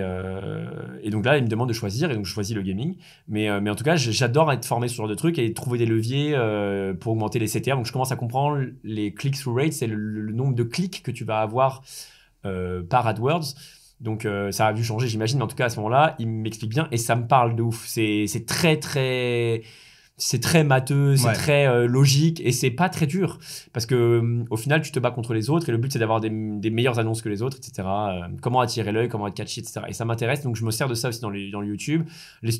donc là, il me demande de choisir, et donc je choisis le gaming. Mais, mais en tout cas, j'adore être formé sur ce genre de trucs et trouver des leviers pour augmenter les CTR. Donc je commence à comprendre les click-through rates, c'est le, le, nombre de clics que tu vas avoir par AdWords. Donc euh, ça a dû changer, j'imagine, mais en tout cas à ce moment-là, il m'explique bien et ça me parle de ouf. C'est très très c'est très mateux, c'est très euh, logique et c'est pas très dur parce que euh, au final tu te bats contre les autres et le but c'est d'avoir des, meilleures annonces que les autres, etc. comment attirer l'œil, comment être catchy, etc. Et ça m'intéresse donc je me sers de ça aussi dans, YouTube.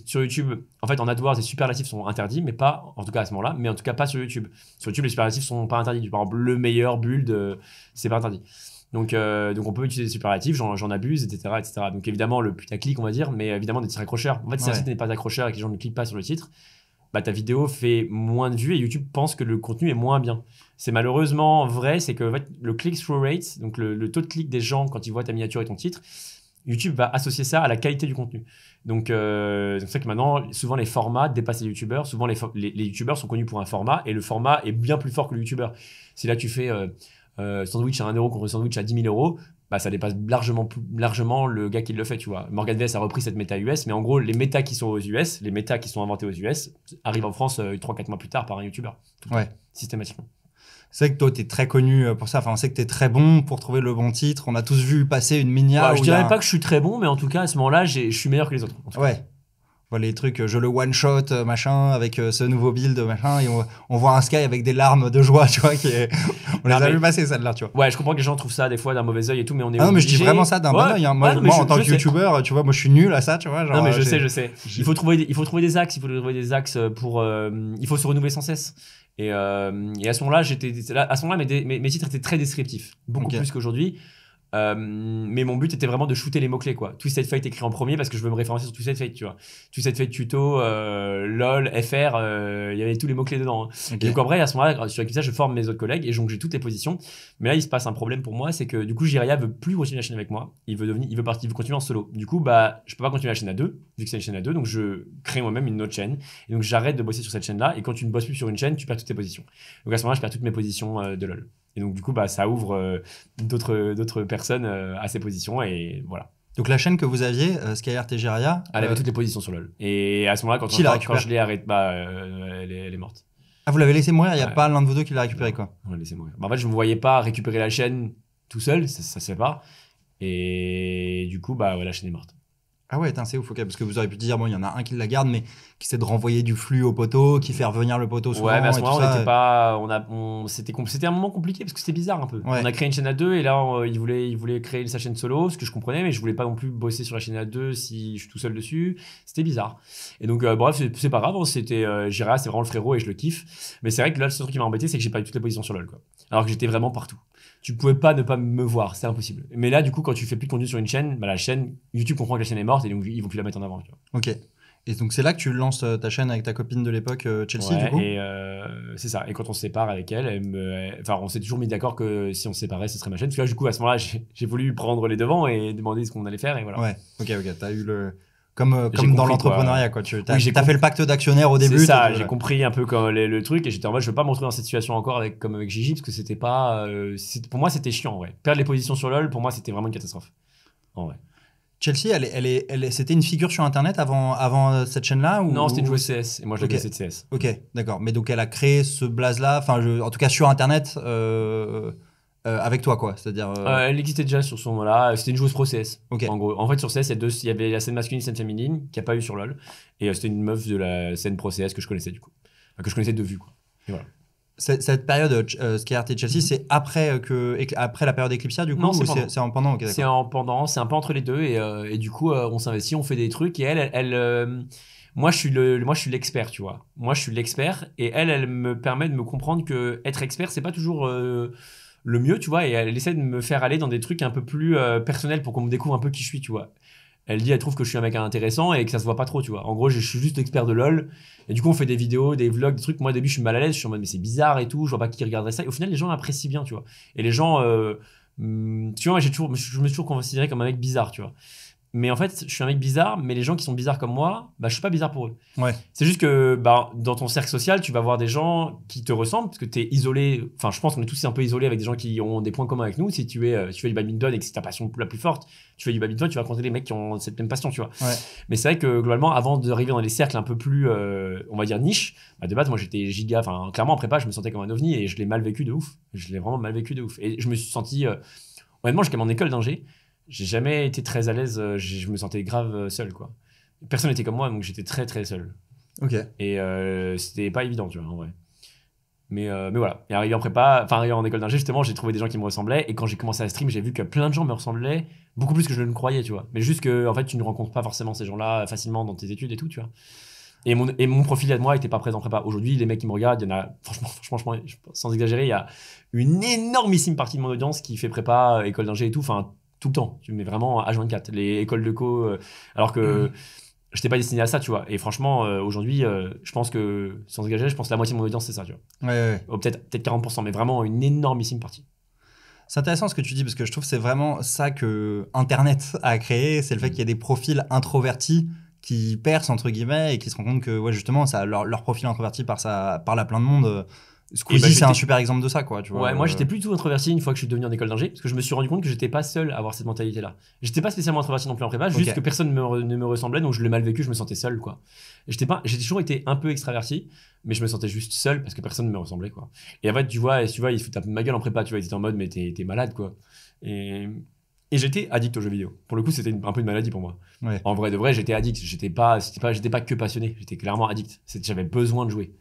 sur YouTube, en fait en AdWords les superlatifs sont interdits, mais pas en tout cas à ce moment-là, mais en tout cas pas sur YouTube. Sur YouTube les superlatifs sont pas interdits. Par exemple le meilleur build, c'est pas interdit. Donc, euh, donc on peut utiliser des superlatifs, j'en abuse, etc., etc. Donc évidemment, le putaclic, on va dire, mais évidemment des titres accrocheurs. En fait, si un n'est pas accrocheur et que les gens ne cliquent pas sur le titre, bah, ta vidéo fait moins de vues et YouTube pense que le contenu est moins bien. C'est malheureusement vrai, c'est que le click-through rate, donc le, taux de clic des gens quand ils voient ta miniature et ton titre, YouTube va associer ça à la qualité du contenu. Donc, euh, c'est vrai que maintenant, souvent les formats dépassent les YouTubeurs. Souvent, les, YouTubers YouTubeurs sont connus pour un format et le format est bien plus fort que le YouTuber. Si là, tu fais euh, euh, sandwich à 1 euro contre sandwich à 10 000€ euros, bah, ça dépasse largement, largement le gars qui le fait, tu vois. Morgan Vs a repris cette méta US, mais en gros, les méta qui sont aux US, les méta qui sont inventés aux US, arrivent en France 3-4 euh, mois plus tard par un YouTuber. Ouais. Systématiquement. C'est que toi, tu es très connu euh, pour ça. Enfin, on sait que tu es très bon pour trouver le bon titre. On a tous vu passer une mini Je dirais pas que je suis très bon, mais en tout cas, à ce moment-là, je suis meilleur que les autres. Ouais les trucs, euh, je le one shot, euh, machin, avec euh, ce nouveau build, machin, et on, voit un Sky avec des larmes de joie, tu vois, qui est... on les a vu passer celle-là, tu vois. Ouais, je comprends que les gens trouvent ça des fois d'un mauvais oeil et tout, mais on est. Ah non, mais je dis vraiment ça d'un bon oeil. Hein. Moi, en tant que youtubeur, tu vois, moi je suis nul à ça, tu vois. non, mais je sais, je sais. Il faut, trouver des, il faut trouver des axes, il faut trouver des axes pour. il faut se renouveler sans cesse. Et, et à ce moment-là, j'étais, à ce moment-là, mes, mes, titres étaient très descriptifs, beaucoup plus qu'aujourd'hui. Euh, mais mon but était vraiment de shooter les mots-clés, quoi. Twisted Fate écrit en premier parce que je veux me référencer sur Twisted Fate, tu vois. Twisted Fate tuto, euh, LOL, FR, euh, il y avait tous les mots-clés dedans. Hein. Donc en Et à ce moment-là, sur je forme mes autres collègues et donc j'ai toutes les positions. Mais là, il se passe un problème pour moi, c'est que du coup, Jiria veut plus continuer la chaîne avec moi. Il veut devenir, il veut partir, continuer en solo. Du coup, bah, je peux pas continuer la chaîne à deux, vu que c'est une chaîne à deux, donc je crée moi-même une autre chaîne. Et donc j'arrête de bosser sur cette chaîne-là. Et quand tu ne bosses plus sur une chaîne, tu perds toutes tes positions. Donc à ce moment-là, je perds toutes mes positions de LOL. Et donc, du coup, bah, ça ouvre euh, d'autres personnes euh, à ces positions. Et voilà. Donc la chaîne que vous aviez, euh, SkyRT elle avait euh, toutes les positions sur LoL. Et à ce moment-là, quand, quand je l'ai arrêtée, bah, elle, est morte. Ah, vous l'avez laissé mourir, il n'y a pas l'un de vous deux qui l'a récupéré quoi. On l'a laissée mourir. Bah, en fait, je ne me voyais pas récupérer la chaîne tout seul, ça ne se fait pas. Et du coup, bah, voilà la chaîne est morte. Ah ouais, c'est ouf, ok, parce que vous auriez pu dire, bon, il y en a un qui la garde, mais qui essaie de renvoyer du flux au poteau, qui mm. fait revenir le poteau souvent. Ouais, mais à ce moment-là, on pas. On a, c'était, c'était un moment compliqué parce que c'était bizarre un peu. On a créé une chaîne à deux et là, euh, il, voulait, il voulait créer sa chaîne solo, ce que je comprenais, mais je voulais pas non plus bosser sur la chaîne à deux si je suis tout seul dessus. C'était bizarre. Et donc, euh, bref, c'est, pas grave, hein, c'était. Euh, Gira, c'est vraiment le frérot et je le kiffe. Mais c'est vrai que là, le seul truc qui m'a embêté, c'est que j'ai pas eu toutes les positions sur LoL, quoi. Alors que j'étais vraiment partout tu pouvais pas ne pas me voir, c'est impossible. Mais là, du coup, quand tu fais plus de contenu sur une chaîne, bah, la chaîne, YouTube comprend que la chaîne est morte et donc ils vont plus la mettre en avant. Tu vois. Ok. Et donc c'est là que tu lances euh, ta chaîne avec ta copine de l'époque, euh, Chelsea, du coup et euh, c'est ça. Et quand on se sépare avec elle, enfin, on s'est toujours mis d'accord que si on se séparait, ce serait ma chaîne. Parce que là, du coup, à ce moment-là, j'ai voulu prendre les devants et demander ce qu'on allait faire. Et voilà. Ouais, ok, ok. T'as eu le comme, euh, comme dans l'entrepreneuriat. Quoi. Tu as, fait le pacte d'actionnaire au début. C'est ça, j'ai compris un peu comme les, le truc et j'étais en mode je veux pas me retrouver dans cette situation encore avec, comme avec Gigi parce que c'était pas. Euh, pour moi, c'était chiant. en vrai Perdre les positions sur LoL, pour moi, c'était vraiment une catastrophe. En vrai. Chelsea, elle, elle, c'était une figure sur Internet avant, avant euh, cette chaîne-là ou... Non, c'était une joueuse CS et moi je okay. CS. Ok, d'accord. Mais donc elle a créé ce blaze-là, enfin en tout cas sur Internet. Euh, avec toi, quoi. C'est-à-dire. Euh, euh, elle existait déjà sur ce moment-là. C'était une joueuse process CS. En gros, en fait, sur CS, il y, avait la scène masculine, et la scène féminine, qui a pas eu sur LoL. Et c'était une meuf de la scène pro que je connaissais du coup, que je connaissais de vue, quoi. voilà. Cette, cette, période euh, et Chelsea, mm-hmm. c'est après, que, après la période Eclipsia, du coup Non, c'est en pendant. c'est en pendant, c'est un peu entre les deux, et, et du coup, on s'investit, on fait des trucs, et elle, elle, moi, je suis le, moi, je suis l'expert, tu vois. Moi, je suis l'expert, et elle, elle me permet de me comprendre que être expert, c'est pas toujours le mieux, tu vois, et elle essaie de me faire aller dans des trucs un peu plus euh, personnels pour qu'on me découvre un peu qui je suis, tu vois. Elle dit, elle trouve que je suis un mec intéressant et que ça se voit pas trop, tu vois. En gros, je, suis juste expert de LOL. Et du coup, on fait des vidéos, des vlogs, des trucs. Moi, au début, je suis mal à l'aise. Je suis en mode, mais c'est bizarre et tout. Je vois pas qui regarderait ça. Et au final, les gens apprécient bien, tu vois. Et les gens, euh, mm, tu vois, j'ai toujours, je me suis toujours considéré comme un mec bizarre, tu vois. Mais en fait, je suis un mec bizarre, mais les gens qui sont bizarres comme moi, bah, je suis pas bizarre pour eux. Ouais. C'est juste que bah, dans ton cercle social, tu vas voir des gens qui te ressemblent, parce que tu es isolé. Enfin, je pense qu'on est tous un peu isolés avec des gens qui ont des points communs avec nous. Si tu, es, euh, tu fais du badminton et que c'est ta passion la plus forte, tu fais du badminton, tu vas rencontrer des mecs qui ont cette même passion, tu vois. Mais c'est vrai que globalement, avant d'arriver dans les cercles un peu plus, euh, on va dire, niche, bah, de base, moi j'étais giga. Enfin, clairement, en prépa, je me sentais comme un ovni et je l'ai mal vécu de ouf. Je l'ai vraiment mal vécu de ouf. Et je me suis senti. Euh, honnêtement, j'étais en école d'ingé j'ai jamais été très à l'aise. Euh, je me sentais grave euh, seul, quoi. Personne n'était comme moi, donc j'étais très très seul. Ok. Et euh, c'était pas évident, tu vois, en vrai. Mais, euh, mais voilà. Et arrivé en prépa, enfin arrivé en école d'ingé, justement, j'ai trouvé des gens qui me ressemblaient. Et quand j'ai commencé à stream, j'ai vu que plein de gens me ressemblaient, beaucoup plus que je ne le croyais, tu vois. Mais juste que, en fait, tu ne rencontres pas forcément ces gens-là facilement dans tes études et tout, tu vois. Et mon, et mon profil à moi était pas présent en prépa. Aujourd'hui, les mecs qui me regardent, il y en a, franchement, franchement, sans exagérer, il y a une énormissime partie de mon audience qui fait prépa, école d'ingé et tout. Enfin, tout le temps. Tu mets vraiment à 24. Les écoles de co, euh, alors que mhm. je n'étais pas destiné à ça, tu vois. Et franchement, euh, aujourd'hui, euh, je pense que, sans gager je pense que la moitié de mon audience, c'est ça, tu vois. Ouais, oh, peut-être 40%, mais vraiment une énormissime partie. C'est intéressant ce que tu dis parce que je trouve c'est vraiment ça que Internet a créé, c'est le fait mhm. qu'il y a des profils introvertis qui percent entre guillemets et qui se rendent compte que ouais justement ça leur, leur profil introverti par ça par la plein de monde et bah, c'est un super exemple de ça, quoi. Tu vois, ouais, moi, euh. j'étais plutôt introverti une fois que je suis devenu en école d'ingé, parce que je me suis rendu compte que j'étais pas seul à avoir cette mentalité-là. J'étais pas spécialement introverti non plus en prépa, juste que personne ne me ressemblait, donc je l'ai mal vécu, je me sentais seul, quoi. J'étais pas, j'ai toujours été un peu extraverti, mais je me sentais juste seul parce que personne ne me ressemblait, quoi. Et en fait, tu vois, tu vois, il faut ma gueule en prépa, tu vois, ils étaient en mode, mais t'es malade, quoi. Et, et j'étais addict aux jeux vidéo. Pour le coup, c'était un peu une maladie pour moi. En vrai de vrai, j'étais addict. J'étais pas, pas, j'étais pas que passionné. J'étais clairement addict. J'avais besoin de jouer.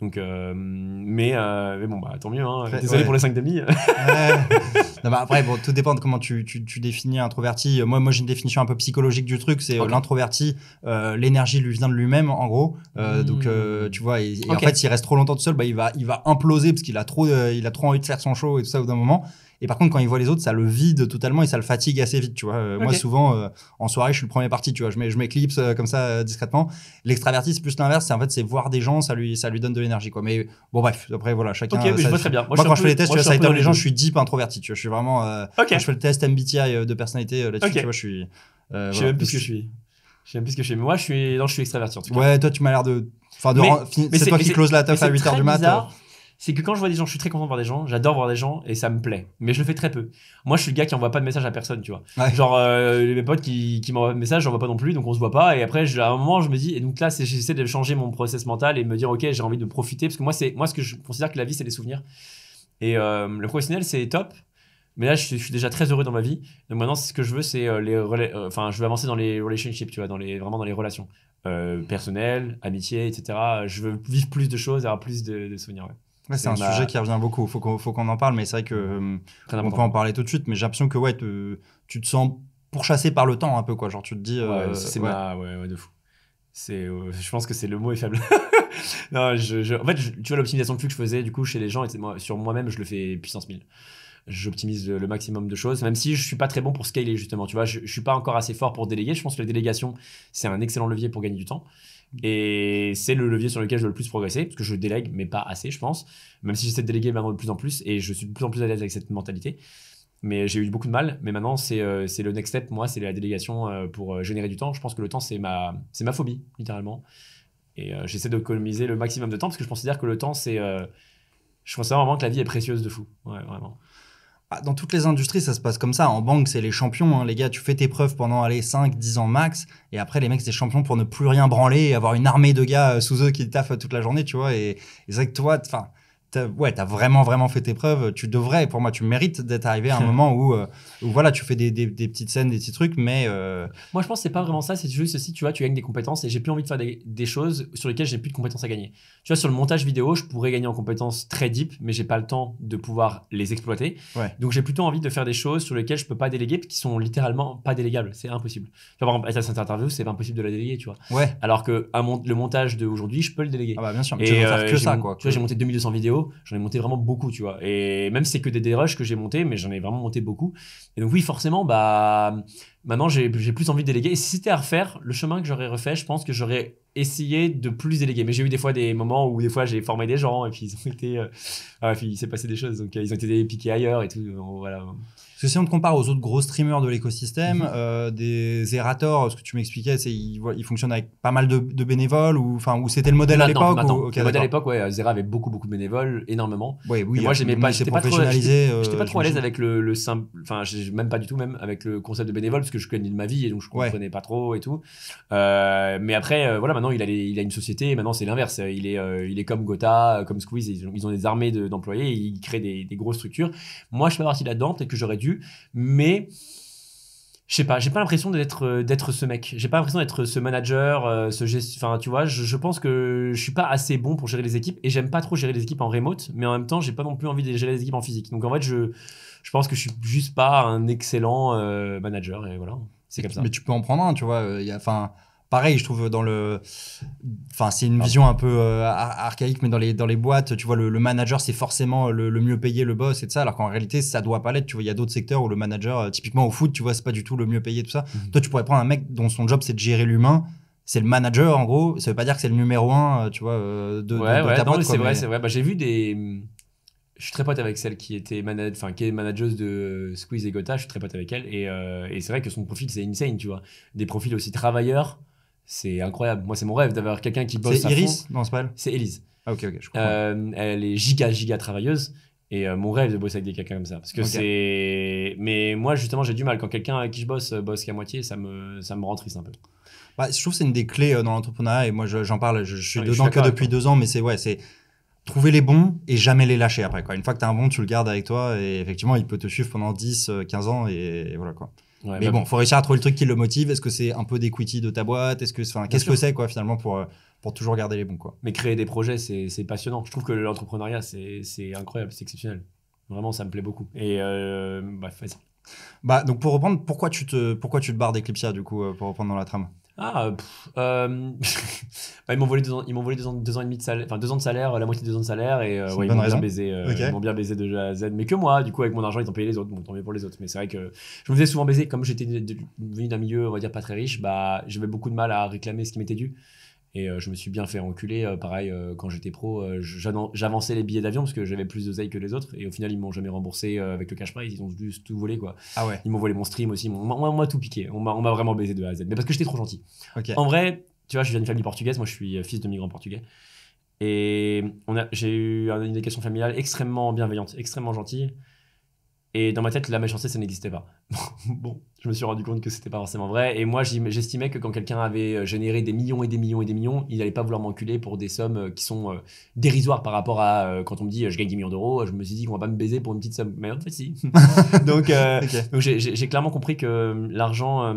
Donc, euh, mais, euh, bon, bah, tant mieux. Hein. Désolé pour les 5 demi. bah, après, bon, tout dépend de comment tu, tu, tu définis introverti. Moi, moi j'ai une définition un peu psychologique du truc. C'est euh, l'introverti, euh, l'énergie lui vient de lui-même, en gros. Euh, mmh. Donc, euh, tu vois, et, en fait, s'il reste trop longtemps tout seul, bah, il, va, il va imploser parce qu'il a, trop, il a trop envie de faire son show et tout ça au bout d'un moment. Et par contre, quand il voit les autres, ça le vide totalement et ça le fatigue assez vite, tu vois. Euh, moi, souvent, euh, en soirée, je suis le premier parti, tu vois. Je m'éclipse euh, comme ça discrètement. L'extraverti, c'est plus l'inverse. C'est en fait, c'est voir des gens, ça lui, ça lui donne de l'énergie, quoi. Mais bon, bref, après, voilà, chacun. Ok, très bien. Moi, quand je fais les tests, tu vois, ça étonne les gens, je suis deep introverti, tu vois. Je suis vraiment. Quand je fais le test MBTI de personnalité là-dessus, tu vois, je suis. je sais même plus ce que je suis. Je sais même plus ce que je suis. Mais moi, je suis, non, je suis extraverti en tout cas. Ouais, toi, tu m'as l'air de. Enfin, mais, c'est toi qui close la taf à 8h du matin c'est que quand je vois des gens, je suis très content de voir des gens, j'adore voir des gens et ça me plaît. Mais je le fais très peu. Moi, je suis le gars qui envoie pas de message à personne, tu vois. Genre, mes euh, potes qui, qui m'envoient des messages, message, vois pas non plus, donc on se voit pas. Et après, à un moment, je me dis, et donc là, j'essaie de changer mon process mental et me dire, ok, j'ai envie de profiter. Parce que moi, moi, ce que je considère que la vie, c'est les souvenirs. Et euh, le professionnel, c'est top. Mais là, je suis, déjà très heureux dans ma vie. Donc maintenant, ce que je veux, c'est euh, les Enfin, je veux avancer dans les relationships, tu vois, dans les, vraiment dans les relations personnelles, amitié, etc. Je veux vivre plus de choses, avoir plus de, de souvenirs c'est un bah, sujet qui revient beaucoup. Faut qu'on, faut qu'on en parle, mais c'est vrai que euh, on peut en parler tout de suite. Mais j'ai l'impression que ouais, tu te sens pourchassé par le temps un peu quoi. Genre tu te dis. ouais, euh, c'est Ma... ouais, ouais, de fou. C'est, euh, je pense que c'est le mot est faible. non, en fait, tu vois l'optimisation de flux que je faisais du coup chez les gens, et moi, sur moi-même, je le fais puissance 1000 j'optimise le maximum de choses, même si je suis pas très bon pour scaler justement, tu vois, je, je suis pas encore assez fort pour déléguer, je pense que la délégation c'est un excellent levier pour gagner du temps, et c'est le levier sur lequel je veux le plus progresser, parce que je délègue, mais pas assez, je pense. Même si j'essaie de déléguer maintenant de plus en plus, et je suis de plus en plus à l'aise avec cette mentalité. Mais j'ai eu beaucoup de mal, mais maintenant c'est euh, le next step, moi, c'est la délégation euh, pour euh, générer du temps. Je pense que le temps, c'est ma, phobie, littéralement. Et j'essaie d'économiser le maximum de temps, parce que je pense dire que le temps, c'est. je pense vraiment que la vie est précieuse de fou. Ouais, vraiment. Ah, dans toutes les industries, ça se passe comme ça. En banque, c'est les champions. Hein. Les gars, tu fais tes preuves pendant aller 5, 10 ans max. Et après, les mecs, c'est champions pour ne plus rien branler et avoir une armée de gars euh, sous eux qui taffent toute la journée, tu vois. Et, c'est vrai que toi, enfin, t'as, ouais, vraiment, vraiment fait tes preuves. Tu devrais, pour moi, tu mérites d'être arrivé à un moment euh, où, voilà, tu fais des, petites scènes, des petits trucs, mais. Euh, moi, je pense que c'est pas vraiment ça. C'est juste si tu vois, tu gagnes des compétences et j'ai plus envie de faire des, des choses sur lesquelles j'ai plus de compétences à gagner tu vois, sur le montage vidéo, je pourrais gagner en compétences très deep, mais j'ai pas le temps de pouvoir les exploiter. Donc j'ai plutôt envie de faire des choses sur lesquelles je peux pas déléguer, qui sont littéralement pas délégables. C'est impossible. Tu vois, par exemple, à cette interview, c'est impossible de la déléguer, tu vois. Ouais. Alors que le montage d'aujourd'hui, je peux le déléguer. Ah bah bien sûr, mais et, faire euh, que ça, quoi. Tu vois, j'ai monté 2200 vidéos, j'en ai monté vraiment beaucoup, tu vois. Et même c'est que des dérushs que j'ai monté, mais j'en ai vraiment monté beaucoup. Et donc oui, forcément, bah Maintenant, j'ai plus envie de déléguer. Et si c'était à refaire, le chemin que j'aurais refait, je pense que j'aurais essayé de plus déléguer. Mais j'ai eu des fois des moments où des fois j'ai formé des gens et puis ils ont été, euh, puis il s'est passé des choses. Donc euh, ils ont été piqués ailleurs et tout. Voilà. Parce que si on te compare aux autres gros streamers de l'écosystème, mhm. euh, des Zerator ce que tu m'expliquais, c'est ils, fonctionnent avec pas mal de, bénévoles ou enfin où c'était le modèle à l'époque. le modèle à l'époque, ouais, Zera avait beaucoup beaucoup de bénévoles, énormément. oui, moi j'aimais pas, j'étais pas trop, euh, j'étais pas trop à l'aise avec le, simple, enfin même pas du tout même avec le concept de bénévole parce que je connais de ma vie et donc je comprenais pas trop et tout. Euh, mais après, voilà, maintenant il a, il a une société, maintenant c'est l'inverse, il est il est comme Gotha, comme Squeeze, ils ont, des armées d'employés, ils créent des, grosses structures. Moi je suis pas parti là-dedans, peut-être que j'aurais dû mais je sais pas, j'ai pas l'impression d'être euh, d'être ce mec. J'ai pas l'impression d'être ce manager, euh, ce enfin tu vois, je, je, pense que je suis pas assez bon pour gérer les équipes et j'aime pas trop gérer les équipes en remote, mais en même temps, j'ai pas non plus envie de gérer les équipes en physique. Donc en fait, je je pense que je suis juste pas un excellent euh, manager et voilà, c'est comme ça. Mais tu peux en prendre un, tu vois, il y a enfin pareil, je trouve dans le, enfin c'est une vision un peu euh, archaïque, mais dans les dans les boîtes, tu vois, le, manager c'est forcément le, mieux payé, le boss et tout ça, alors qu'en réalité ça doit pas l'être. Tu vois, il y a d'autres secteurs où le manager, euh, typiquement au foot, tu vois, c'est pas du tout le mieux payé tout ça. Mmh. Toi, tu pourrais prendre un mec dont son job c'est de gérer l'humain. C'est le manager en gros, ça veut pas dire que c'est le numéro un, euh, tu vois, de, ouais, de, de ouais, ta C'est vrai, c'est vrai. Bah, j'ai vu des, je suis très pote avec celle qui était enfin qui est manageuse de Squeeze et Gotha, je suis très pote avec elle et, et c'est vrai que son profil c'est insane, tu vois. Des profils aussi travailleurs c'est incroyable. Moi, c'est mon rêve d'avoir quelqu'un qui bosse. C'est Iris Non, c'est pas elle. C'est Elise. Ah, ok, ok, euh, elle est giga, giga travailleuse. Et euh, mon rêve de bosser avec des quelqu'un comme ça. Parce que c'est. Mais moi, justement, j'ai du mal. Quand quelqu'un avec qui je bosse euh, bosse qu'à moitié, ça me, ça me rend triste un peu. Bah, je trouve que c'est une des clés dans l'entrepreneuriat. Et moi, j'en parle. Je, suis dedans que depuis deux ans. Mais c'est. Ouais, c'est trouver les bons et jamais les lâcher après. Quoi. Une fois que tu as un bon, tu le gardes avec toi et effectivement, il peut te suivre pendant 10, 15 ans et voilà quoi mais bon, faut réussir à trouver le truc qui le motive. Est-ce que c'est un peu d'equity de ta boîte Est-ce que, enfin, qu'est-ce que c'est quoi finalement pour euh, pour toujours garder les bons quoi Mais créer des projets, c'est passionnant. Je trouve que l'entrepreneuriat, c'est incroyable, c'est exceptionnel. Vraiment, ça me plaît beaucoup. Et euh, bref, bah, bah, donc pour reprendre, pourquoi tu te, pourquoi tu te barres d'Eclipsia du coup, euh, pour reprendre dans la trame ah, euh, bah, ils m'ont volé, deux ans, deux, ans, et demi de salaire, enfin deux ans de salaire, la moitié de deux ans de salaire, et euh, ouais, euh, ils m'ont bien baisé, baisé de à Z, mais que moi, du coup, avec mon argent, ils ont payé les autres, bon, tant mieux pour les autres, mais c'est vrai que je me faisais souvent baiser, comme j'étais venu d'un milieu, on va dire, pas très riche, bah, j'avais beaucoup de mal à réclamer ce qui m'était dû. Et euh, je me suis bien fait enculer. Euh, pareil, euh, quand j'étais pro, j'avançais les billets d'avion parce que j'avais plus d'oseille que les autres. Et au final, ils m'ont jamais remboursé avec le cash price. Ils ont juste tout volé. Quoi. Ah ils m'ont volé mon stream aussi. On m'a tout piqué. On m'a vraiment baisé de A à Z. Mais parce que j'étais trop gentil. En vrai, tu vois, je viens d'une famille portugaise. Moi, je suis fils de migrants portugais. Et j'ai eu une éducation familiale extrêmement bienveillante, extrêmement gentille. Et dans ma tête, la méchanceté, ça n'existait pas. bon, je me suis rendu compte que c'était pas forcément vrai. Et moi, j'estimais que quand quelqu'un avait euh, généré des millions et des millions et des millions, il n'allait pas vouloir m'enculer pour des sommes euh, qui sont euh, dérisoires par rapport à quand on me dit je gagne 10 millions d'euros. Je me suis dit qu'on va pas me baiser pour une petite somme. Mais en fait, si. donc, j'ai clairement compris que l'argent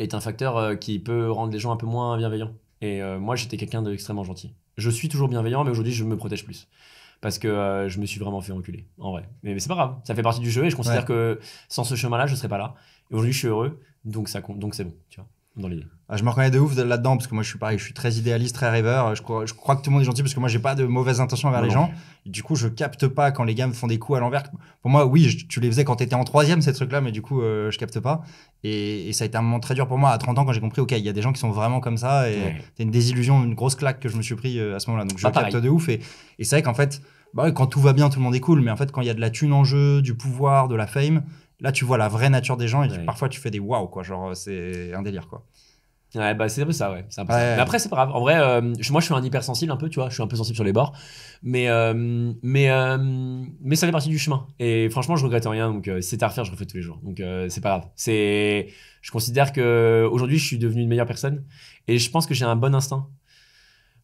est un facteur qui peut rendre les gens un peu moins bienveillants. Et moi, j'étais quelqu'un d'extrêmement gentil. Je suis toujours bienveillant, mais aujourd'hui, je me protège plus parce que euh, je me suis vraiment fait enculer, en vrai. Mais, c'est pas grave, ça fait partie du jeu et je considère que sans ce chemin-là, je serais pas là. Et aujourd'hui, je suis heureux, donc ça compte, donc c'est bon, tu vois. Ah, je me reconnais de ouf là-dedans parce que moi je suis pareil, je suis très idéaliste, très rêveur. Je crois, que tout le monde est gentil parce que moi j'ai pas de mauvaises intentions envers les gens. du coup, je capte pas quand les gars font des coups à l'envers. Pour moi, oui, tu les faisais quand t'étais en troisième ces trucs-là, mais du coup, euh, je capte pas. Et, ça a été un moment très dur pour moi à 30 ans quand j'ai compris, ok, il y a des gens qui sont vraiment comme ça. Et c'est une désillusion, une grosse claque que je me suis pris euh, à ce moment-là. Donc je capte de ouf. Et, c'est vrai qu'en fait, bah quand tout va bien, tout le monde est cool. Mais en fait, quand il y a de la thune en jeu, du pouvoir, de la fame, Là, tu vois la vraie nature des gens et parfois tu fais des waouh, quoi. Genre, c'est un délire, quoi. Ouais, bah c'est un ça, ouais. après, c'est pas grave. En vrai, euh, moi, je suis un hypersensible un peu, tu vois. Je suis un peu sensible sur les bords. Mais, euh, mais, euh, mais ça fait partie du chemin. Et franchement, je regrette rien. Donc, si c'est à refaire, je refais tous les jours. Donc, c'est pas grave. C'est, je considère que aujourd'hui, je suis devenu une meilleure personne. Et je pense que j'ai un bon instinct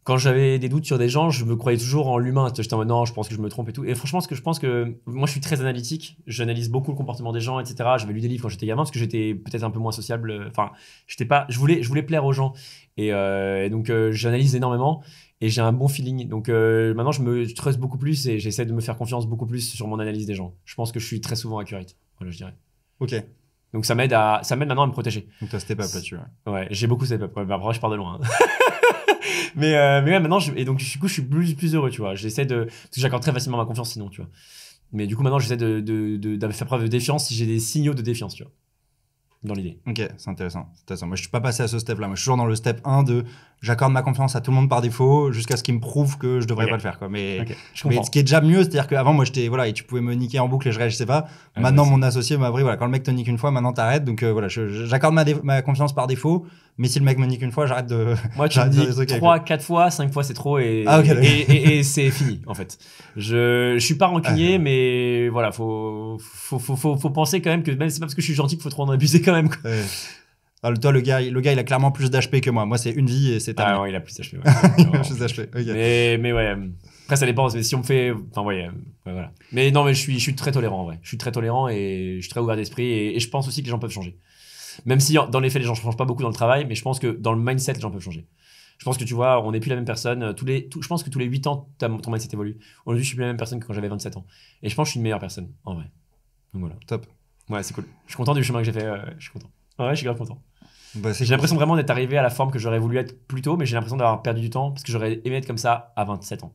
quand j'avais des doutes sur des gens, je me croyais toujours en l'humain. J'étais en mode non, je pense que je me trompe et tout. Et franchement, ce que je pense que moi, je suis très analytique. J'analyse beaucoup le comportement des gens, etc. J'avais lu des livres quand j'étais gamin parce que j'étais peut-être un peu moins sociable. Enfin, j'étais pas. Je voulais, je voulais plaire aux gens. Et, euh, donc, euh, j'analyse énormément et j'ai un bon feeling. Donc euh, maintenant, je me trust beaucoup plus et j'essaie de me faire confiance beaucoup plus sur mon analyse des gens. Je pense que je suis très souvent accurate. je dirais. Ok. Donc ça m'aide à ça m'aide maintenant à me protéger. Donc t'as step up là-dessus. Ouais, j'ai beaucoup step up. Bah, après je pars de loin. Hein. mais euh, mais ouais, maintenant je, et donc du coup je suis plus plus heureux, tu vois. J'essaie de parce que j'accorde très facilement ma confiance sinon, tu vois. Mais du coup maintenant j'essaie de, de, de, de faire preuve de défiance si j'ai des signaux de défiance, tu vois dans l'idée. Ok, c'est intéressant. intéressant. Moi, je suis pas passé à ce step-là. Moi, je suis toujours dans le step 1 de j'accorde ma confiance à tout le monde par défaut jusqu'à ce qu'il me prouve que je devrais pas le faire. Quoi. Mais, ce qui est déjà mieux, c'est-à-dire qu'avant, moi, j'étais, voilà, et tu pouvais me niquer en boucle et je réagissais pas. maintenant, mon associé m'a appris, voilà, quand le mec te nique une fois, maintenant t'arrêtes. Donc, euh, voilà, j'accorde ma, ma, confiance par défaut. Mais si le mec me nique une fois, j'arrête de. Moi, tu me dis 3, 4 fois, 5 fois, c'est trop ah, et, et, c'est fini, en fait. Je, je suis pas rancunier, ah, mais voilà, faut, faut, faut, faut, penser quand même que même c'est pas parce que je suis gentil qu'il faut trop en abuser ah, toi, le gars, le gars, il a clairement plus d'HP que moi. Moi, c'est une vie et c'est ah, vie. Ah ouais, il a plus d'HP. plus d'HP. Mais, mais ouais. Euh, après, ça dépend. Mais si on me fait. Enfin, euh, ouais, voilà. Mais non, mais je suis, je suis très tolérant, en vrai. Je suis très tolérant et je suis très ouvert d'esprit et, je pense aussi que les gens peuvent changer. Même si, dans les faits, les gens ne changent pas beaucoup dans le travail, mais je pense que dans le mindset, les gens peuvent changer. Je pense que tu vois, on n'est plus la même personne. Euh, tous les, je pense que tous les 8 ans, ton mindset évolue. Aujourd'hui, je suis plus la même personne que quand j'avais 27 ans. Et je pense que je suis une meilleure personne, en vrai. Donc voilà. Top. Ouais, c'est cool. Je suis content du chemin que j'ai fait. Euh, je suis content. Ouais, je suis grave content. Bah, j'ai l'impression vraiment d'être arrivé à la forme que j'aurais voulu être plus tôt, mais j'ai l'impression d'avoir perdu du temps parce que j'aurais aimé être comme ça à 27 ans.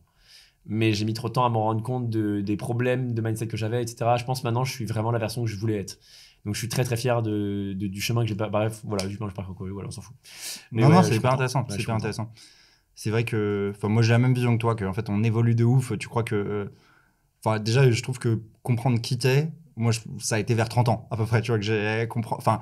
Mais j'ai mis trop de temps à m'en rendre compte de, des problèmes de mindset que j'avais, etc. Je pense maintenant, je suis vraiment la version que je voulais être. Donc je suis très très fier de, du chemin que j'ai pas. Bref, voilà, justement chemin que voilà, on s'en fout. Mais non, non, c'est super intéressant. c'est hyper intéressant. C'est vrai que. Enfin, moi j'ai la même vision que toi, qu'en fait on évolue de ouf. Tu crois que. Euh, enfin, déjà, je trouve que comprendre qui t'es, moi, ça a été vers 30 ans, à peu près, tu vois, que j'ai compris. Enfin,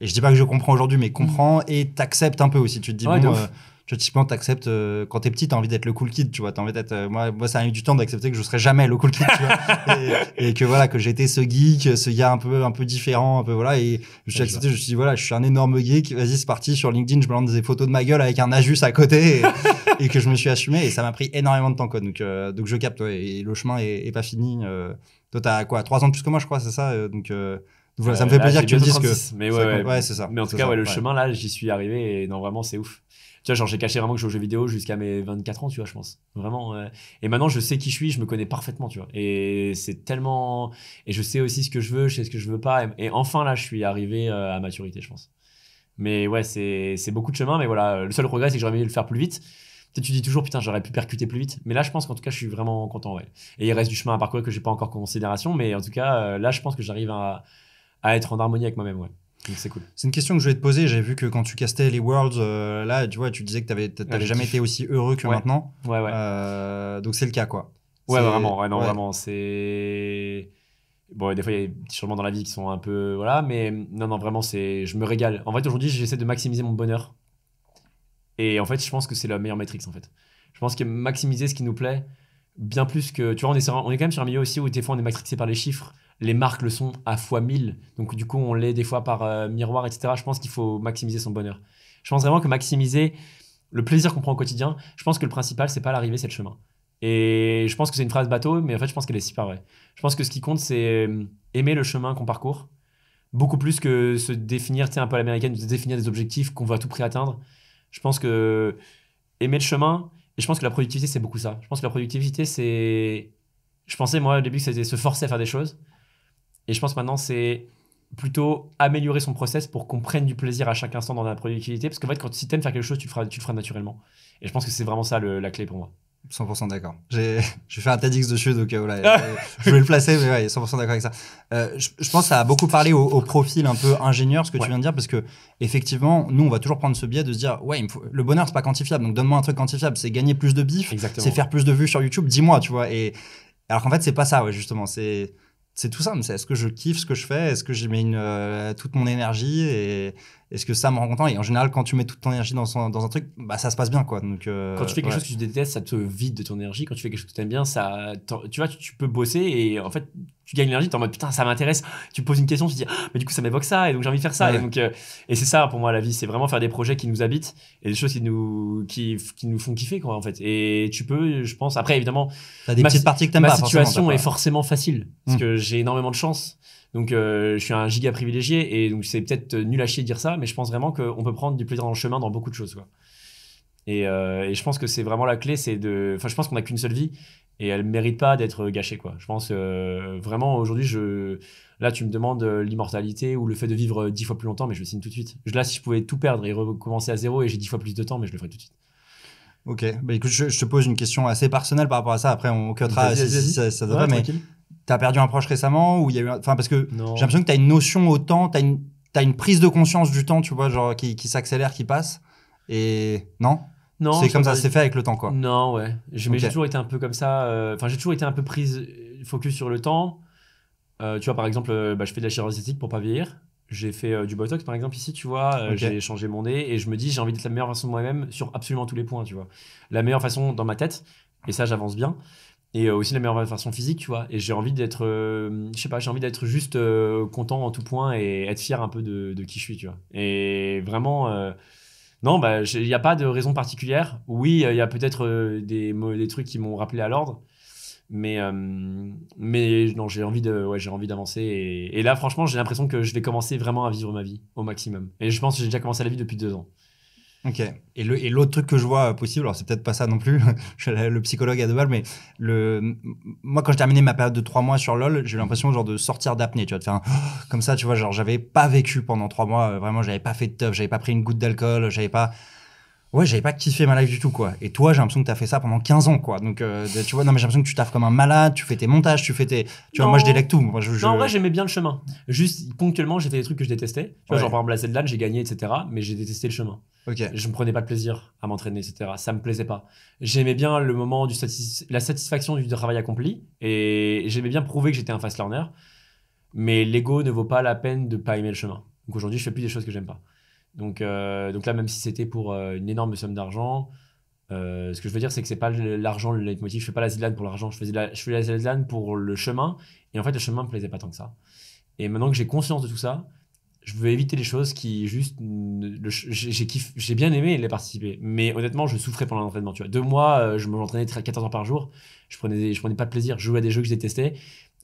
et je dis pas que je comprends aujourd'hui, mais comprends mm. et t'acceptes un peu aussi. Tu te dis, bon, euh, tu typiquement, t'acceptes, euh, quand t'es petit, t'as envie d'être le cool kid, tu vois. T'as envie d'être, euh, moi, moi, ça a eu du temps d'accepter que je serais jamais le cool kid, tu vois. et, que voilà, que j'étais ce geek, ce gars un peu, un peu différent, un peu, voilà. Et je suis accepté, je me suis dit, voilà, je suis un énorme geek, vas-y, c'est parti. Sur LinkedIn, je me lance des photos de ma gueule avec un ajuste à côté. Et, que je me suis assumé et ça m'a pris énormément de temps quoi. donc euh, donc je capte et le chemin est, pas fini euh, toi, t'as quoi 3 ans de plus que moi, je crois, c'est ça euh, Donc, euh, ça me euh, fait plaisir que tu me dises que. Mais ouais, ouais, c'est ça. Mais en tout cas, ouais, le chemin, là, j'y suis arrivé et non, vraiment, c'est ouf. Tu vois, genre, j'ai caché vraiment que je jouais aux jeux vidéo jusqu'à mes 24 ans, tu vois, je pense. Vraiment. Et maintenant, je sais qui je suis, je me connais parfaitement, tu vois. Et c'est tellement. Et je sais aussi ce que je veux, je sais ce que je veux pas. Et, enfin, là, je suis arrivé à maturité, je pense. Mais ouais, c'est beaucoup de chemin. Mais voilà, le seul regret, c'est que j'aurais aimé le faire plus vite tu dis toujours, putain, j'aurais pu percuter plus vite. Mais là, je pense qu'en tout cas, je suis vraiment content. Ouais. Et il reste du chemin à parcourir que j'ai pas encore en considération. Mais en tout cas, euh, là, je pense que j'arrive à, à, être en harmonie avec moi-même. Ouais. c'est cool. C'est une question que je voulais te poser. J'ai vu que quand tu castais les Worlds, euh, là, tu vois, tu disais que tu n'avais jamais été aussi heureux que maintenant. Ouais, ouais. Euh, donc c'est le cas, quoi. Ouais, vraiment. non, vraiment. C'est. Bon, des fois, il y a sûrement dans la vie qui sont un peu. Voilà, mais non, non, vraiment, c'est. Je me régale. En fait, aujourd'hui, j'essaie de maximiser mon bonheur et en fait, je pense que c'est la meilleure matrix, en fait. Je pense que maximiser ce qui nous plaît, bien plus que. Tu vois, on est, on est quand même sur un milieu aussi où des fois on est matrixé par les chiffres, les marques le sont à fois 1000. Donc du coup, on l'est des fois par euh, miroir, etc. Je pense qu'il faut maximiser son bonheur. Je pense vraiment que maximiser le plaisir qu'on prend au quotidien, je pense que le principal, c'est pas l'arrivée, c'est le chemin. Et je pense que c'est une phrase bateau, mais en fait, je pense qu'elle est super vraie. Je pense que ce qui compte, c'est euh, aimer le chemin qu'on parcourt. beaucoup plus que se définir, tu sais, un peu à l'américaine, définir des objectifs qu'on va à tout prix atteindre. Je pense que aimer le chemin, et je pense que la productivité, c'est beaucoup ça. Je pense que la productivité, c'est. Je pensais, moi, au début, que c'était se forcer à faire des choses. Et je pense maintenant, c'est plutôt améliorer son process pour qu'on prenne du plaisir à chaque instant dans la productivité. Parce qu'en fait, quand si t'aimes faire quelque chose, tu le feras, tu feras naturellement. Et je pense que c'est vraiment ça la clé pour moi. 100% d'accord. J'ai, fait un un TEDx dessus, donc euh, je vais le placer, mais ouais, 100% d'accord avec ça. Euh, je, pense que ça a beaucoup parlé au, profil un peu ingénieur, ce que tu viens de dire, parce que effectivement, nous, on va toujours prendre ce biais de se dire, ouais, le bonheur, c'est pas quantifiable, donc donne-moi un truc quantifiable, c'est gagner plus de bif, c'est faire plus de vues sur YouTube, dis-moi, tu vois. Et alors qu'en fait, c'est pas ça, ouais, justement, c'est c'est tout simple. C'est est-ce que je kiffe ce que je fais Est-ce que j'y mets une, euh, toute mon énergie et, est-ce que ça me rend content Et en général, quand tu mets toute ton énergie dans, un truc, bah, ça se passe bien. Quoi. Donc, euh, quand tu fais quelque chose que tu détestes, ça te vide de ton énergie. Quand tu fais quelque chose que tu aimes bien, ça, tu vois, tu, peux bosser et en fait, tu gagnes l'énergie. Tu es en mode putain, ça m'intéresse. Tu poses une question, tu te dis, ah, mais du coup, ça m'évoque ça et donc j'ai envie de faire ça. Et, donc, euh, et c'est ça pour moi la vie, c'est vraiment faire des projets qui nous habitent et des choses qui nous, qui, nous font kiffer. Quoi, en fait. Et tu peux, je pense, après évidemment, la ma, petites ma situation est forcément facile parce hmm. que j'ai énormément de chance. Donc, euh, je suis un giga privilégié et donc c'est peut-être nul à chier de dire ça, mais je pense vraiment qu'on peut prendre du plaisir dans le chemin dans beaucoup de choses. Quoi. Et, euh, je pense que c'est vraiment la clé, c'est de. Enfin, je pense qu'on n'a qu'une seule vie et elle ne mérite pas d'être gâchée, quoi. Je pense euh, vraiment aujourd'hui, je. Là, tu me demandes l'immortalité ou le fait de vivre dix fois plus longtemps, mais je le signe tout de suite. Là, si je pouvais tout perdre et recommencer à zéro et j'ai dix fois plus de temps, mais je le ferais tout de suite. Ok, bah écoute, je, te pose une question assez personnelle par rapport à ça. Après, on cuttera si, ça, ça, ça devrait, t'as perdu un proche récemment ou il y a eu, enfin parce que j'ai l'impression que t'as une notion au temps, t'as une une prise de conscience du temps, tu vois, genre qui, qui s'accélère, qui passe. Et non. Non, c'est comme ça, c'est fait avec le temps, quoi. Non, ouais. J'ai toujours été un peu comme ça. Euh, enfin, j'ai toujours été un peu prise, euh, focus sur le temps. Euh, tu vois, par exemple, bah, je fais de la chirurgie esthétique pour pas vieillir. J'ai fait du botox, par exemple, ici, tu vois. J'ai changé mon nez et je me dis, j'ai envie d'être la meilleure version de moi-même sur absolument tous les points, tu vois. La meilleure façon dans ma tête. Et ça, j'avance bien et euh, aussi la meilleure façon physique, tu vois. Et j'ai envie d'être, euh, je sais pas, j'ai envie d'être juste euh, content en tout point et être fier un peu de, qui je suis, tu vois. Et vraiment, non, bah, il n'y a pas de raison particulière. Oui, il y a peut-être des, des trucs qui m'ont rappelé à l'ordre, mais, mais non, j'ai envie de, ouais, j'ai envie d'avancer. Et, et là, franchement, j'ai l'impression que je vais commencer vraiment à vivre ma vie au maximum. Et je pense que j'ai déjà commencé la vie depuis deux ans. Ok. Et l'autre truc que je vois euh, possible, alors c'est peut-être pas ça non plus, je suis le psychologue à deux balles, mais le, moi quand j'ai terminé ma période de trois mois sur LOL, j'ai eu l'impression genre de sortir d'apnée, tu vois, de faire comme ça, tu vois, genre j'avais pas vécu pendant trois mois, euh, vraiment j'avais pas fait de teuf, j'avais pas pris une goutte d'alcool, j'avais pas, ouais, j'avais pas kiffé ma life du tout, quoi. Et toi, j'ai l'impression que t'as fait ça pendant 15 ans, quoi. Donc, euh, tu vois, non, mais j'ai l'impression que tu taffes comme un malade, tu fais tes montages, tu fais tes. Tu vois, moi, je délègue tout. Moi, Non, en vrai, j'aimais bien le chemin. Juste, ponctuellement, j'ai fait des trucs que je détestais. Tu vois, genre, par exemple, la j'ai gagné, etc. Mais j'ai détesté le chemin. Ok. Je me prenais pas de plaisir à m'entraîner, etc. Ça me plaisait pas. J'aimais bien le moment du la satisfaction du travail accompli. Et j'aimais bien prouver que j'étais un fast learner. Mais l'ego ne vaut pas la peine de pas aimer le chemin. Donc aujourd'hui, je fais plus des choses que j'aime pas. Donc, euh, donc là, même si c'était pour euh, une énorme somme d'argent, euh, ce que je veux dire, c'est que c'est pas l'argent le leitmotiv. Je fais pas la pour l'argent. Je faisais je fais la pour le chemin. Et en fait, le chemin me plaisait pas tant que ça. Et maintenant que j'ai conscience de tout ça, je veux éviter les choses qui juste. J'ai j'ai bien aimé les participer, mais honnêtement, je souffrais pendant l'entraînement. Tu vois, deux mois, je m'entraînais 14 heures par jour. Je prenais, je prenais pas de plaisir. Je jouais à des jeux que je détestais.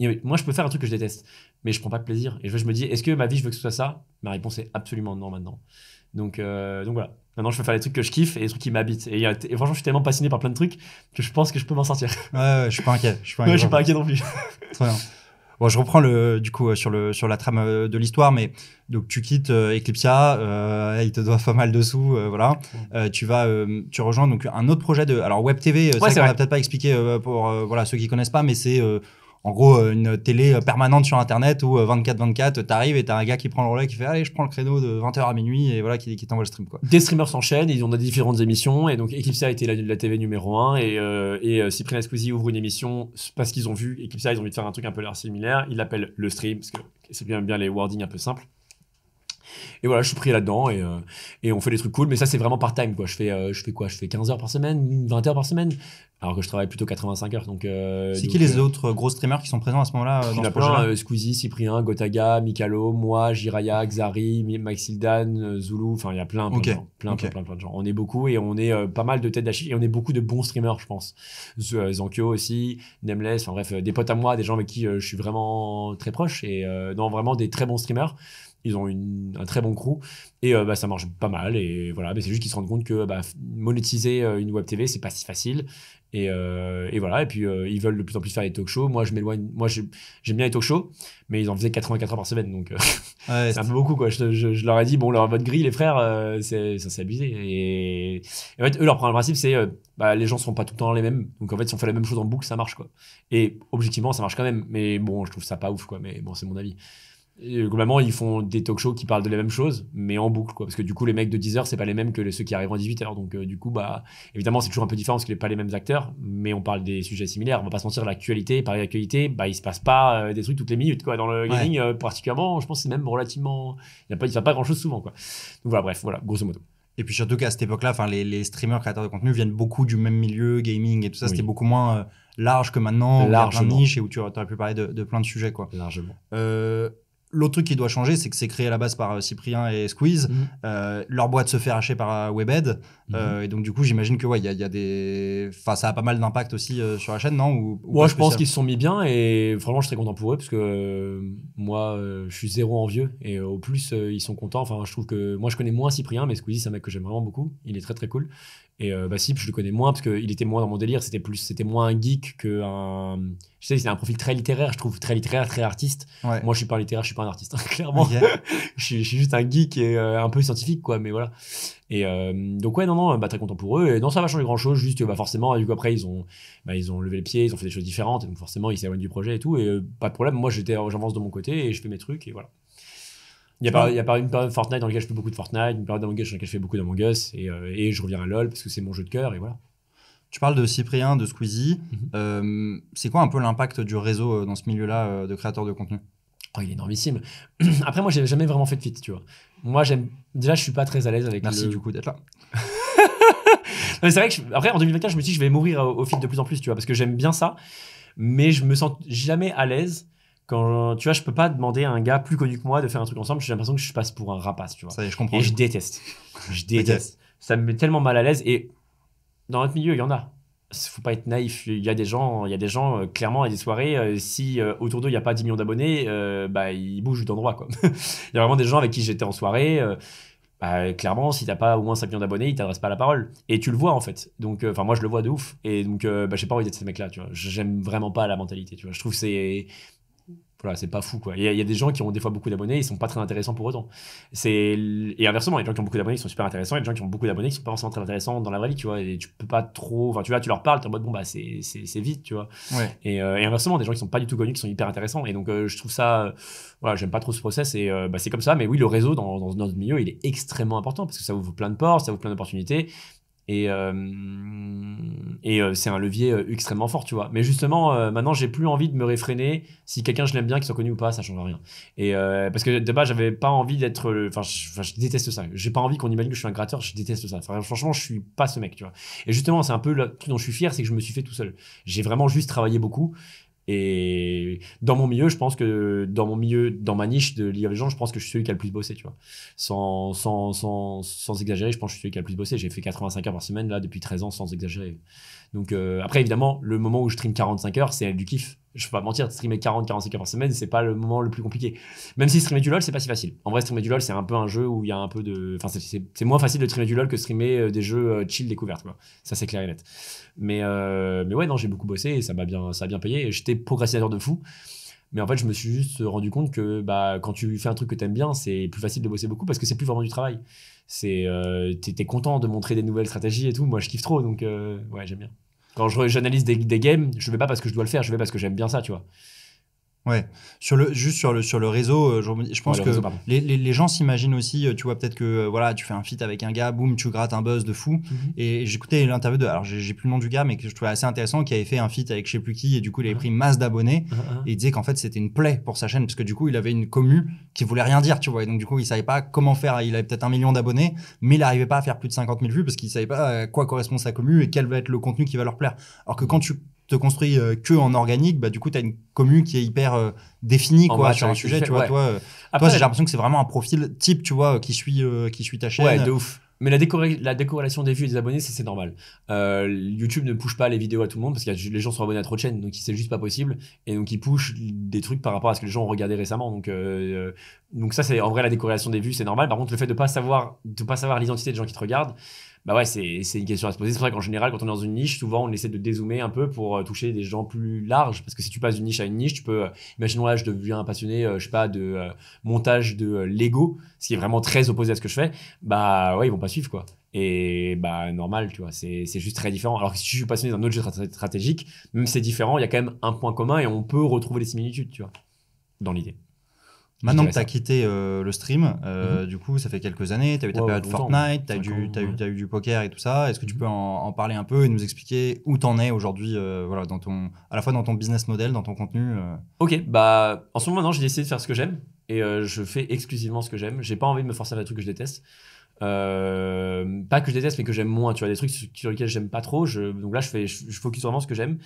Et moi, je peux faire un truc que je déteste mais je prends pas de plaisir. Et je, me dis, est-ce que ma vie, je veux que ce soit ça Ma réponse est absolument non maintenant. Donc, euh, donc voilà. Maintenant, je peux faire les trucs que je kiffe et les trucs qui m'habitent. Et, franchement, je suis tellement passionné par plein de trucs que je pense que je peux m'en sortir. Ouais, ouais, je suis pas inquiet. Je suis pas suis pas inquiet non plus. Très bien. Bon, je reprends le, du coup sur, le, sur la trame euh, de l'histoire, mais donc tu quittes euh, Eclipsia, euh, il te doit pas mal de sous, voilà. tu vas, tu rejoins donc un autre projet de, alors Web TV, ça on va peut-être pas expliqué pour voilà ceux qui connaissent pas, mais c'est en gros, euh, une télé euh, permanente sur Internet où 24-24, euh, t'arrives et t'as un gars qui prend le relais qui fait Allez, je prends le créneau de 20h à minuit et voilà, qui, t'envoie le stream. Quoi. Des streamers s'enchaînent, ils ont des différentes émissions. Et donc, Eclipse a été la, la TV numéro 1. Et, et Cyprien Squeezie ouvre une émission parce qu'ils ont vu Eclipse, ils ont envie de faire un truc un peu similaire. Ils l'appellent le stream parce que c'est bien, bien les wordings un peu simples. Et voilà, je suis pris là-dedans et, euh, et on fait des trucs cool. Mais ça, c'est vraiment part-time, quoi. Je fais, euh, je fais quoi Je fais 15 heures par semaine, 20 heures par semaine, alors que je travaille plutôt 85 heures. Donc, euh, c'est qui les autres gros streamers qui sont présents à ce moment-là Je Squeezie, Cyprien, Gotaga, Mikalo, moi, Jiraya, Xari, Maxildan, Zulu. Enfin, il y a plein, plein, de gens, plein, plein, plein, de gens. On est beaucoup et on est pas mal de têtes d'Achille et on est beaucoup de bons streamers, je pense. Zankyo aussi, Nemless. enfin bref, des potes à moi, des gens avec qui je suis vraiment très proche et non, vraiment des très bons streamers. Ils ont un très bon crew et euh, bah, ça marche pas mal. Et voilà, mais c'est juste qu'ils se rendent compte que bah, monétiser euh, une web TV, c'est pas si facile. Et, euh, et voilà, et puis ils veulent de plus en plus faire des talk shows. Moi, je m'éloigne. Moi, j'aime bien les talk shows, mais ils en faisaient 84 heures par semaine, donc c'est un peu beaucoup, quoi. Je, leur ai dit, bon, leur votre grille, les frères, c'est ça, s'est abusé. Et, en fait, eux, leur premier principe, c'est bah, les gens sont pas tout le temps les mêmes. Donc en fait, si on fait la même chose en boucle, ça marche, quoi. Et objectivement, ça marche quand même. Mais bon, je trouve ça pas ouf, quoi. Mais bon, c'est mon avis. Euh, globalement, ils font des talk shows qui parlent de la même chose, mais en boucle, quoi. Parce que du coup, les mecs de 10h, c'est pas les mêmes que ceux qui arrivent en 18h. Donc, euh, du coup, bah, évidemment, c'est toujours un peu différent parce qu'il n'est pas les mêmes acteurs, mais on parle des sujets similaires. On va pas sentir l'actualité, par l'actualité, bah, il se passe pas euh, des trucs toutes les minutes, quoi. Dans le gaming, particulièrement, je pense que c'est même relativement. Il ne se pas grand chose souvent, quoi. Donc, voilà, bref, voilà, grosso modo. Et puis surtout qu'à cette époque-là, enfin, les, streamers créateurs de contenu viennent beaucoup du même milieu, gaming et tout ça. C'était beaucoup moins large que maintenant, large niche et où tu aurais pu parler de, plein de sujets, quoi. Largement. Euh, L'autre truc qui doit changer, c'est que c'est créé à la base par euh, Cyprien et Squeeze. Mhm. Euh, leur boîte se fait arracher par euh, Webed. Mhm. et donc, du coup, j'imagine que ouais, y a, y a des... enfin, ça a pas mal d'impact aussi sur la chaîne, non moi je pense qu'ils se sont mis bien. Et vraiment je suis content pour eux parce que moi, je suis zéro envieux. Et au plus, ils sont contents. Enfin, je trouve que moi, je connais moins Cyprien, mais Squeeze c'est un mec que j'aime vraiment beaucoup. Il est très, très cool. Et euh, bah, si, je le connais moins parce qu'il était moins dans mon délire. C'était plus, c'était moins un geek que un. Je sais, c'est un profil très littéraire, je trouve, très littéraire, très artiste. Moi, je suis pas littéraire, je suis pas un artiste, clairement. je, suis, juste un geek et euh, un peu scientifique, quoi. Mais voilà. Et euh, donc ouais, non, non, bah, très content pour eux. Et non, ça va changer grand chose. Juste, bah forcément, du coup après, ils ont, bah, ils ont levé les pieds, ils ont fait des choses différentes. Et donc forcément, ils s'éloignent du projet et tout. Et euh, pas de problème. Moi, j'étais, j'avance de mon côté et je fais mes trucs et voilà. Il y, a pas il y a une période Fortnite dans laquelle je fais beaucoup de Fortnite, une période Among Us dans laquelle je fais beaucoup d'Among Us, et, euh, et je reviens à LoL parce que c'est mon jeu de cœur, et voilà. Tu parles de Cyprien, de Squeezie. Mhm. Euh, c'est quoi un peu l'impact du réseau euh, dans ce milieu-là de créateurs de contenu oh, il est énormissime. Après, moi, j'ai jamais vraiment fait de fit, tu vois. Moi, j'aime. Déjà, je suis pas très à l'aise avec. Merci du coup d'être là. c'est vrai que après, en 2024, je me suis dit, je vais mourir au, fit de plus en plus, tu vois, parce que j'aime bien ça, mais je me sens jamais à l'aise quand tu vois je peux pas demander à un gars plus connu que moi de faire un truc ensemble j'ai l'impression que je passe pour un rapace tu vois ça je comprends et je déteste je déteste ça me met tellement mal à l'aise et dans notre milieu il y en a faut pas être naïf il y a des gens il y a des gens euh, clairement à des soirées euh, si euh, autour d'eux il y a pas 10 millions d'abonnés bah ils bougent d'endroit quoi il y a vraiment des gens avec qui j'étais en soirée bah, clairement, si t'as pas au moins 5 millions d'abonnés, ils t'adressent pas la parole. Et tu le vois, en fait. Donc, enfin, moi, je le vois de ouf. Et donc, je bah, j'ai pas envie d'être ces mecs-là, tu vois. J'aime vraiment pas la mentalité, tu vois. Je trouve que c'est, voilà, c'est pas fou quoi. Il y, a des gens qui ont des fois beaucoup d'abonnés, ils sont pas très intéressants pour autant. C'est et inversement, il y a des gens qui ont beaucoup d'abonnés, ils sont super intéressants, et des gens qui ont beaucoup d'abonnés, qui sont pas forcément très intéressants dans la vraie vie, tu vois. Et tu peux pas trop, enfin tu vois, tu leur parles, tu en mode bon bah c'est c'est vite, tu vois. Ouais. Et, euh, et, inversement, des gens qui sont pas du tout connus, qui sont hyper intéressants. Et donc euh, je trouve ça, euh, voilà, j'aime pas trop ce process. Et bah, c'est comme ça, mais oui, le réseau dans, dans notre milieu, il est extrêmement important parce que ça ouvre plein de portes, ça ouvre plein d'opportunités. Et, euh, euh, c'est un levier euh, extrêmement fort, tu vois. Mais justement, maintenant, j'ai plus envie de me réfréner si quelqu'un je l'aime bien, qu'il soit connu ou pas, ça change rien. Et parce que de base, j'avais pas envie d'être. Enfin, je, déteste ça. J'ai pas envie qu'on imagine que je suis un gratteur. Je déteste ça. franchement, je suis pas ce mec, tu vois. Et justement, c'est un peu le truc dont je suis fier, c'est que je me suis fait tout seul. J'ai vraiment juste travaillé beaucoup. Et dans mon milieu, je pense que dans mon milieu, dans ma niche de lire les gens, je pense que je suis celui qui a le plus bossé, tu vois. Sans, sans, sans exagérer, je pense que je suis celui qui a le plus bossé. J'ai fait 85 heures par semaine, là, depuis 13 ans, sans exagérer. Donc euh, après, évidemment, le moment où je stream 45 heures, c'est du kiff. Je peux pas mentir, streamer 40-45 heures par semaine, c'est pas le moment le plus compliqué. Même si streamer du LoL, c'est pas si facile. En vrai, streamer du LoL, c'est un peu un jeu où il y a un peu de. Enfin, c'est moins facile de streamer du LoL que streamer euh, des jeux euh, chill découverte. quoi. Ça, c'est clair et net. Mais, mais ouais, j'ai beaucoup bossé et ça m'a bien, ça a bien payé. J'étais procrastinateur de fou. Mais en fait, je me suis juste rendu compte que bah, quand tu fais un truc que t'aimes bien, c'est plus facile de bosser beaucoup parce que c'est plus vraiment du travail c'est euh, t'es content de montrer des nouvelles stratégies et tout. Moi, je kiffe trop, donc euh, ouais, j'aime bien. Quand j'analyse des, des games, je vais pas parce que je dois le faire, je vais parce que j'aime bien ça, tu vois. Ouais. Sur le, juste sur le, sur le réseau, euh, je, pense que les, gens s'imaginent aussi, euh, tu vois, peut-être que euh, voilà, tu fais un feat avec un gars, boum, tu grattes un buzz de fou. Mhm. Et j'écoutais l'interview de, alors j'ai plus le nom du gars, mais que je trouvais assez intéressant, qui avait fait un feat avec je sais plus qui, et du coup, il avait ah. pris masse d'abonnés. Ah, ah, et il disait qu'en fait, c'était une plaie pour sa chaîne, parce que du coup, il avait une commu qui voulait rien dire, tu vois. Et donc, du coup, il savait pas comment faire. Il avait peut-être un million d'abonnés, mais il n'arrivait pas à faire plus de 50 000 vues parce qu'il savait pas à quoi correspond sa commu et quel va être le contenu qui va leur plaire. Alors que quand tu te construis euh, que en organique, bah, du coup, tu as une commune qui est hyper euh, définie quoi, sur hein, un sujet. Tu vois, toi, euh, j'ai l'impression que c'est vraiment un profil type tu vois, qui, suit, qui suit ta chaîne. Ouais, de ouf. Mais la, décorrelation la décorrélation des vues et des abonnés, c'est normal. YouTube ne push pas les vidéos à tout le monde parce que les gens sont abonnés à trop de chaînes, donc c'est juste pas possible. Et donc ils push des trucs par rapport à ce que les gens ont regardé récemment. Donc, donc ça, c'est en vrai la décorrélation des vues, c'est normal. Par contre, le fait de pas savoir, de pas savoir l'identité des gens qui te regardent, bah ouais, c'est, une question à se poser. C'est vrai qu'en général, quand on est dans une niche, souvent on essaie de dézoomer un peu pour euh, toucher des gens plus larges. Parce que si tu passes d'une niche à une niche, tu peux. Euh, imaginons je deviens passionné, euh, je sais pas, de euh, montage de Lego, ce qui est vraiment très opposé à ce que je fais. Bah ouais, ils vont pas suivre quoi. Et bah normal, tu vois, c'est, c'est juste très différent. Alors que si je suis passionné d'un autre jeu stratégique, même si c'est différent, il y a quand même un point commun et on peut retrouver des similitudes, tu vois, dans l'idée. Maintenant que tu as quitté euh, le stream, euh, mhm. du coup, ça fait quelques années, tu as eu ta période Fortnite, tu as, eu du poker et tout ça. Est-ce que tu mhm. peux en, parler un peu et nous expliquer où t'en es aujourd'hui, euh, voilà, à la fois dans ton business model, dans ton contenu Ok, bah, en ce moment, j'ai décidé de faire ce que j'aime et je fais exclusivement ce que j'aime. J'ai pas envie de me forcer à faire des trucs que je déteste. pas que je déteste, mais que j'aime moins. Tu vois, des trucs sur lesquels j'aime pas trop. donc là, je, fais, je, focus vraiment sur ce que j'aime.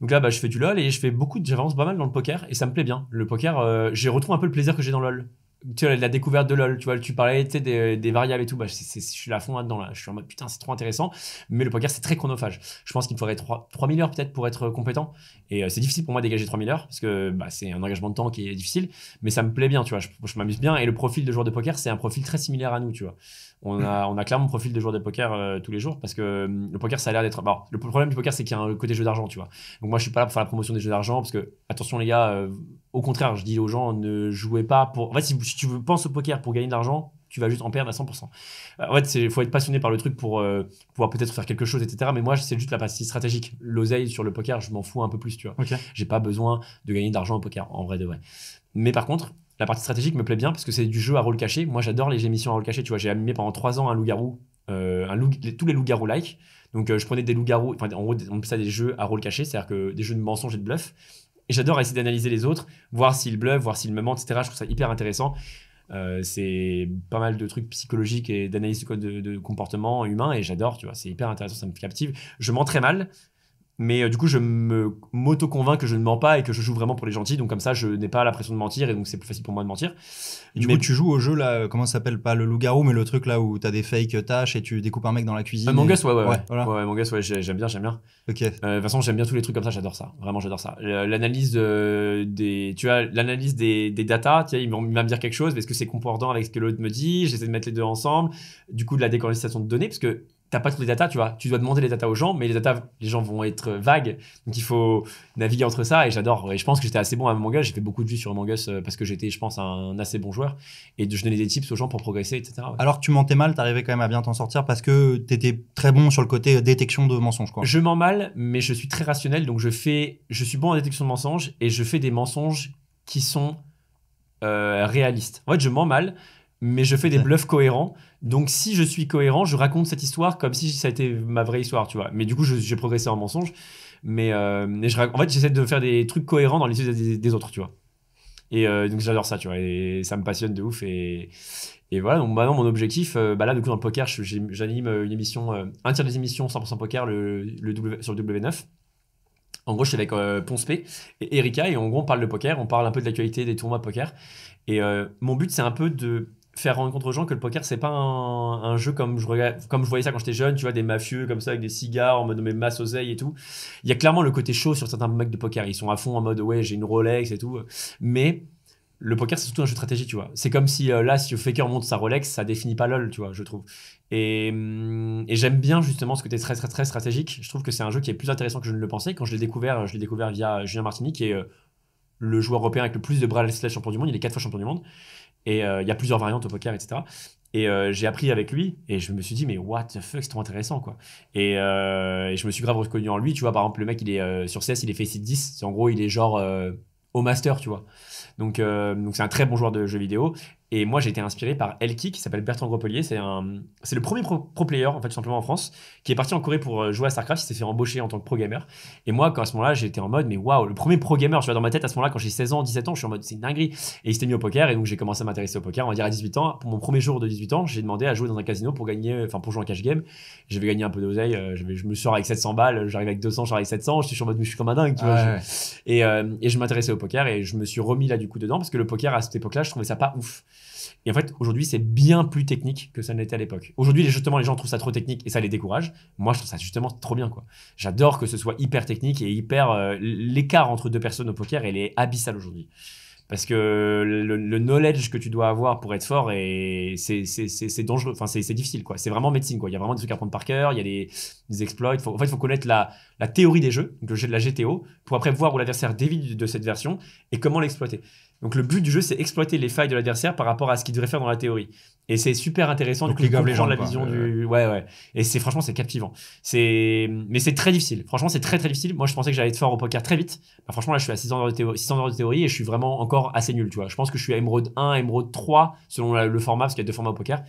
Donc là, bah, je fais du LOL et je fais beaucoup, j'avance pas mal dans le poker et ça me plaît bien. Le poker, euh, j'ai retrouvé un peu le plaisir que j'ai dans LOL. Tu vois, la découverte de LOL, tu vois, tu parlais tu des, variables et tout, bah, je suis à fond là-dedans, là. Je suis en mode putain, c'est trop intéressant. Mais le poker, c'est très chronophage. Je pense qu'il me faudrait 3000 heures peut-être pour être euh, compétent. Et euh, c'est difficile pour moi dégager 3000 heures parce que bah, c'est un engagement de temps qui est difficile. Mais ça me plaît bien, tu vois, je m'amuse bien. Et le profil de joueur de poker, c'est un profil très similaire à nous, tu vois on a, clairement le profil de joueur de poker euh, tous les jours parce que euh, le poker, ça a l'air d'être. Bah, le problème du poker, c'est qu'il y a un côté jeu d'argent, tu vois. Donc moi, je suis pas là pour faire la promotion des jeux d'argent parce que, attention les gars, euh, au contraire, je dis aux gens, ne jouez pas pour. En fait, si, tu penses au poker pour gagner de l'argent, tu vas juste en perdre à 100%. En fait, il faut être passionné par le truc pour pouvoir peut-être faire quelque chose, etc. Mais moi, c'est juste la partie stratégique. L'oseille sur le poker, je m'en fous un peu plus, tu vois. J'ai pas besoin de gagner d'argent au poker, en vrai de vrai. Mais par contre, la partie stratégique me plaît bien parce que c'est du jeu à rôle caché. Moi, j'adore les émissions à rôle caché. Tu vois, j'ai animé pendant trois ans un loup-garou, euh, tous les loups-garous like. Donc, euh, je prenais des loups-garous, enfin, en gros, on appelle ça des jeux à rôle caché, c'est-à-dire que des jeux de mensonges et de bluff. Et j'adore essayer d'analyser les autres, voir s'ils bluffent, voir s'ils me mentent, etc. Je trouve ça hyper intéressant. Euh, c'est pas mal de trucs psychologiques et d'analyse de, comportement humain et j'adore, tu vois, c'est hyper intéressant, ça me captive. Je mens très mal, mais euh, du coup, je me m'auto-convainc que je ne mens pas et que je joue vraiment pour les gentils. Donc comme ça, je n'ai pas la pression de mentir et donc c'est plus facile pour moi de mentir. du coup, tu joues au jeu là, euh, comment ça s'appelle Pas le loup-garou, mais le truc là où t'as des fake tâches et tu découpes un mec dans la cuisine. Euh, Mangus, ouais, ouais, ouais. ouais Mangus, ouais, j'aime bien, j'aime bien. Ok. Euh, façon, j'aime bien tous les trucs comme ça, j'adore ça. Vraiment, j'adore ça. Euh, l'analyse de, des, tu vois, l'analyse des, des datas, tu il m'a me dire quelque chose, est-ce que c'est concordant avec ce que l'autre me dit J'essaie de mettre les deux ensemble. Du coup, de la décorrélation de données, parce que t'as pas toutes les datas, tu vois. Tu dois demander les datas aux gens, mais les datas, les gens vont être vagues. Donc il faut naviguer entre ça. Et j'adore. Et je pense que j'étais assez bon à Among Us. J'ai fait beaucoup de vues sur Among Us euh, parce que j'étais, je pense, un assez bon joueur. Et je donnais des tips aux gens pour progresser, etc. Alors que tu mentais mal, t'arrivais quand même à bien t'en sortir parce que t'étais très bon sur le côté euh, détection de mensonges, quoi. Je mens mal, mais je suis très rationnel. Donc je fais, je suis bon en détection de mensonges et je fais des mensonges qui sont euh, réalistes. En fait, je mens mal mais je fais des bluffs cohérents. Donc, si je suis cohérent, je raconte cette histoire comme si ça a été ma vraie histoire, tu vois. Mais du coup, j'ai progressé en mensonge. Mais, euh, je, en fait, j'essaie de faire des trucs cohérents dans l'histoire des, autres, tu vois. Et euh, donc, j'adore ça, tu vois. Et ça me passionne de ouf. Et, et voilà, donc maintenant, mon objectif, euh, bah là, du coup, dans le poker, j'anime une émission, un tiers des émissions 100% poker le, le sur le W9. En gros, je suis avec ponce p et Erika, et en gros, on parle de poker, on parle un peu de l'actualité des tournois de poker. Et mon but, c'est un peu de faire rencontre aux gens que le poker c'est pas un, jeu comme je regarde comme je voyais ça quand j'étais jeune tu vois des mafieux comme ça avec des cigares en mode mais masse oseille et tout il y a clairement le côté chaud sur certains mecs de poker ils sont à fond en mode ouais j'ai une Rolex et tout mais le poker c'est surtout un jeu de stratégie tu vois c'est comme si euh, là si le faker monte sa Rolex ça définit pas lol tu vois je trouve et, hum, et j'aime bien justement ce côté très très très stratégique je trouve que c'est un jeu qui est plus intéressant que je ne le pensais quand je l'ai découvert je l'ai découvert via Julien Martini qui est euh, le joueur européen avec le plus de bras à la champion du monde il est quatre fois champion du monde et euh, il y a plusieurs variantes au poker, etc. Et euh, j'ai appris avec lui et je me suis dit, mais what the fuck, c'est trop intéressant quoi. Et, euh, je me suis grave reconnu en lui, tu vois. Par exemple, le mec, il est sur CS, il est face 10. En gros, il est genre au master, tu vois. Donc, donc c'est un très bon joueur de jeux vidéo. Et moi, j'ai été inspiré par Elki, qui s'appelle Bertrand Gropelier. C'est le premier pro, player, en fait, tout simplement en France, qui est parti en Corée pour euh, jouer à StarCraft. Il s'est fait embaucher en tant que pro gamer. Et moi, quand, à ce moment-là, j'étais en mode, mais waouh, le premier pro gamer, je vois dans ma tête, à ce moment-là, quand j'ai 16 ans, 17 ans, je suis en mode, c'est dinguerie. Et il s'était mis au poker. Et donc, j'ai commencé à m'intéresser au poker. On va dire à 18 ans, pour mon premier jour de 18 ans, j'ai demandé à jouer dans un casino pour gagner, enfin, pour jouer en cash game. J'avais gagné un peu d'oseille. Euh, je me sors avec 700 balles. J'arrive avec 200, j'arrive avec 700. Je suis en mode, je suis comme un dingue, tu vois. Et, euh, et je m'intéressais au poker et je me suis remis là, du coup, dedans parce que le poker, à cette époque-là, je trouvais ça pas ouf. Et en fait, aujourd'hui, c'est bien plus technique que ça ne l'était à l'époque. Aujourd'hui, justement, les gens trouvent ça trop technique et ça les décourage. Moi, je trouve ça justement trop bien, quoi. J'adore que ce soit hyper technique et hyper. Euh, l'écart entre deux personnes au poker, elle est abyssale aujourd'hui. Parce que le, knowledge que tu dois avoir pour être fort, c'est dangereux, enfin, c'est difficile, quoi. C'est vraiment médecine, Il y a vraiment des trucs à prendre par cœur, il y a des, exploits. en fait, il faut connaître la, théorie des jeux, le jeu de la GTO, pour après voir où l'adversaire dévie de cette version et comment l'exploiter. Donc le but du jeu, c'est exploiter les failles de l'adversaire par rapport à ce qu'il devrait faire dans la théorie. Et c'est super intéressant. Donc du coup, les de la vision du. Ouais, ouais. Et c'est franchement, c'est captivant. C'est, mais c'est très difficile. Franchement, c'est très très difficile. Moi, je pensais que j'allais être fort au poker très vite. Bah, franchement, là, je suis à 600 heures, de théorie, et je suis vraiment encore assez nul. Tu vois, je pense que je suis à émeraude 1, émeraude 3 selon le format, parce qu'il y a deux formats au poker.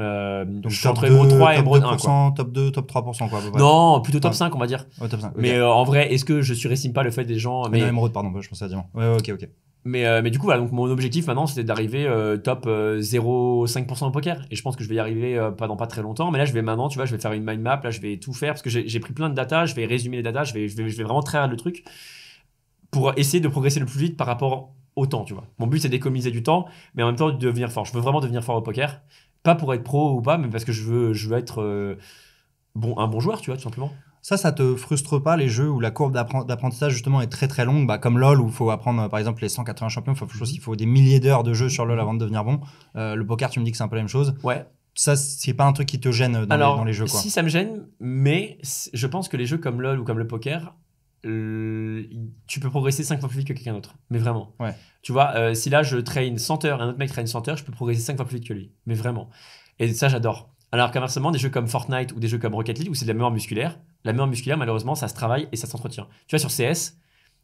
Euh, donc je suis entre Emerald 3 et Emerald 1. Quoi. Top 2, top 3%, quoi. Non, plutôt top 5, on va dire. Ouais, top 5, Mais euh, en vrai, est-ce que je surestime pas le fait des gens. Mais... Emerald, pardon, je pensais à dire Ouais, ouais, ok, ok. Mais, euh, mais du coup, donc mon objectif maintenant, c'était d'arriver euh, top 0,5% euh, au poker. Et je pense que je vais y arriver pas dans pas très longtemps. Mais là, je vais maintenant, tu vois, je vais faire une mind map, là, je vais tout faire parce que j'ai pris plein de data, je vais résumer les data, je vais, je vais, je vraiment traire le truc pour essayer de progresser le plus vite par rapport au temps, tu vois. Mon but, c'est d'économiser du temps, mais en même temps, de devenir fort. Je veux vraiment devenir fort au poker. Pas pour être pro ou pas, mais parce que je veux, je veux être bon, un bon joueur, tu vois, tout simplement. Ça, ça te frustre pas les jeux où la courbe d'apprentissage justement est très très longue, bah, comme LoL où il faut apprendre par exemple les 180 champions, il faut, mhm. faut, des milliers d'heures de jeu sur LoL avant de devenir bon. Euh, le poker, tu me dis que c'est un peu la même chose. Ouais. Ça, c'est pas un truc qui te gêne dans, les, jeux quoi. Si ça me gêne, mais je pense que les jeux comme LoL ou comme le poker, tu peux progresser 5 fois plus vite que quelqu'un d'autre. Mais vraiment. Ouais. Tu vois, euh, si là je traîne 100 heures, un autre mec traîne 100 heures, je peux progresser 5 fois plus vite que lui. Mais vraiment. Et ça, j'adore. Alors qu'inversement, des jeux comme Fortnite ou des jeux comme Rocket League, où c'est de la mémoire musculaire, la mémoire musculaire, malheureusement, ça se travaille et ça s'entretient. Tu vois, sur CS,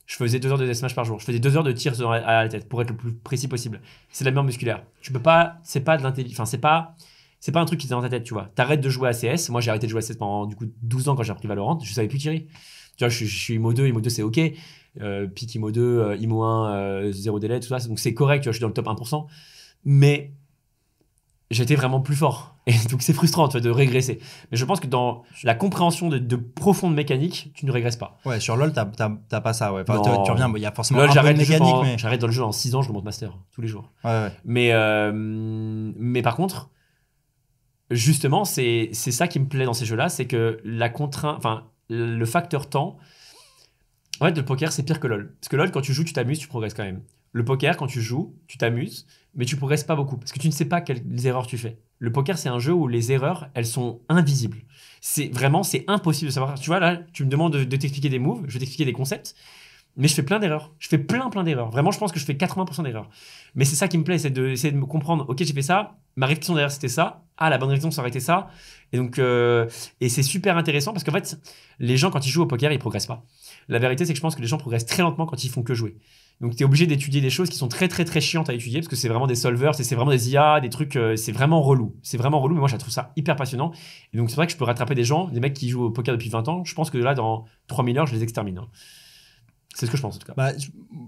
je faisais deux heures de deathmatch par jour. Je faisais deux heures de tirs à la tête pour être le plus précis possible. C'est de la mémoire musculaire. Tu peux pas, c'est pas de l'intelligence, enfin, c'est pas, c'est pas un truc qui est dans ta tête, tu vois. T'arrêtes de jouer à CS. Moi, j'ai arrêté de jouer à CS pendant du coup 12 ans quand j'ai appris Valorant. Je savais plus tirer. Tu vois, je, suis IMO 2, IMO 2, c'est OK. Euh, IMO 2, euh, IMO 1, euh, zéro 0 délai, tout ça. Donc, c'est correct, tu vois, je suis dans le top 1%. Mais j'étais vraiment plus fort. Et donc c'est frustrant tu vois, de régresser. Mais je pense que dans la compréhension de, de profonde mécanique, tu ne régresses pas. Ouais, sur LoL, t'as pas ça. Ouais. tu, reviens, il y a forcément un mécanique. J'arrête dans le jeu en 6 ans, je remonte master tous les jours. Ouais, Mais, euh, mais par contre, justement, c'est ça qui me plaît dans ces jeux-là, c'est que la contrainte, enfin, le facteur temps. En fait, le poker, c'est pire que LoL. Parce que LoL, quand tu joues, tu t'amuses, tu progresses quand même. Le poker, quand tu joues, tu t'amuses mais tu progresses pas beaucoup parce que tu ne sais pas quelles erreurs tu fais. Le poker, c'est un jeu où les erreurs, elles sont invisibles. C'est vraiment, c'est impossible de savoir. Tu vois, là, tu me demandes de, t'expliquer des moves, je vais t'expliquer des concepts, mais je fais plein d'erreurs. Je fais plein, plein d'erreurs. Vraiment, je pense que je fais 80% d'erreurs. Mais c'est ça qui me plaît, c'est d'essayer de, de me comprendre. Ok, j'ai fait ça, ma réflexion derrière, c'était ça. Ah, la bonne réflexion, ça aurait été ça. Et donc, euh, et c'est super intéressant parce qu'en fait, les gens, quand ils jouent au poker, ils progressent pas. La vérité, c'est que je pense que les gens progressent très lentement quand ils font que jouer. Donc, tu es obligé d'étudier des choses qui sont très, très, très chiantes à étudier parce que c'est vraiment des solvers, c'est vraiment des IA, des trucs, euh, c'est vraiment relou. C'est vraiment relou, mais moi, je trouve ça hyper passionnant. Et donc, c'est vrai que je peux rattraper des gens, des mecs qui jouent au poker depuis 20 ans. Je pense que là, dans 3000 heures, je les extermine. Hein. C'est ce que je pense en tout cas. Bah,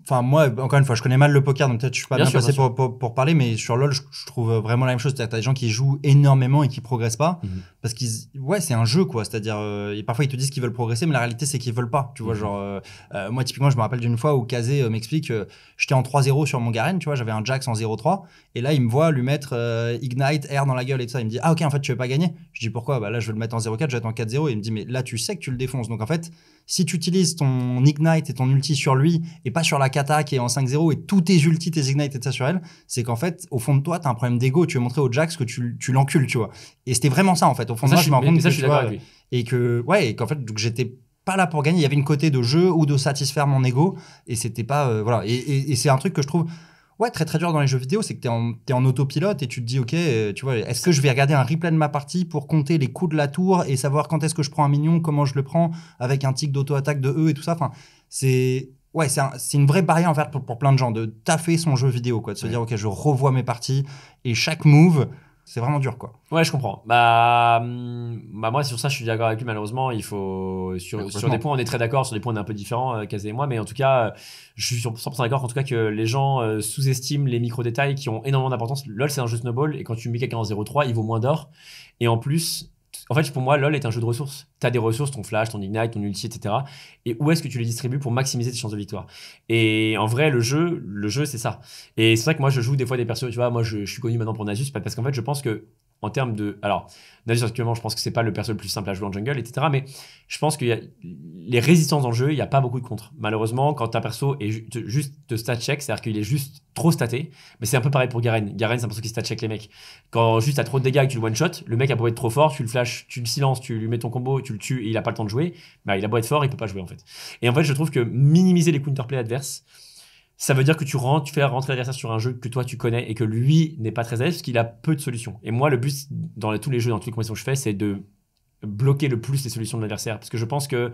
enfin moi, encore une fois, je connais mal le poker, donc peut-être je suis pas bien, passé pour, pour, parler, mais sur LoL, je, trouve vraiment la même chose. C'est-à-dire t'as des gens qui jouent énormément et qui progressent pas mhm. parce qu'ils, ouais, c'est un jeu quoi. C'est-à-dire euh, parfois ils te disent qu'ils veulent progresser, mais la réalité c'est qu'ils veulent pas. Tu vois, mhm. genre euh, euh, moi typiquement, je me rappelle d'une fois où Kazé m'explique, j'étais en 3-0 sur mon Garen, tu vois, j'avais un Jax en 0-3, et là il me voit lui mettre Ignite Air dans la gueule et tout ça. Il me dit ah ok en fait tu veux pas gagner. Je dis pourquoi Bah là je vais le mettre en 0-4, en 4-0 et il me dit mais là tu sais que tu le défonces. Donc en fait si tu utilises ton Ignite et ton ulti sur lui, et pas sur la Kata qui est en 5-0, et tous tes ultis, tes Ignite et ça sur elle, c'est qu'en fait, au fond de toi, t'as un problème d'ego. Tu veux montrer au Jax que tu, tu l'encules, tu vois. Et c'était vraiment ça, en fait. Au fond de moi, je, me rends compte que, suis Et que, ouais, et qu'en fait, j'étais pas là pour gagner. Il y avait une côté de jeu ou de satisfaire mon ego, et c'était pas, euh, voilà. et, et c'est un truc que je trouve Ouais, très très dur dans les jeux vidéo, c'est que tu es, en autopilote et tu te dis, ok, euh, tu vois, est-ce que je vais regarder un replay de ma partie pour compter les coups de la tour et savoir quand est-ce que je prends un mignon, comment je le prends, avec un tic d'auto-attaque de E et tout ça. Enfin, c'est ouais, c'est une vraie barrière en fait pour, plein de gens de taffer son jeu vidéo, quoi, de se dire ok, je revois mes parties et chaque move, c'est vraiment dur, quoi. Ouais, je comprends. Bah, hum, bah moi, sur ça, je suis d'accord avec lui. Malheureusement, il faut sur, sur des points, on est très d'accord. Sur des points, on est un peu différents, euh, Kazé et moi. Mais en tout cas, euh, je suis 100% d'accord. En tout cas, que les gens euh, sous-estiment les micro détails qui ont énormément d'importance. LOL, c'est un jeu snowball, et quand tu mets quelqu'un en 0-3, il vaut moins d'or. Et en plus, en fait, pour moi, LoL est un jeu de ressources. Tu as des ressources, ton flash, ton ignite, ton ulti, etc. Et où est-ce que tu les distribues pour maximiser tes chances de victoire Et en vrai, le jeu, le jeu, c'est ça. Et c'est vrai que moi, je joue des fois des persos, tu vois, moi, je, je suis connu maintenant pour Nasus, parce qu'en fait, je pense que en termes de. Alors, naturellement, je pense que c'est pas le perso le plus simple à jouer en jungle, etc. Mais je pense qu'il a les résistances dans le jeu, il n'y a pas beaucoup de contre. Malheureusement, quand un perso est juste de stat check, c'est-à-dire qu'il est juste trop staté, mais c'est un peu pareil pour Garen. Garen, c'est un perso qui stat check les mecs. Quand juste t'as trop de dégâts et que tu le one shot, le mec a beau être trop fort, tu le flash, tu le silence tu lui mets ton combo, tu le tues et il a pas le temps de jouer, bah, il a beau être fort, il peut pas jouer en fait. Et en fait, je trouve que minimiser les counterplay adverses, ça veut dire que tu rentres, tu fais rentrer l'adversaire sur un jeu que toi tu connais et que lui n'est pas très à l'aise parce qu'il a peu de solutions. Et moi, le but dans tous les jeux, dans toutes les compétitions que je fais, c'est de bloquer le plus les solutions de l'adversaire parce que je pense que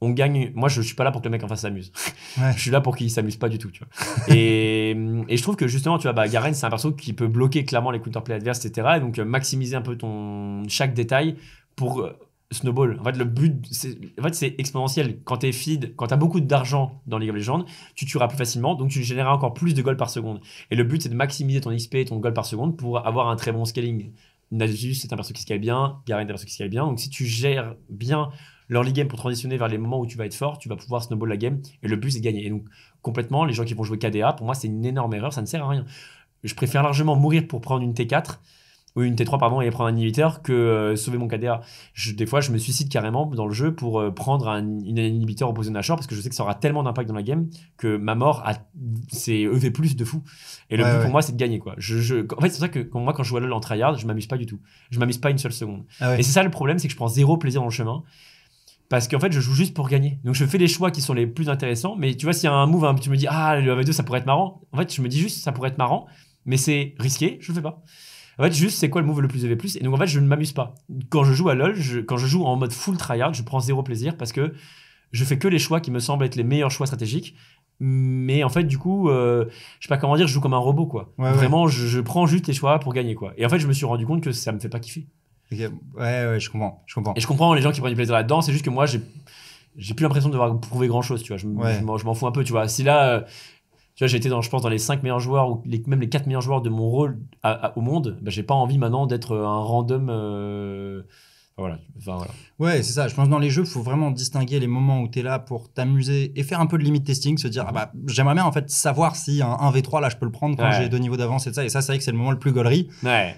on gagne. Moi, je, suis pas là pour que le mec en face s'amuse. je suis là pour qu'il s'amuse pas du tout, tu vois. et, je trouve que justement, tu vois, bah, Garen, c'est un perso qui peut bloquer clairement les counterplays adverses, etc. Et donc maximiser un peu ton chaque détail pour snowball. En fait, le but, c'est en fait, exponentiel. Quand tu es feed, quand tu as beaucoup d'argent dans League of Legends, tu tueras plus facilement, donc tu généreras encore plus de gold par seconde. Et le but, c'est de maximiser ton XP et ton gold par seconde pour avoir un très bon scaling. Nasus, c'est un perso qui scale bien, Garen, c'est un perso qui scale bien. Donc si tu gères bien l'early game pour transitionner vers les moments où tu vas être fort, tu vas pouvoir snowball la game et le but c'est de gagner. Et donc complètement, les gens qui vont jouer KDA, pour moi c'est une énorme erreur, ça ne sert à rien. Je préfère largement mourir pour prendre une T4 ou une T3, pardon, et prendre un inhibiteur que euh, sauver mon KDA. des fois, je me suicide carrément dans le jeu pour euh, prendre un, inhibiteur opposé à Nashor parce que je sais que ça aura tellement d'impact dans la game que ma mort, c'est EV plus de fou. Et le but pour moi, c'est de gagner. Quoi. Je, en fait, c'est ça que moi, quand je joue à LoL en tryhard, je m'amuse pas du tout. Je m'amuse pas une seule seconde. Ah et c'est ça le problème, c'est que je prends zéro plaisir dans le chemin parce qu'en fait je joue juste pour gagner donc je fais les choix qui sont les plus intéressants mais tu vois s'il y a un move hein, tu me dis ah le AV2 e ça pourrait être marrant en fait je me dis juste ça pourrait être marrant mais c'est risqué je le fais pas en fait, juste, c'est quoi le move le plus élevé plus Et donc, en fait, je ne m'amuse pas. Quand je joue à LoL, quand je joue en mode full tryhard, je prends zéro plaisir parce que je fais que les choix qui me semblent être les meilleurs choix stratégiques. Mais en fait, du coup, euh, je sais pas comment dire, je joue comme un robot, quoi. Vraiment, Je, prends juste les choix pour gagner, quoi. Et en fait, je me suis rendu compte que ça me fait pas kiffer. Ouais, ouais, je comprends, je comprends. Et je comprends les gens qui prennent du plaisir là-dedans, c'est juste que moi, j'ai j'ai plus l'impression de devoir prouver grand chose, tu vois. Je, je m'en fous un peu, tu vois. Si là, euh, tu j'ai été dans, je pense, dans les 5 meilleurs joueurs ou même les 4 meilleurs joueurs de mon rôle au monde. Ben, j'ai pas envie maintenant d'être euh, un random. Euh, voilà. Ouais, c'est ça. Je pense que dans les jeux, il faut vraiment distinguer les moments où tu es là pour t'amuser et faire un peu de limit testing, se dire, ah bah, j'aimerais bien en fait savoir si un 1v3, là, je peux le prendre quand j'ai deux niveaux d'avance et ça. Et ça, c'est vrai que c'est le moment le plus gaulerie.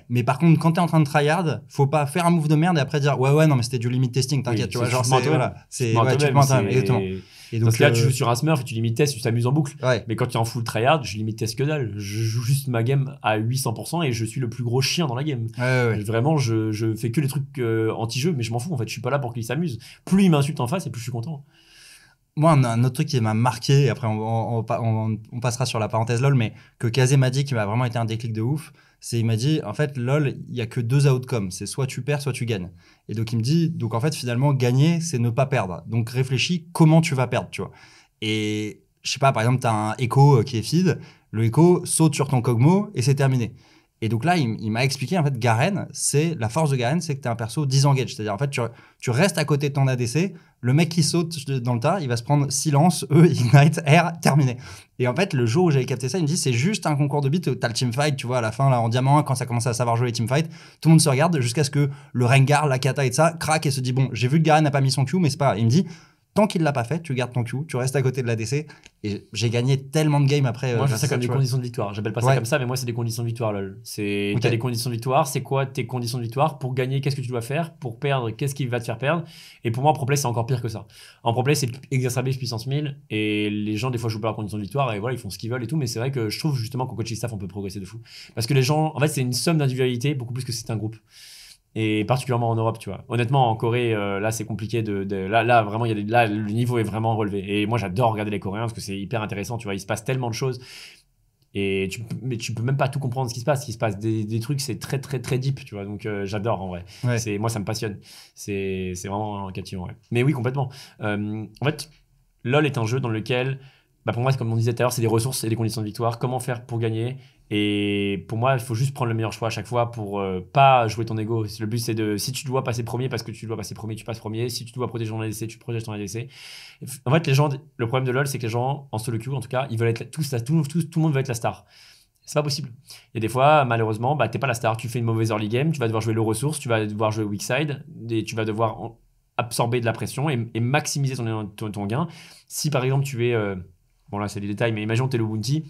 Mais par contre, quand tu es en train de tryhard, faut pas faire un move de merde et après dire, ouais, ouais, non, mais c'était du limit testing, t'inquiète, tu vois. Genre, c'est. c'est. exactement donc, là, euh, tu joues sur un smurf et tu limites test, tu t'amuses en boucle. Mais quand tu es en full tryhard, je limite test que dalle. Je joue juste ma game à 800% et je suis le plus gros chien dans la game. Vraiment, je, fais que les trucs euh, anti-jeu, mais je m'en fous. En fait, je suis pas là pour qu'il s'amuse. Plus il m'insulte en face et plus je suis content. Moi, un, autre truc qui m'a marqué, après on, passera sur la parenthèse LOL, mais que Kazé m'a dit qui m'a vraiment été un déclic de ouf, il m'a dit en fait lol il y a que deux outcomes c'est soit tu perds soit tu gagnes et donc il me dit donc en fait finalement gagner c'est ne pas perdre donc réfléchis comment tu vas perdre tu vois et je sais pas par exemple tu as un écho euh, qui est feed le écho saute sur ton cogmo et c'est terminé et donc là, il, m'a expliqué, en fait, Garen, c'est la force de Garen, c'est que tu un perso disengage. C'est-à-dire, en fait, tu, restes à côté de ton ADC, le mec qui saute dans le tas, il va se prendre silence, E, ignite, R, terminé. Et en fait, le jour où j'avais capté ça, il me dit, c'est juste un concours de bits, t'as le fight, tu vois, à la fin, là, en diamant, quand ça commence à savoir jouer les teamfights, tout le monde se regarde jusqu'à ce que le Rengar, la Kata et ça craque et se dit, bon, j'ai vu que Garen n'a pas mis son Q, mais c'est pas. Il me dit, tant qu'il l'a pas fait, tu gardes ton Q, tu restes à côté de l'ADC. Et j'ai gagné tellement de games après. Euh, moi, je ça comme des conditions de victoire. J'appelle pas ça comme ça, mais moi, c'est des conditions de victoire, lol. C'est des conditions de victoire. C'est quoi tes conditions de victoire Pour gagner, qu'est-ce que tu dois faire Pour perdre, qu'est-ce qui va te faire perdre Et pour moi, en pro c'est encore pire que ça. En pro c'est exacerbé puissance 1000. Et les gens, des fois, jouent pas leurs conditions de victoire. Et voilà, ils font ce qu'ils veulent et tout. Mais c'est vrai que je trouve justement qu'au coaching staff, on peut progresser de fou. Parce que les gens, en fait, c'est une somme d'individualité beaucoup plus que c'est un groupe et particulièrement en Europe, tu vois. Honnêtement, en Corée, euh, là, c'est compliqué de, là, là, vraiment, il y a là, le niveau est vraiment relevé. Et moi, j'adore regarder les Coréens parce que c'est hyper intéressant, tu vois. Il se passe tellement de choses et tu, mais tu peux même pas tout comprendre ce qui se passe. Il se passe des, des trucs, c'est très, très, très deep, tu vois. Donc, euh, j'adore en vrai. C'est, moi, ça me passionne. C'est, c'est vraiment captivant, ouais. Mais oui, complètement. Euh, en fait, LOL est un jeu dans lequel, bah, pour moi, comme on disait tout à l'heure, c'est des ressources et des conditions de victoire. Comment faire pour gagner et pour moi, il faut juste prendre le meilleur choix à chaque fois pour euh, pas jouer ton ego. Le but, c'est de si tu dois passer premier parce que tu dois passer premier, tu passes premier. Si tu dois protéger ton ADC, tu protèges ton ADC. En fait, les gens, le problème de LoL, c'est que les gens, en solo queue en tout cas, ils veulent être tous, tout, tout, tout le monde veut être la star. C'est pas possible. Et des fois, malheureusement, bah, t'es pas la star. Tu fais une mauvaise early game, tu vas devoir jouer le ressources, tu vas devoir jouer weak side, et tu vas devoir absorber de la pression et, maximiser ton, ton, gain. Si par exemple, tu es. Euh, bon, là, c'est des détails, mais imagine que t'es le bounty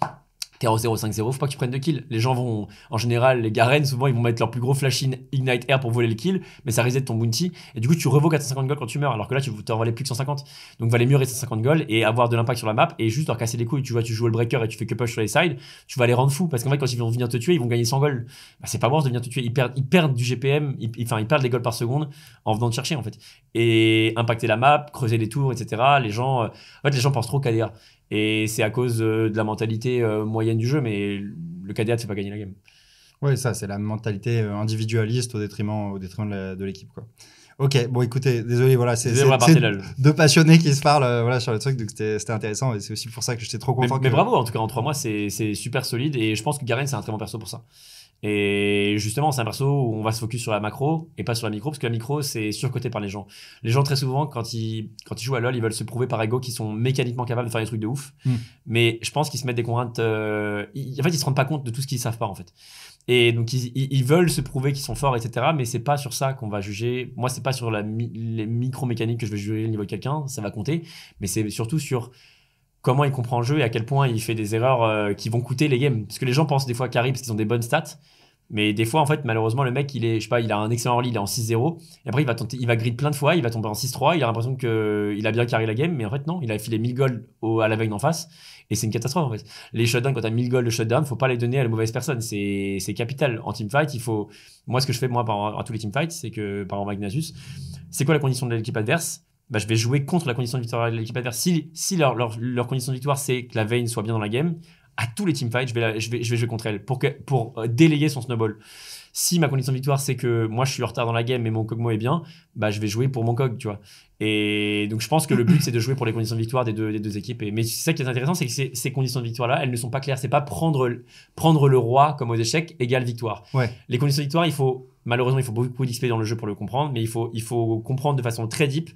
T'es 0-5-0, faut pas que tu prennes de kill. Les gens vont, en général, les Garen, souvent, ils vont mettre leur plus gros flash Ignite Air pour voler le kill, mais ça de ton bounty. Et du coup, tu revoques 450 gold quand tu meurs, alors que là, tu t'en valais plus que 150. Donc, valait mieux rester 150 gold et avoir de l'impact sur la map et juste leur casser les couilles. Tu vois, tu joues le breaker et tu fais que push sur les sides, tu vas les rendre fous parce qu'en fait, quand ils vont venir te tuer, ils vont gagner 100 gold. Bah, c'est pas bon de venir te tuer. Ils perdent, du GPM, enfin, ils perdent des gold par seconde en venant te chercher, en fait. Et impacter la map, creuser les tours, etc. Les gens, euh, en fait, les gens pensent trop qu'à dire, et c'est à cause euh, de la mentalité euh, moyenne du jeu, mais le cadet, c'est pas gagner la game. Oui, ça, c'est la mentalité euh, individualiste au détriment, au détriment de l'équipe. quoi. Ok, bon, écoutez, désolé, voilà, c'est deux passionnés qui se parlent voilà, sur le truc, donc c'était intéressant et c'est aussi pour ça que j'étais trop content. Mais, bravo, en tout cas, en trois mois, c'est super solide et je pense que Garen, c'est un très bon perso pour ça. Et justement, c'est un perso où on va se focus sur la macro et pas sur la micro, parce que la micro, c'est surcoté par les gens. Les gens, très souvent, quand ils, quand ils jouent à LoL, ils veulent se prouver par ego qu'ils sont mécaniquement capables de faire des trucs de ouf. Mm. Mais je pense qu'ils se mettent des contraintes. Euh, en fait, ils se rendent pas compte de tout ce qu'ils ne savent pas, en fait. Et donc, ils, veulent se prouver qu'ils sont forts, etc. Mais c'est pas sur ça qu'on va juger. Moi, ce n'est pas sur les micro-mécaniques que je vais juger le niveau de quelqu'un, ça va compter. Mais c'est surtout sur comment il comprend le jeu et à quel point il fait des erreurs euh, qui vont coûter les games. Parce que les gens pensent des fois qu'arrive parce qu'ils ont des bonnes stats. Mais des fois, en fait, malheureusement, le mec, il est, pas, il a un excellent early, il est en 6-0. Et après, il va tenter, il va grid plein de fois, il va tomber en 6-3. Il a l'impression qu'il a bien carré la game, mais en fait, non, il a filé 1000 gold au, à veille d'en face. Et c'est une catastrophe, en fait. Les shutdowns, quand as 1000 gold de shutdown, faut pas les donner à la mauvaise personne. C'est, capital. En teamfight, il faut, moi, ce que je fais, moi, par, à tous les team teamfights, c'est que, par exemple, c'est quoi la condition de l'équipe adverse? Bah, je vais jouer contre la condition de victoire de l'équipe adverse. Si, leur, condition de victoire, c'est que la Vayne soit bien dans la game, à tous les teamfights, je vais, je vais, jouer contre elle pour, pour euh, délayer son snowball. Si ma condition de victoire, c'est que moi, je suis en retard dans la game, mais mon cogmo est bien, bah, je vais jouer pour mon Cog, tu vois. Et donc, je pense que le but, c'est de jouer pour les conditions de victoire des deux, équipes. Et, mais ça qui est intéressant, c'est que ces, conditions de victoire-là, elles ne sont pas claires. C'est pas prendre, prendre le roi comme aux échecs égale victoire. Les conditions de victoire, il faut, malheureusement, il faut beaucoup d'XP dans le jeu pour le comprendre, mais il faut, il faut comprendre de façon très deep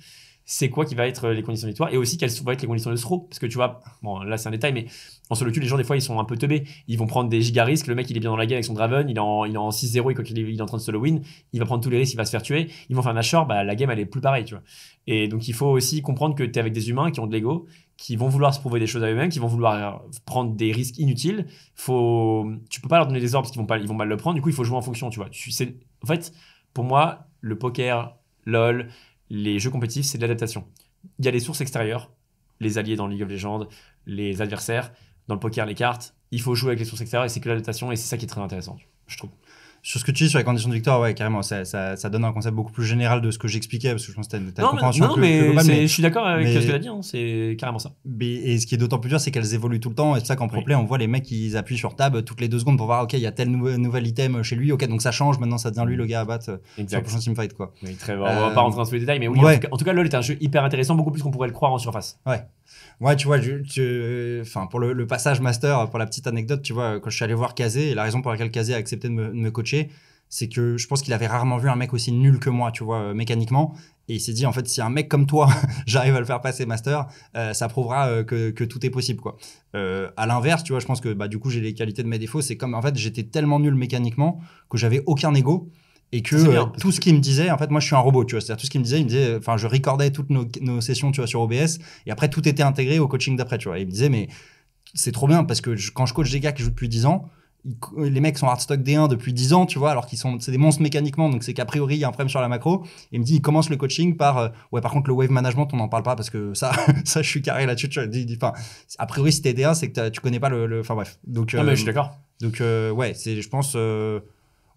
c'est quoi qui va être les conditions de victoire et aussi quelles vont être les conditions de throw. Parce que tu vois, bon, là c'est un détail, mais en solo queue les gens des fois ils sont un peu teubés. Ils vont prendre des giga risques. Le mec il est bien dans la game avec son Draven, il est en, il est en 6-0 et quand il est, en train de solo win, il va prendre tous les risques, il va se faire tuer. Ils vont faire un ashore, bah, la game elle est plus pareille, tu vois. Et donc il faut aussi comprendre que tu es avec des humains qui ont de l'ego, qui vont vouloir se prouver des choses à eux-mêmes, qui vont vouloir euh, prendre des risques inutiles. Faut, tu peux pas leur donner des ordres parce qu'ils vont, pas, ils vont mal le prendre. Du coup, il faut jouer en fonction, tu vois. Tu, en fait, pour moi, le poker, LOL, les jeux compétitifs, c'est de l'adaptation. Il y a les sources extérieures, les alliés dans League of Legends, les adversaires, dans le poker, les cartes. Il faut jouer avec les sources extérieures et c'est que l'adaptation et c'est ça qui est très intéressant, je trouve. Sur ce que tu dis sur les conditions de victoire, ouais, carrément, ça, ça, ça donne un concept beaucoup plus général de ce que j'expliquais, parce que je pense que tu as, as non, une compréhension non, plus, mais, je suis d'accord avec ce que tu as dit, hein, c'est carrément ça. et ce qui est d'autant plus dur, c'est qu'elles évoluent tout le temps, et c'est ça qu'en proplay, play on voit les mecs, qui appuient sur tab toutes les deux secondes pour voir, ok, il y a tel nouvel item chez lui, ok, donc ça change, maintenant ça devient lui mm. le gars à battre exact. Euh, sur le prochain teamfight, quoi. Oui, très bon. on va pas rentrer dans tous les détails, mais oui, en, euh, tout cas, en, tout cas, LoL est un jeu hyper intéressant, beaucoup plus qu'on pourrait le croire en surface. Ouais. Ouais, tu vois, tu, enfin, pour le, passage master, pour la petite anecdote, tu vois, quand je suis allé voir Kazé, et la raison pour laquelle Kazé a accepté de me, coacher, c'est que je pense qu'il avait rarement vu un mec aussi nul que moi, tu vois, euh, mécaniquement. Et il s'est dit, en fait, si un mec comme toi, j'arrive à le faire passer master, euh, ça prouvera euh, que, tout est possible, quoi. à l'inverse, tu vois, je pense que bah, du coup, j'ai les qualités de mes défauts. C'est comme, en fait, j'étais tellement nul mécaniquement que j'avais aucun ego et que euh, tout ce qu'il me disait, en fait, moi je suis un robot, tu vois, c'est-à-dire tout ce qu'il me disait, il me disait, enfin, je recordais toutes nos, sessions, tu vois, sur OBS, et après tout était intégré au coaching d'après, tu vois. il me disait, mais c'est trop bien parce que quand je coach des gars qui jouent depuis 10 ans, les mecs sont hardstock D1 depuis 10 ans, tu vois, alors qu'ils sont, c'est des monstres mécaniquement, donc c'est qu'a priori il y a un problème sur la macro. Et il me dit, il commence le coaching par, euh, ouais, par contre le wave management, on n'en parle pas parce que ça, ça, je suis carré là-dessus, tu vois. a priori si t'es D1, c'est que tu connais pas le, enfin bref. Donc, ah, mais je euh, suis d'accord. Donc ouais, c'est, je pense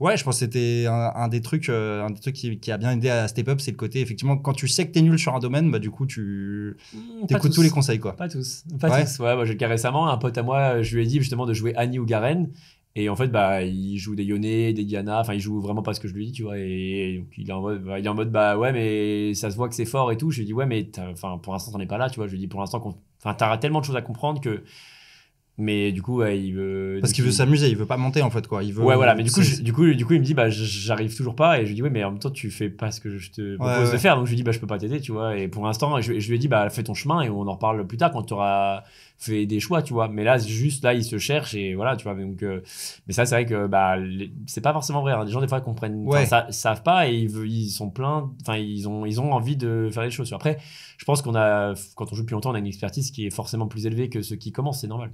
Ouais, je pense que c'était un, des trucs, un des trucs euh, qui, a bien aidé à step up, c'est le côté effectivement quand tu sais que t'es nul sur un domaine, bah du coup tu hmm, écoutes tous. les conseils quoi. Pas tous, pas tous. Ouais, moi j'ai le cas récemment, un pote à moi, je lui ai dit justement de jouer Annie ou Garen. Et en fait, bah, il joue des Yoné, des Diana, enfin, il joue vraiment pas ce que je lui dis, tu vois. Et, donc, il est, en mode, bah, il est en mode, bah ouais, mais ça se voit que c'est fort et tout. Je lui dis, ouais, mais enfin, pour l'instant, t'en es pas là, tu vois. Je lui dis, pour l'instant, enfin, tellement de choses à comprendre que mais du coup il veut parce qu'il veut s'amuser il veut pas monter en fait quoi il veut ouais voilà mais du coup du coup du coup il me dit bah j'arrive toujours pas et je lui dis oui mais en même temps tu fais pas ce que je te propose de faire donc je lui dis bah je peux pas t'aider tu vois et pour l'instant je, lui ai dit bah fais ton chemin et on en reparle plus tard quand tu auras fait des choix, tu vois. Mais là, juste là, ils se cherchent et voilà, tu vois. Mais donc, euh, mais ça, c'est vrai que bah, c'est pas forcément vrai. Hein. Les gens des fois comprennent, ouais. savent pas et ils, ils sont pleins. Enfin, ils ont, ils ont envie de faire des choses. Après, je pense qu'on a, quand on joue depuis longtemps, on a une expertise qui est forcément plus élevée que ceux qui commencent. C'est normal.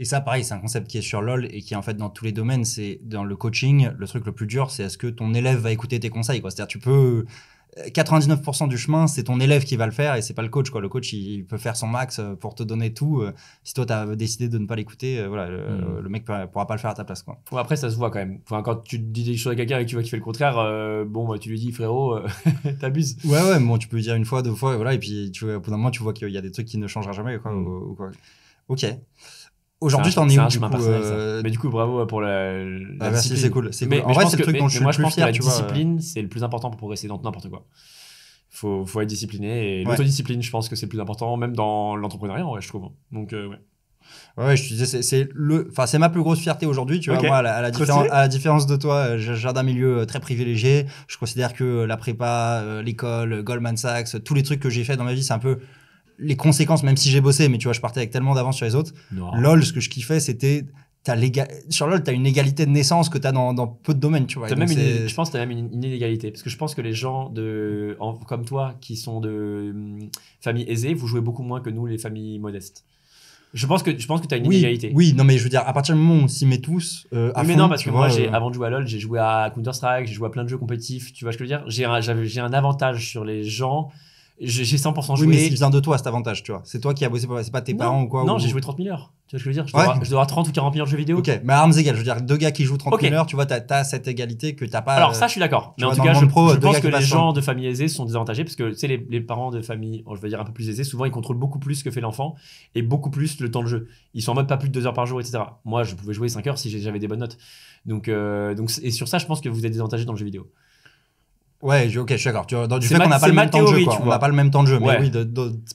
Et ça, pareil, c'est un concept qui est sur LOL et qui est en fait dans tous les domaines. C'est dans le coaching, le truc le plus dur, c'est est-ce que ton élève va écouter tes conseils, quoi. C'est-à-dire, tu peux 99% du chemin, c'est ton élève qui va le faire et c'est pas le coach. Quoi. Le coach, il peut faire son max euh, pour te donner tout. Euh, si toi, tu as décidé de ne pas l'écouter, euh, voilà, le, hmm. mec pourra pas le faire à ta place. Quoi. après, ça se voit quand même. quand tu dis des choses à quelqu'un et que tu vois qu'il fait le contraire, bon, bah, tu lui dis, frérot, t'abuses. Ouais, ouais, bon, tu peux dire une fois, deux fois, et voilà, et puis tu, au bout d'un moment, tu vois qu'il y a des trucs qui ne changeront jamais hmm. Ok. Aujourd'hui, t'en es où du coup, euh, Mais du coup, bravo euh, pour la. la merci, ah, bah, c'est cool. en vrai, c'est le truc dont je suis plus je fier, la discipline, c'est le plus important pour progresser dans n'importe quoi. Faut, faut être discipliné et l'autodiscipline, je pense que c'est le plus important, même dans l'entrepreneuriat, en vrai, je trouve. Donc, euh, ouais. Ouais, je te disais, c'est le, enfin, c'est ma plus grosse fierté aujourd'hui, tu vois. Moi, à la, à la différence de toi, j'ai un milieu très privilégié. Je considère que la prépa, l'école, Goldman Sachs, tous les trucs que j'ai fait dans ma vie, c'est un peu les conséquences, même si j'ai bossé, mais tu vois, je partais avec tellement d'avance sur les autres. LOL, ce que je kiffais, c'était sur LOL, tu as une égalité de naissance que tu as dans, peu de domaines, tu vois. je pense tu as même une, inégalité. Parce que je pense que les gens de, comme toi, qui sont de hum, familles famille vous jouez beaucoup moins que nous, les familles modestes. Je pense que, je pense que tu as une inégalité. Oui, non, mais je veux dire, à partir du moment où on s'y met tous. Euh, mais non, parce que moi, euh, avant de jouer à LoL, j'ai joué à Counter-Strike, j'ai joué à plein de jeux compétitifs. Tu vois ce que je veux dire J'ai un avantage sur les gens j'ai 100% joué. Oui, mais il vient de toi cet avantage, tu vois. C'est toi qui as bossé, c'est pas tes parents ou quoi. Non, j'ai joué 30 000 heures. Tu vois ce que je veux dire je, dois, je, avoir 30 ou 40 000 heures de jeux vidéo. Ok, mais armes égales, je veux dire, deux gars qui jouent 30 000 heures, tu vois, t'as as cette égalité que t'as pas. Alors, ça, euh, je suis d'accord. Mais en tout cas, je, pense que les gens de famille aisée sont désavantagés parce que, tu sais, les, les, parents de famille, je veux dire, un peu plus aisés, souvent, ils contrôlent beaucoup plus ce que fait l'enfant et beaucoup plus le temps de jeu. Ils sont en mode pas plus de 2 heures par jour, etc. Moi, je pouvais jouer 5 heures si j'avais des bonnes notes. Donc, euh, donc, et sur ça, je pense que vous êtes désavantagé dans le jeu vidéo. Ouais, ok, je suis d'accord. Dans du fait qu'on n'a pas le même temps de jeu, on n'a pas le même temps de jeu. Mais oui,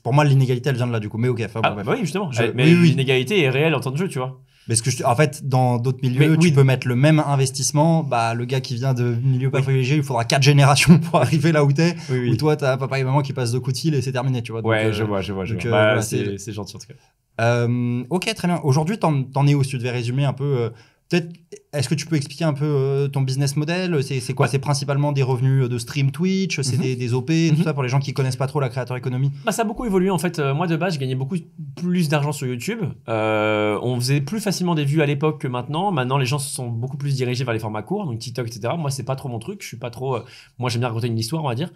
pour moi, l'inégalité, elle vient de là, du coup. Mais ok, enfin, ah, bah oui, justement. Mais l'inégalité est réelle en temps de jeu, tu vois. Mais Parce que je... en fait, dans d'autres milieux, tu peux mettre le même investissement. Bah, le gars qui vient de milieu pas privilégié, il faudra quatre générations pour arriver là où t'es. Ou toi, t'as papa et maman qui passent deux coups de fil et c'est terminé, tu vois. Donc, ouais, euh, je vois, je vois. Euh, bah, c'est gentil en tout cas. Euh, ok, très bien. Aujourd'hui, t'en es où si Tu devais résumer un peu Peut-être, est-ce que tu peux expliquer un peu euh, ton business model C'est quoi C'est principalement des revenus euh, de stream Twitch, c'est mhm. des, OP, tout mhm. ça pour les gens qui connaissent pas trop la créateur économie bah, Ça a beaucoup évolué en fait. Euh, moi de base, je gagnais beaucoup plus d'argent sur YouTube. on faisait plus facilement des vues à l'époque que maintenant. Maintenant, les gens se sont beaucoup plus dirigés vers les formats courts, donc TikTok, etc. Moi, c'est pas trop mon truc. Je suis pas trop. moi, j'aime bien raconter une histoire, on va dire.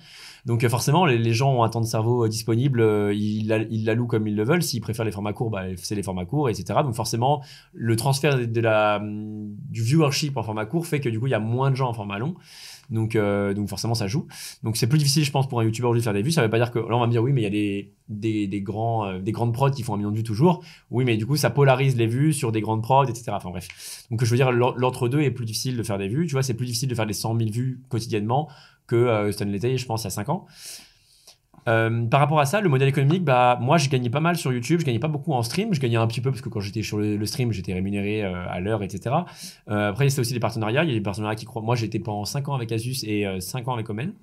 Donc euh, forcément, les, gens ont un temps de cerveau euh, disponible, euh, ils, la, louent comme ils le veulent. S'ils préfèrent les formats courts, bah, c'est les formats courts, etc. Donc forcément, le transfert de, la, mm, du viewership en format court fait que du coup, il y a moins de gens en format long. Donc, donc forcément, ça joue. Donc c'est plus difficile, je pense, pour un youtubeur de faire des vues. Ça veut pas dire que là, on va me dire oui, mais il y a des, des, grands, des grandes prods qui font un million de vues toujours. Oui, mais du coup, ça polarise les vues sur des grandes prods, etc. Enfin bref. Donc je veux dire, l'entre-deux est plus difficile de faire des vues. Tu vois, c'est plus difficile de faire des 100 000 vues quotidiennement que euh, Stan Stanley je pense, il y a 5 ans. Euh, par rapport à ça, le modèle économique, bah, moi, je gagnais pas mal sur YouTube, je gagnais pas beaucoup en stream, je gagnais un petit peu parce que quand j'étais sur le, stream, j'étais rémunéré euh, à l'heure, etc. Euh, après, a aussi des partenariats, il y a des partenariats qui croient. Moi, j'étais pendant 5 ans avec Asus et 5 ans avec Omen.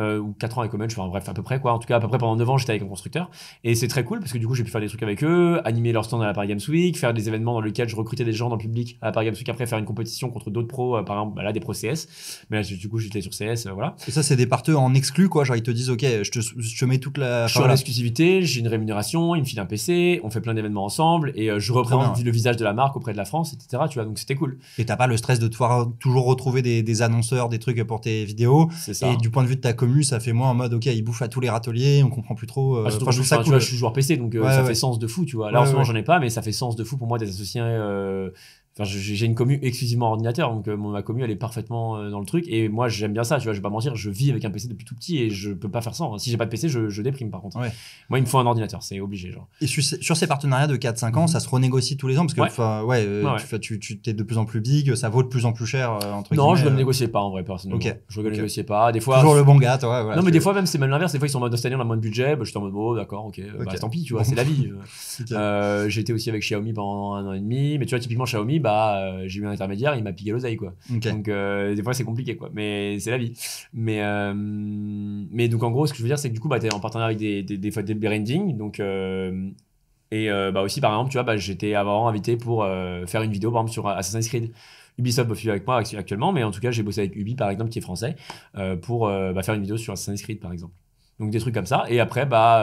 Euh, ou 4 ans avec Omen, enfin bref, à peu près quoi. En tout cas, à peu près pendant 9 ans, j'étais avec un constructeur. Et c'est très cool parce que du coup, j'ai pu faire des trucs avec eux, animer leur stand à la Paris Games Week, faire des événements dans lesquels je recrutais des gens dans le public à la Paris Games Week, après faire une compétition contre d'autres pros, euh, par exemple, bah, là, des pros CS. Mais là, du coup, j'étais sur CS, euh, voilà. Et ça, c'est des parteux en exclus quoi. Genre, ils te disent, OK, je te, je mets toute la. Je suis en exclusivité, j'ai une rémunération, ils me filent un PC, on fait plein d'événements ensemble et je représente le visage de la marque auprès de la France, etc. Tu vois, donc c'était cool. Et t'as pas le stress de voir toujours retrouver des, annonceurs, des trucs pour tes vidéos. Et du point de vue de ta ça fait moins en mode, ok, il bouffe à tous les râteliers, on comprend plus trop. Euh, ah, je ça suis joueur PC, donc euh, ça fait sens de fou, tu vois. Là, en ce moment, j'en ai pas, mais ça fait sens de fou pour moi d'être associés. Euh, Enfin, j'ai une commu exclusivement ordinateur, donc euh, ma commu elle est parfaitement euh, dans le truc. Et moi j'aime bien ça, tu vois, je vais pas mentir, je vis avec un PC depuis tout petit et je peux pas faire sans. Hein. Si j'ai pas de PC, je, je déprime par contre. Ouais. Moi il me faut un ordinateur, c'est obligé. Genre. Et sur, ces partenariats de 4-5 ans, mhm. ça se renégocie tous les ans parce que ouais. Euh, ouais, tu, tu es de plus en plus big, ça vaut de plus en plus cher. entre non, je ne négociais pas en vrai personnellement. Je ne négociais pas. Des fois, Toujours le bon gars, toi, Non, mais des fois même c'est même l'inverse. Des fois ils sont en mode oh, cette en on a moins de budget, bah, je suis en mode bon oh, d'accord, ok, Bah, tant pis, tu vois, c'est la vie. euh, J'étais aussi avec Xiaomi pendant un an et demi, mais tu vois, typiquement Xiaomi, bah, euh, j'ai eu un intermédiaire, il m'a piqué l'oseille, quoi. Donc, euh, des fois, c'est compliqué, quoi. Mais c'est la vie. Mais, euh, mais donc, en gros, ce que je veux dire, c'est que du coup, bah, t'es en partenariat avec des, des, des, des branding, donc... et bah aussi par exemple tu vois bah, j'étais avant invité pour faire une vidéo par exemple sur Assassin's Creed Ubisoft bosse avec moi actuellement mais en tout cas j'ai bossé avec Ubi par exemple qui est français pour bah, faire une vidéo sur Assassin's Creed par exemple donc des trucs comme ça. Et après, bah,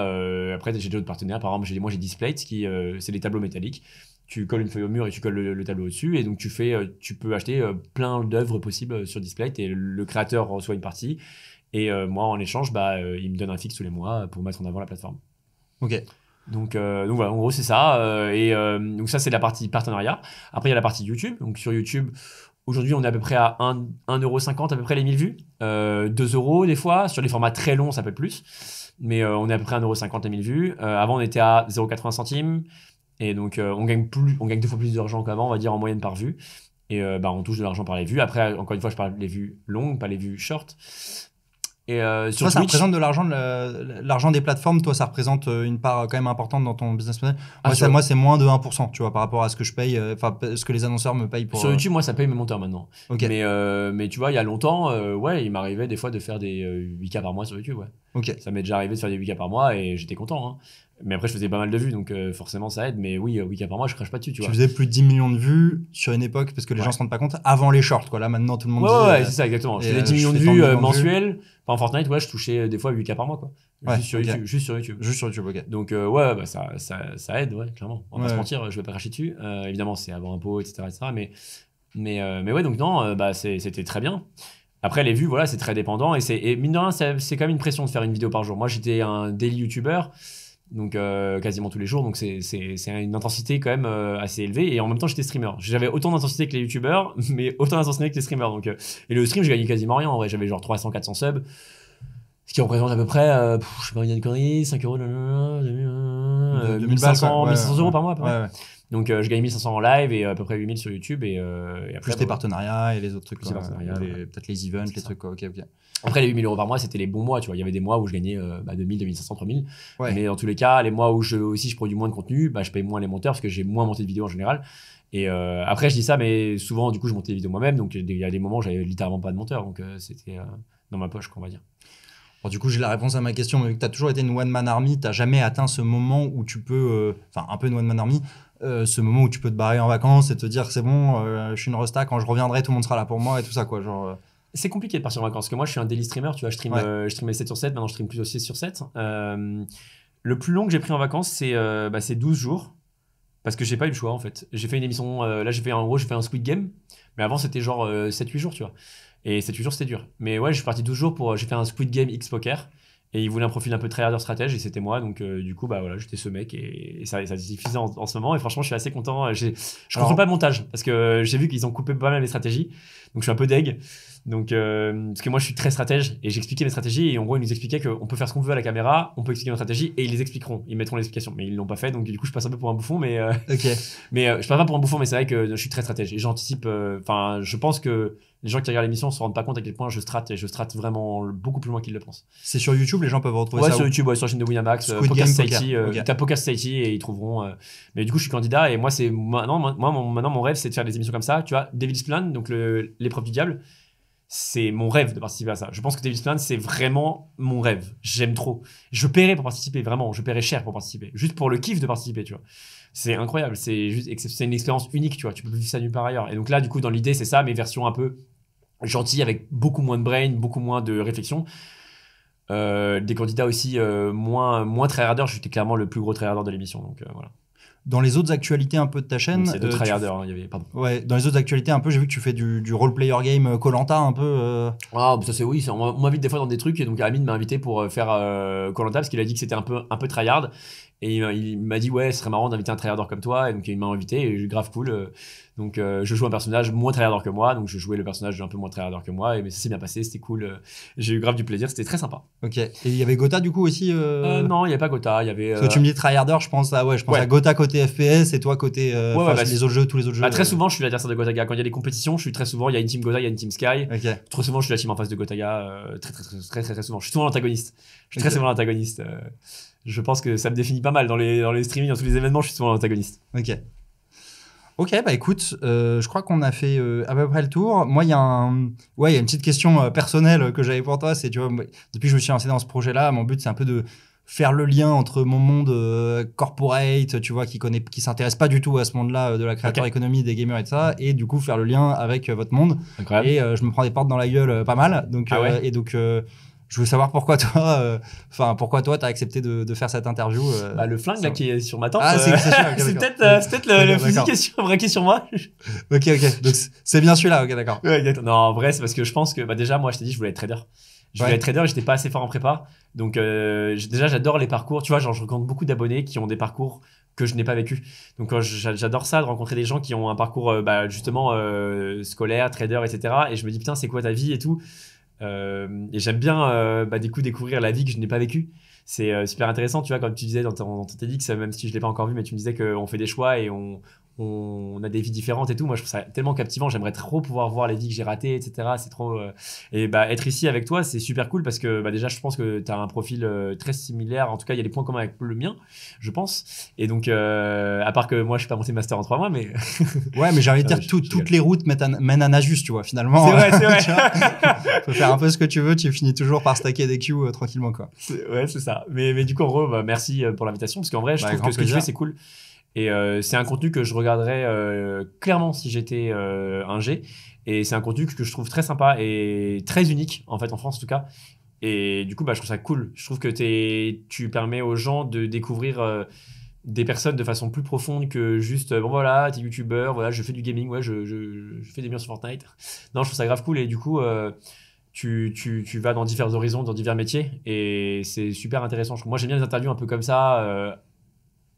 après j'ai d'autres partenaires. Par exemple, moi j'ai Displate qui c'est des tableaux métalliques tu colles une feuille au mur et tu colles le, tableau au-dessus. Et donc, tu, fais, euh, tu peux acheter euh, plein d'œuvres possibles euh, sur Display et le créateur reçoit une partie. Et moi, en échange, bah, il me donne un fixe tous les mois pour mettre en avant la plateforme. OK. Donc, donc voilà, en gros, c'est ça. et donc, ça, c'est la partie partenariat. Après, il y a la partie YouTube. Donc, sur YouTube, aujourd'hui, on est à peu près à 1,50€ à peu près les 1000 vues. 2 euros des fois. Sur les formats très longs, ça peut être plus. Mais on est à peu près à 1,50€ les 1000 vues. avant, on était à 0,80 centimes. Et donc, euh, on, gagne plus, on gagne deux fois plus d'argent qu'avant, on va dire en moyenne par vue. Et euh, bah, on touche de l'argent par les vues. Après, encore une fois, je parle des vues longues, pas les vues short. Et euh, sur ça représente de l'argent, l'argent des plateformes. Toi, ça représente euh, une part euh, quand même importante dans ton business ah, Moi, c'est moins de 1%, tu vois, par rapport à ce que je paye, euh, enfin, ce que les annonceurs me payent pour. Sur YouTube, moi, ça paye mes monteurs maintenant. Mais, mais tu vois, il y a longtemps, ouais, il m'arrivait des fois de faire des 8K par mois sur YouTube, ouais. Ça m'est déjà arrivé de faire des 8K par mois et j'étais content. Hein. Mais après, je faisais pas mal de vues, donc forcément, ça aide. Mais oui, 8k par mois, je crache pas dessus, tu vois. Tu faisais plus de 10 millions de vues sur une époque, parce que les gens se rendent pas compte, avant les shorts, quoi. Là, maintenant, tout le monde. Ouais, ouais, c'est ça, exactement. Je faisais 10 millions de vues mensuelles en Fortnite, ouais, je touchais euh, des fois 8K par mois, quoi. juste, sur YouTube, juste sur YouTube. Donc, euh, ouais, bah, ça, aide, ouais, clairement. On va se mentir, euh, je vais pas cracher dessus. évidemment, c'est avant impôt, etc., etc. Mais, mais, mais ouais, donc non, bah, c'était très bien. Après, les vues, voilà, c'est très dépendant. Et, et mine de rien, c'est quand même une pression de faire une vidéo par jour. Moi, j'étais un daily YouTuber donc euh, quasiment tous les jours. Donc c'est une intensité quand même euh, assez élevée. Et en même temps, j'étais streamer. J'avais autant d'intensité que les youtubeurs, mais autant d'intensité que les streamers. Donc, euh, et le stream, je gagné quasiment rien. En vrai, j'avais genre 300, 400 subs. Ce qui représente à peu près, euh, je sais pas, il y a une connerie, 5 euros, 1500, euros par mois. À peu Donc je gagne 1500 en live et à peu près 8000 sur YouTube. Et, et après, Plus tes partenariats et les autres trucs. Peut-être les events, les trucs. Ok, ok. Après, les 8000 euros par mois, c'était les bons mois, tu vois. Il y avait des mois où je gagnais euh, bah, 2000, 2500, 3000. Mais dans tous les cas, les mois où je, aussi je produis moins de contenu, bah, je paye moins les monteurs parce que j'ai moins monté de vidéos en général. Et euh, après, je dis ça, mais souvent, du coup, je montais des vidéos moi-même. Donc, il y a des moments où j'avais littéralement pas de monteur. Donc, euh, c'était dans ma poche, on va dire. du coup, j'ai la réponse à ma question, mais vu que tu as toujours été une one-man army, tu jamais atteint ce moment où tu peux. Enfin, un peu une one-man army, ce moment où tu peux te barrer en vacances et te dire c'est bon, je suis une resta, quand je reviendrai, tout le monde sera là pour moi et tout ça quoi. Genre, c'est compliqué de partir en vacances. Parce que moi, je suis un daily streamer, tu vois, je stream, euh, je 7 sur 7, maintenant je stream plus aussi sur 7. Euh, le plus long que j'ai pris en vacances, c'est 12 euh, bah, jours. Parce que j'ai pas eu le choix, en fait. J'ai fait une émission, là, j'ai fait, en gros, j'ai fait un Squid Game. Mais avant, c'était genre 7-8 jours, tu vois. Et 7-8 jours, c'était dur. Mais ouais, je suis parti 12 jours pour. J'ai fait un Squid Game X Poker. Et ils voulaient un profil un peu trader stratège et c'était moi. Donc du coup, bah voilà, j'étais ce mec et, ça, ça suffisait en, ce moment. Et franchement, je suis assez content. Je contrôle pas le montage parce que j'ai vu qu'ils ont coupé pas mal les stratégies. Donc je suis un peu deg. Donc, euh, parce que moi, je suis très stratège et j'expliquais mes stratégies. Et en gros, ils nous expliquaient qu'on peut faire ce qu'on veut à la caméra, on peut expliquer notre stratégie et ils les expliqueront. Ils mettront l'explication. Mais ils l'ont pas fait. Donc, du coup, je passe un peu pour un bouffon. Mais, euh, mais euh, je passe pas pour un bouffon, mais c'est vrai que je suis très stratège et j'anticipe. Euh, enfin, je pense que les gens qui regardent l'émission se rendent pas compte à quel point je stratège et je strate vraiment beaucoup plus loin qu'ils le pensent. C'est sur YouTube, les gens peuvent retrouver ouais, Sur YouTube, sur la chaîne de Winamax, euh, Podcast Society, euh, okay. Podcast Society et ils trouveront. mais du coup, je suis candidat et moi, c'est maintenant, mon, maintenant mon rêve, c'est de faire des émissions comme ça. Tu vois, Devil's Plan, donc l'épreuve du diable c'est mon rêve de participer à ça. Je pense que Davis Plan, c'est vraiment mon rêve. J'aime trop. Je paierais pour participer, vraiment. Je paierais cher pour participer. Juste pour le kiff de participer, tu vois. C'est incroyable. C'est juste, c'est une expérience unique, tu vois. Tu peux vivre ça nulle part ailleurs. Et donc là, du coup, dans l'idée, c'est ça, mes versions un peu gentille, avec beaucoup moins de brain, beaucoup moins de réflexion. Euh, des candidats aussi euh, moins, moins je J'étais clairement le plus gros tryharder de l'émission. Donc euh, voilà. Dans les autres actualités un peu de ta chaîne. C'est de euh, tryharder, hein, il y avait, pardon. Ouais, dans les autres actualités un peu, j'ai vu que tu fais du, du role-player game euh, Colanta un peu. Euh. Ah, bah, ça c'est oui, ça, on m'invite des fois dans des trucs, et donc Amine m'a invité pour faire Colanta parce qu'il a dit que c'était un peu, un peu tryhard. Et il m'a dit, ouais, ce serait marrant d'inviter un tryharder comme toi. Et donc, il m'a invité, et grave cool. Euh. Donc, euh, je joue un personnage moins tryharder que moi. Donc, je jouais le personnage un peu moins tryharder que moi. Et, mais ça s'est bien passé, c'était cool. Euh. J'ai eu grave du plaisir, c'était très sympa. Ok. Et il y avait Gotha du coup aussi euh... Non, il n'y avait pas Gotha. Il y avait, Parce tu me dis tryharder, je pense à, ouais, je pense à Gotha côté FPS et toi côté ouais, bah, les autres jeux, tous les autres bah, jeux. très souvent, je suis l'adversaire de Gotaga. Quand il y a des compétitions, je suis très souvent, il y a une team Gotha, il y a une team Sky. Très souvent, je suis la team en face de Gotaga. très, très, très, très, très, souvent. Je suis l'antagoniste. Je suis très souvent l'antagoniste je pense que ça me définit pas mal. Dans les, dans les streamings, dans tous les événements, je suis souvent l'antagoniste. Ok. Ok, bah écoute, euh, je crois qu'on a fait euh, à peu près le tour. Moi, il y, a un... ouais, y a une petite question euh, personnelle que j'avais pour toi. C'est, tu vois, depuis que je me suis lancé dans ce projet-là, mon but, c'est un peu de faire le lien entre mon monde corporate, tu vois, qui connaît, qui s'intéresse pas du tout à ce monde-là de la créateur économie, des gamers et tout ça, et du coup faire le lien avec votre monde. Et je me prends des portes dans la gueule pas mal. Donc, ah et donc je voulais savoir pourquoi toi, euh, enfin pourquoi toi t'as accepté de, faire cette interview. Euh, bah, le flingue là qui est sur ma tente. Ah, c'est euh, peut-être peut le, le fusil qui est sur, moi. ok ok donc c'est bien celui-là ok d'accord. non en vrai c'est parce que je pense que bah, déjà moi je t'ai dit je voulais être trader. Je voulais être trader, j'étais pas assez fort en prépa. Donc déjà j'adore les parcours. Tu vois genre je rencontre beaucoup d'abonnés qui ont des parcours que je n'ai pas vécu. Donc j'adore ça, de rencontrer des gens qui ont un parcours bah, justement scolaire, trader, etc. Et je me dis putain c'est quoi ta vie et tout. Euh, et j'aime bien, euh, bah, du coup, découvrir la vie que je n'ai pas vécue. C'est euh, super intéressant, tu vois, quand tu disais dans ton, dans ton TEDx, même si je ne l'ai pas encore vu, mais tu me disais qu'on fait des choix et on, on, a des vies différentes et tout. Moi, je trouve ça tellement captivant. J'aimerais trop pouvoir voir les vies que j'ai ratées, etc. C'est trop. Euh, et bah, être ici avec toi, c'est super cool parce que bah, déjà, je pense que tu as un profil euh, très similaire. En tout cas, il y a des points communs avec le mien, je pense. Et donc, euh, à part que moi, je suis pas monté master en trois mois, mais. ouais, mais j'ai envie de ah, dire, toutes les routes mènent à ajuste tu vois, finalement. C'est vrai, c'est vrai. tu faire un peu ce que tu veux, tu finis toujours par stacker des queues tranquillement, quoi. Ouais, c'est ça. Mais, mais du coup, en gros, bah, merci pour l'invitation parce qu'en vrai, je bah, trouve que ce que tu fais, c'est cool. Et euh, c'est un contenu que je regarderais euh, clairement si j'étais euh, un G. Et c'est un contenu que je trouve très sympa et très unique, en fait, en France en tout cas. Et du coup, bah, je trouve ça cool. Je trouve que es, tu permets aux gens de découvrir des personnes de façon plus profonde que juste, bon voilà, t'es youtubeur, voilà, je fais du gaming, ouais, je, je, fais des murs sur Fortnite. Non, je trouve ça grave cool. Et du coup, tu, tu, tu, vas dans divers horizons, dans divers métiers. Et c'est super intéressant. Moi, j'aime bien les interviews un peu comme ça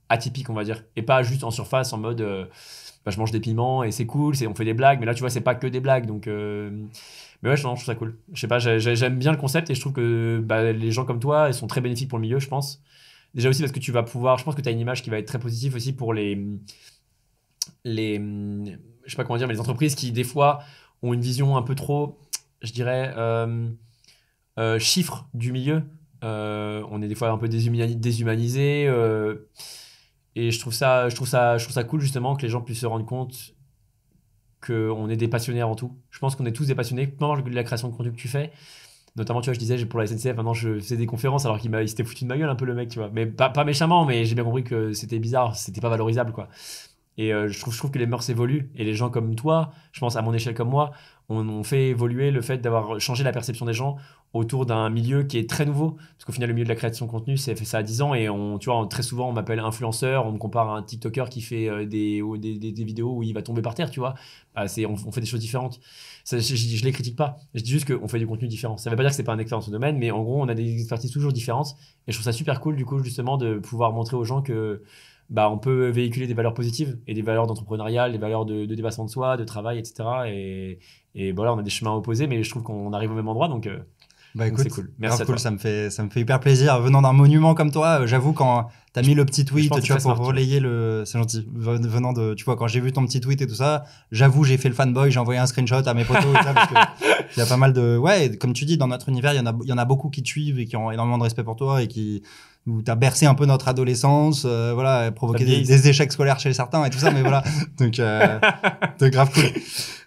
atypique, on va dire, et pas juste en surface en mode euh, bah, je mange des piments et c'est cool, on fait des blagues, mais là tu vois, c'est pas que des blagues donc. Euh, mais ouais, je, trouve ça cool. Je sais pas, j'aime bien le concept et je trouve que bah, les gens comme toi, ils sont très bénéfiques pour le milieu, je pense. Déjà aussi parce que tu vas pouvoir, je pense que tu as une image qui va être très positive aussi pour les, les, je sais pas comment dire, mais les entreprises qui des fois ont une vision un peu trop, je dirais, euh, chiffre du milieu. on est des fois un peu déshumanisé. Et je trouve ça, je trouve ça, je trouve ça cool justement que les gens puissent se rendre compte que on est des passionnés avant tout. Je pense qu'on est tous des passionnés, pendant la création de contenu que tu fais. Notamment, tu vois, je disais, pour la SNCF, maintenant je fais des conférences alors qu'il s'était foutu de ma gueule un peu le mec, tu vois. Mais pas, méchamment, mais j'ai bien compris que c'était bizarre, c'était pas valorisable, quoi. Et euh, je, trouve, trouve que les mœurs évoluent. Et les gens comme toi, je pense à mon échelle comme moi, on, fait évoluer le fait d'avoir changé la perception des gens autour d'un milieu qui est très nouveau. Parce qu'au final, le milieu de la création de contenu, c'est fait ça à 10 ans. Et on, tu vois, très souvent, on m'appelle influenceur, on me compare à un TikToker qui fait euh, oh, des, des, vidéos où il va tomber par terre, tu vois. Bah, on, fait des choses différentes. je, ne les critique pas. Je dis juste qu'on fait du contenu différent. Ça veut pas dire que c'est pas un expert dans ce domaine, mais en gros, on a des expertises toujours différentes. Et je trouve ça super cool, du coup, justement, de pouvoir montrer aux gens que bah, on peut véhiculer des valeurs positives et des valeurs d'entrepreneuriat, des valeurs de, de, dépassement de soi, de travail, etc. Et, et voilà, on a des chemins opposés, mais je trouve qu'on arrive au même endroit, donc. Euh, bah c'est cool. Merci cool, ça me fait ça me fait hyper plaisir venant d'un monument comme toi. Euh, j'avoue quand t'as mis le petit tweet, tu vois, pour relayer le, c'est gentil. Venant de, tu vois, quand j'ai vu ton petit tweet et tout ça, j'avoue, j'ai fait le fanboy, j'ai envoyé un screenshot à mes potos. et ça, il y a pas mal de, ouais, comme tu dis, dans notre univers, il y en a, il y en a beaucoup qui te suivent et qui ont énormément de respect pour toi et qui où t'as bercé un peu notre adolescence, euh, voilà, provoqué des, des, échecs scolaires chez certains et tout ça, mais voilà, donc, euh, de grave cool.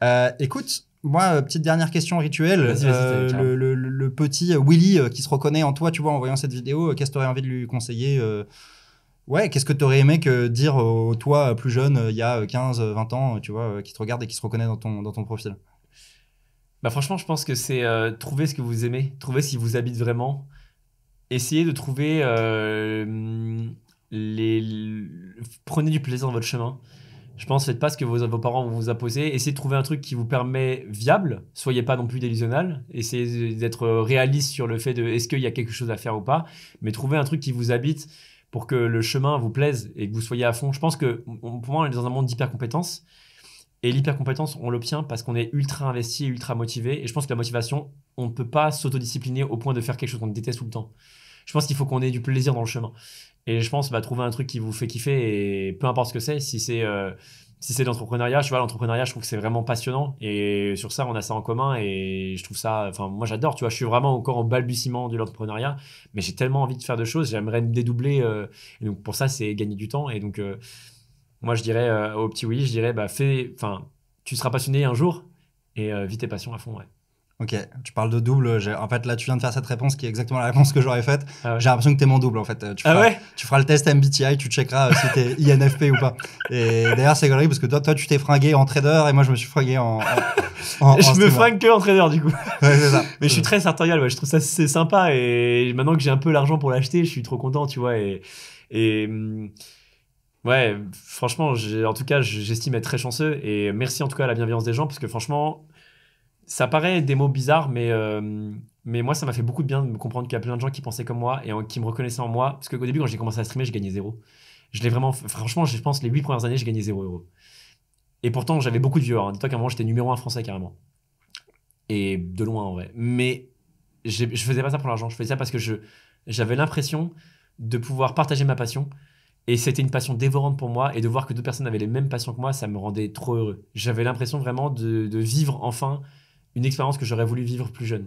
Euh, écoute, moi, euh, petite dernière question rituelle. Euh, le, petit euh, Willy qui se reconnaît en toi, tu vois, en voyant cette vidéo, qu'est-ce que tu aurais envie de lui conseiller Ouais, qu'est-ce que tu aurais aimé que dire au toi plus jeune, il y a 15, 20 ans, tu vois, qui te regarde et qui se reconnaît dans ton, dans ton profil bah franchement, je pense que c'est trouver ce que vous aimez, trouver ce vous habite vraiment, essayer de trouver les, prenez du plaisir dans votre chemin. Je pense, faites pas ce que vos, parents vont vous imposer. Essayez de trouver un truc qui vous permet viable. Soyez pas non plus délusionnel. Essayez d'être réaliste sur le fait de est-ce qu'il y a quelque chose à faire ou pas. Mais trouvez un truc qui vous habite pour que le chemin vous plaise et que vous soyez à fond. Je pense que pour moi, on est dans un monde d'hypercompétence. Et l'hypercompétence, on l'obtient parce qu'on est ultra investi, ultra motivé. Et je pense que la motivation, on ne peut pas s'autodiscipliner au point de faire quelque chose qu'on déteste tout le temps. Je pense qu'il faut qu'on ait du plaisir dans le chemin. Et je pense, va trouver un truc qui vous fait kiffer et peu importe ce que c'est, si c'est euh, si c'est l'entrepreneuriat, je vois l'entrepreneuriat, je trouve que c'est vraiment passionnant et sur ça, on a ça en commun et je trouve ça, enfin, moi j'adore, tu vois, je suis vraiment encore en balbutiement de l'entrepreneuriat, mais j'ai tellement envie de faire de choses, j'aimerais me dédoubler euh, donc pour ça, c'est gagner du temps et donc euh, moi je dirais au petit oui, je dirais, bah, fais, enfin, tu seras passionné un jour et vis tes passions à fond, ouais. Ok, tu parles de double. En fait, là, tu viens de faire cette réponse qui est exactement la réponse que j'aurais faite. Ah j'ai l'impression que t'es mon double, en fait. Euh, ah tu feras, le test MBTI, tu checkeras euh, si t'es INFP ou pas. Et d'ailleurs, c'est galerie parce que toi, toi tu t'es fringué en trader et moi, je me suis fringué en. je me fringue que en trader, du coup. Mais je suis très sartorial, je trouve ça c'est sympa. Et maintenant que j'ai un peu l'argent pour l'acheter, je suis trop content, tu vois. et mm, Ouais, franchement, en tout cas, j'estime être très chanceux et merci en tout cas à la bienveillance des gens parce que franchement, ça paraît des mots bizarres, mais, euh, mais moi, ça m'a fait beaucoup de bien de me comprendre qu'il y a plein de gens qui pensaient comme moi et qui me reconnaissaient en moi. Parce qu'au début, quand j'ai commencé à streamer, je gagnais zéro. Je l'ai vraiment, franchement, je pense, les huit premières années, je gagnais zéro euro. Et pourtant, j'avais beaucoup de viewers. Hein. Dis-toi qu'à un moment, j'étais numéro un français carrément. Et de loin, en vrai. Mais je faisais pas ça pour l'argent. Je faisais ça parce que je, j'avais l'impression de pouvoir partager ma passion. Et c'était une passion dévorante pour moi. Et de voir que d'autres personnes avaient les mêmes passions que moi, ça me rendait trop heureux. J'avais l'impression vraiment de, de vivre enfin une expérience que j'aurais voulu vivre plus jeune.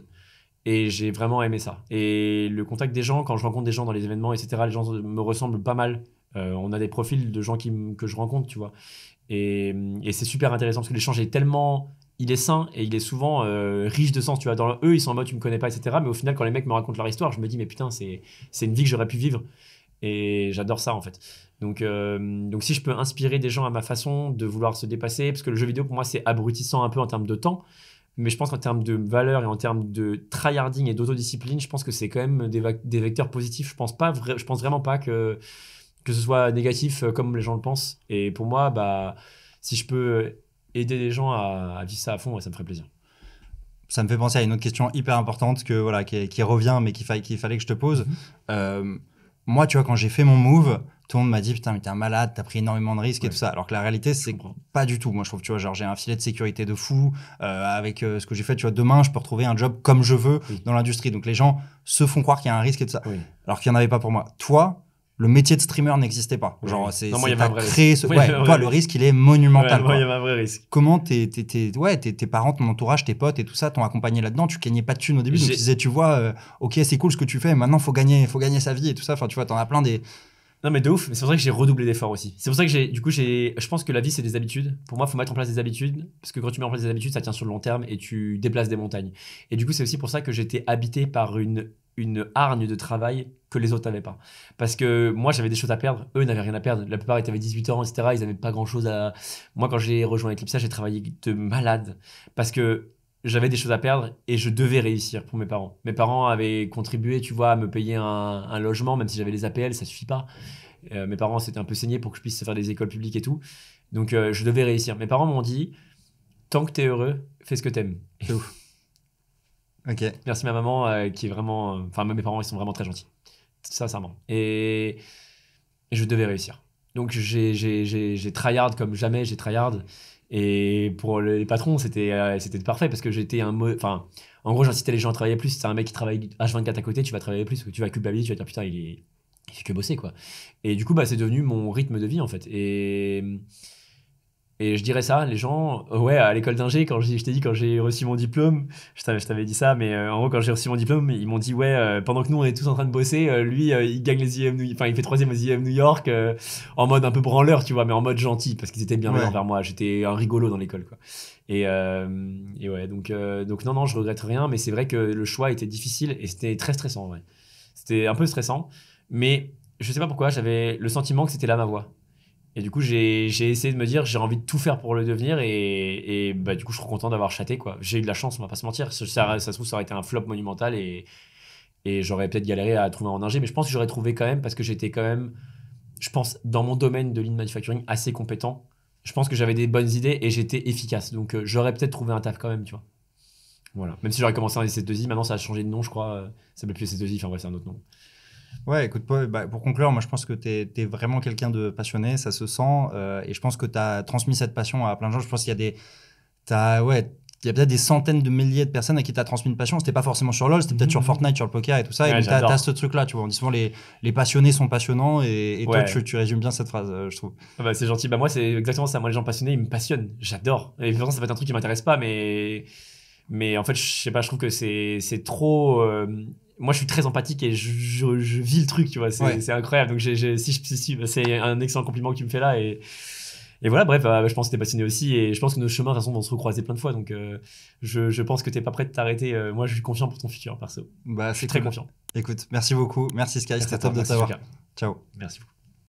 Et j'ai vraiment aimé ça. Et le contact des gens, quand je rencontre des gens dans les événements, etc., les gens me ressemblent pas mal. Euh, on a des profils de gens que je rencontre, tu vois. Et, c'est super intéressant parce que l'échange est tellement. Il est sain et il est souvent euh, riche de sens. Tu vois, dans eux, ils sont en mode tu me connais pas, etc. Mais au final, quand les mecs me racontent leur histoire, je me dis mais putain, c'est une vie que j'aurais pu vivre. Et j'adore ça en fait. Donc, euh, donc si je peux inspirer des gens à ma façon de vouloir se dépasser, parce que le jeu vidéo pour moi c'est abrutissant un peu en termes de temps. Mais je pense qu'en termes de valeur et en termes de tryharding et d'autodiscipline, je pense que c'est quand même des, vecteurs positifs. Je pense, pas je pense vraiment pas que, que ce soit négatif euh, comme les gens le pensent. Et pour moi, bah, si je peux aider les gens à, vivre ça à fond, ça me ferait plaisir ça me fait penser à une autre question hyper importante que voilà qui, revient mais qu'il fallait fallait que je te pose. Mm-hmm. Euh, moi, tu vois, quand j'ai fait mon move, tout le monde m'a dit putain mais t'es un malade, t'as pris énormément de risques et tout ça. Alors que la réalité c'est pas du tout. Moi je trouve tu vois genre j'ai un filet de sécurité de fou euh, avec euh, ce que j'ai fait. Tu vois demain je peux retrouver un job comme je veux dans l'industrie. Donc les gens se font croire qu'il y a un risque et tout ça. Alors qu'il n'y en avait pas pour moi. Toi le métier de streamer n'existait pas. Genre, c'est créé ce. toi, le risque, il est monumental. il y Comment tes, tes, tes, parents, ton entourage, tes potes et tout ça t'ont accompagné là-dedans Tu gagnais pas de thunes au début. Donc, tu disais, tu vois, euh, ok, c'est cool ce que tu fais, maintenant, faut gagner, faut gagner sa vie et tout ça. Enfin, tu vois, t'en as plein des, non mais de ouf, c'est pour ça que j'ai redoublé d'efforts aussi. C'est pour ça que j'ai, du coup, j'ai, je pense que la vie c'est des habitudes. Pour moi, faut mettre en place des habitudes parce que quand tu mets en place des habitudes, ça tient sur le long terme et tu déplaces des montagnes. Et du coup, c'est aussi pour ça que j'étais habité par une une hargne de travail que les autres n'avaient pas. Parce que moi, j'avais des choses à perdre, eux n'avaient rien à perdre. La plupart, ils avaient 18 ans, etc. Ils n'avaient pas grand-chose à... Moi, quand j'ai rejoint Eclipse, j'ai travaillé de malade. Parce que j'avais des choses à perdre et je devais réussir pour mes parents. Mes parents avaient contribué, tu vois, à me payer un, un logement, même si j'avais les APL, ça suffit pas. Euh, mes parents s'étaient un peu saignés pour que je puisse faire des écoles publiques et tout. Donc, euh, je devais réussir. Mes parents m'ont dit tant que tu es heureux, fais ce que tu C'est ouf. Ok. Merci ma maman euh, qui est vraiment. Enfin, mes parents, ils sont vraiment très gentils. Sincèrement. Et je devais réussir. Donc, j'ai tryhard comme jamais, j'ai tryhard. Et pour les patrons, euh, c'était parfait parce que j'étais un enfin en gros j'incitais les gens à travailler plus. C'est un mec qui travaille H24 à côté, tu vas travailler plus, tu vas culpabiliser, tu vas dire putain il est fait que bosser quoi. Et du coup bah c'est devenu mon rythme de vie en fait. Et et je dirais ça, les gens, euh, ouais, à l'école d'ingé, quand je, t'ai dit, quand j'ai reçu mon diplôme, je t'avais dit ça, mais euh, en gros, quand j'ai reçu mon diplôme, ils m'ont dit, ouais, euh, pendant que nous, on est tous en train de bosser, lui, il gagne les IEM, enfin, il fait troisième aux IEM New York, en mode un peu branleur, tu vois, mais en mode gentil, parce qu'ils étaient bien ouais. vers moi. J'étais un rigolo dans l'école, quoi. Et, et ouais, donc, donc non, non, je regrette rien, mais c'est vrai que le choix était difficile et c'était très stressant, en vrai. C'était un peu stressant, mais je sais pas pourquoi, j'avais le sentiment que c'était là ma voix. Et du coup, j'ai essayé de me dire, j'ai envie de tout faire pour le devenir. Et, et bah, du coup, je suis content d'avoir chaté. quoi. J'ai eu de la chance, on va pas se mentir. Ça, ça, se trouve, ça aurait été un flop monumental. Et, et j'aurais peut-être galéré à trouver un ingé. Mais je pense que j'aurais trouvé quand même, parce que j'étais quand même, je pense, dans mon domaine de lean manufacturing, assez compétent. Je pense que j'avais des bonnes idées et j'étais efficace. Donc, euh, j'aurais peut-être trouvé un taf quand même, tu vois. Voilà. Même si j'aurais commencé en SS2I, maintenant ça a changé de nom, je crois. Ça s'appelle plus SS2I, enfin bref, c'est un autre nom. Ouais, écoute, bah, pour conclure, moi je pense que tu es, vraiment quelqu'un de passionné, ça se sent, euh, et je pense que tu as transmis cette passion à plein de gens. Je pense qu'il y a des. ouais, il y a peut-être des centaines de milliers de personnes à qui tu transmis une passion. C'était pas forcément sur LoL, c'était peut-être sur mmh. Fortnite, sur le poker et tout ça. et tu as, ce truc-là, tu vois. On dit souvent les, les passionnés sont passionnants et, toi, tu, résumes bien cette phrase, euh, je trouve. Ah bah, c'est gentil. Bah, moi, c'est exactement ça. Moi, les gens passionnés, ils me passionnent. J'adore. Évidemment, ça peut être un truc qui m'intéresse pas, mais. Mais en fait, je sais pas, je trouve que c'est trop. Euh, moi je suis très empathique et je, je, vis le truc, tu vois, c'est c'est incroyable. Donc j'ai, si je, si, bah, c'est un excellent compliment que tu me fais là et, et voilà, bref, euh, je pense que t'es passionné aussi et je pense que nos chemins vont se recroiser plein de fois. Donc euh, je, je, pense que t'es pas prêt de t'arrêter. Euh, moi je suis confiant pour ton futur perso. Bah, je suis très confiant. Écoute, merci beaucoup, merci Sky, c'était top de t'avoir. Ciao. Merci beaucoup.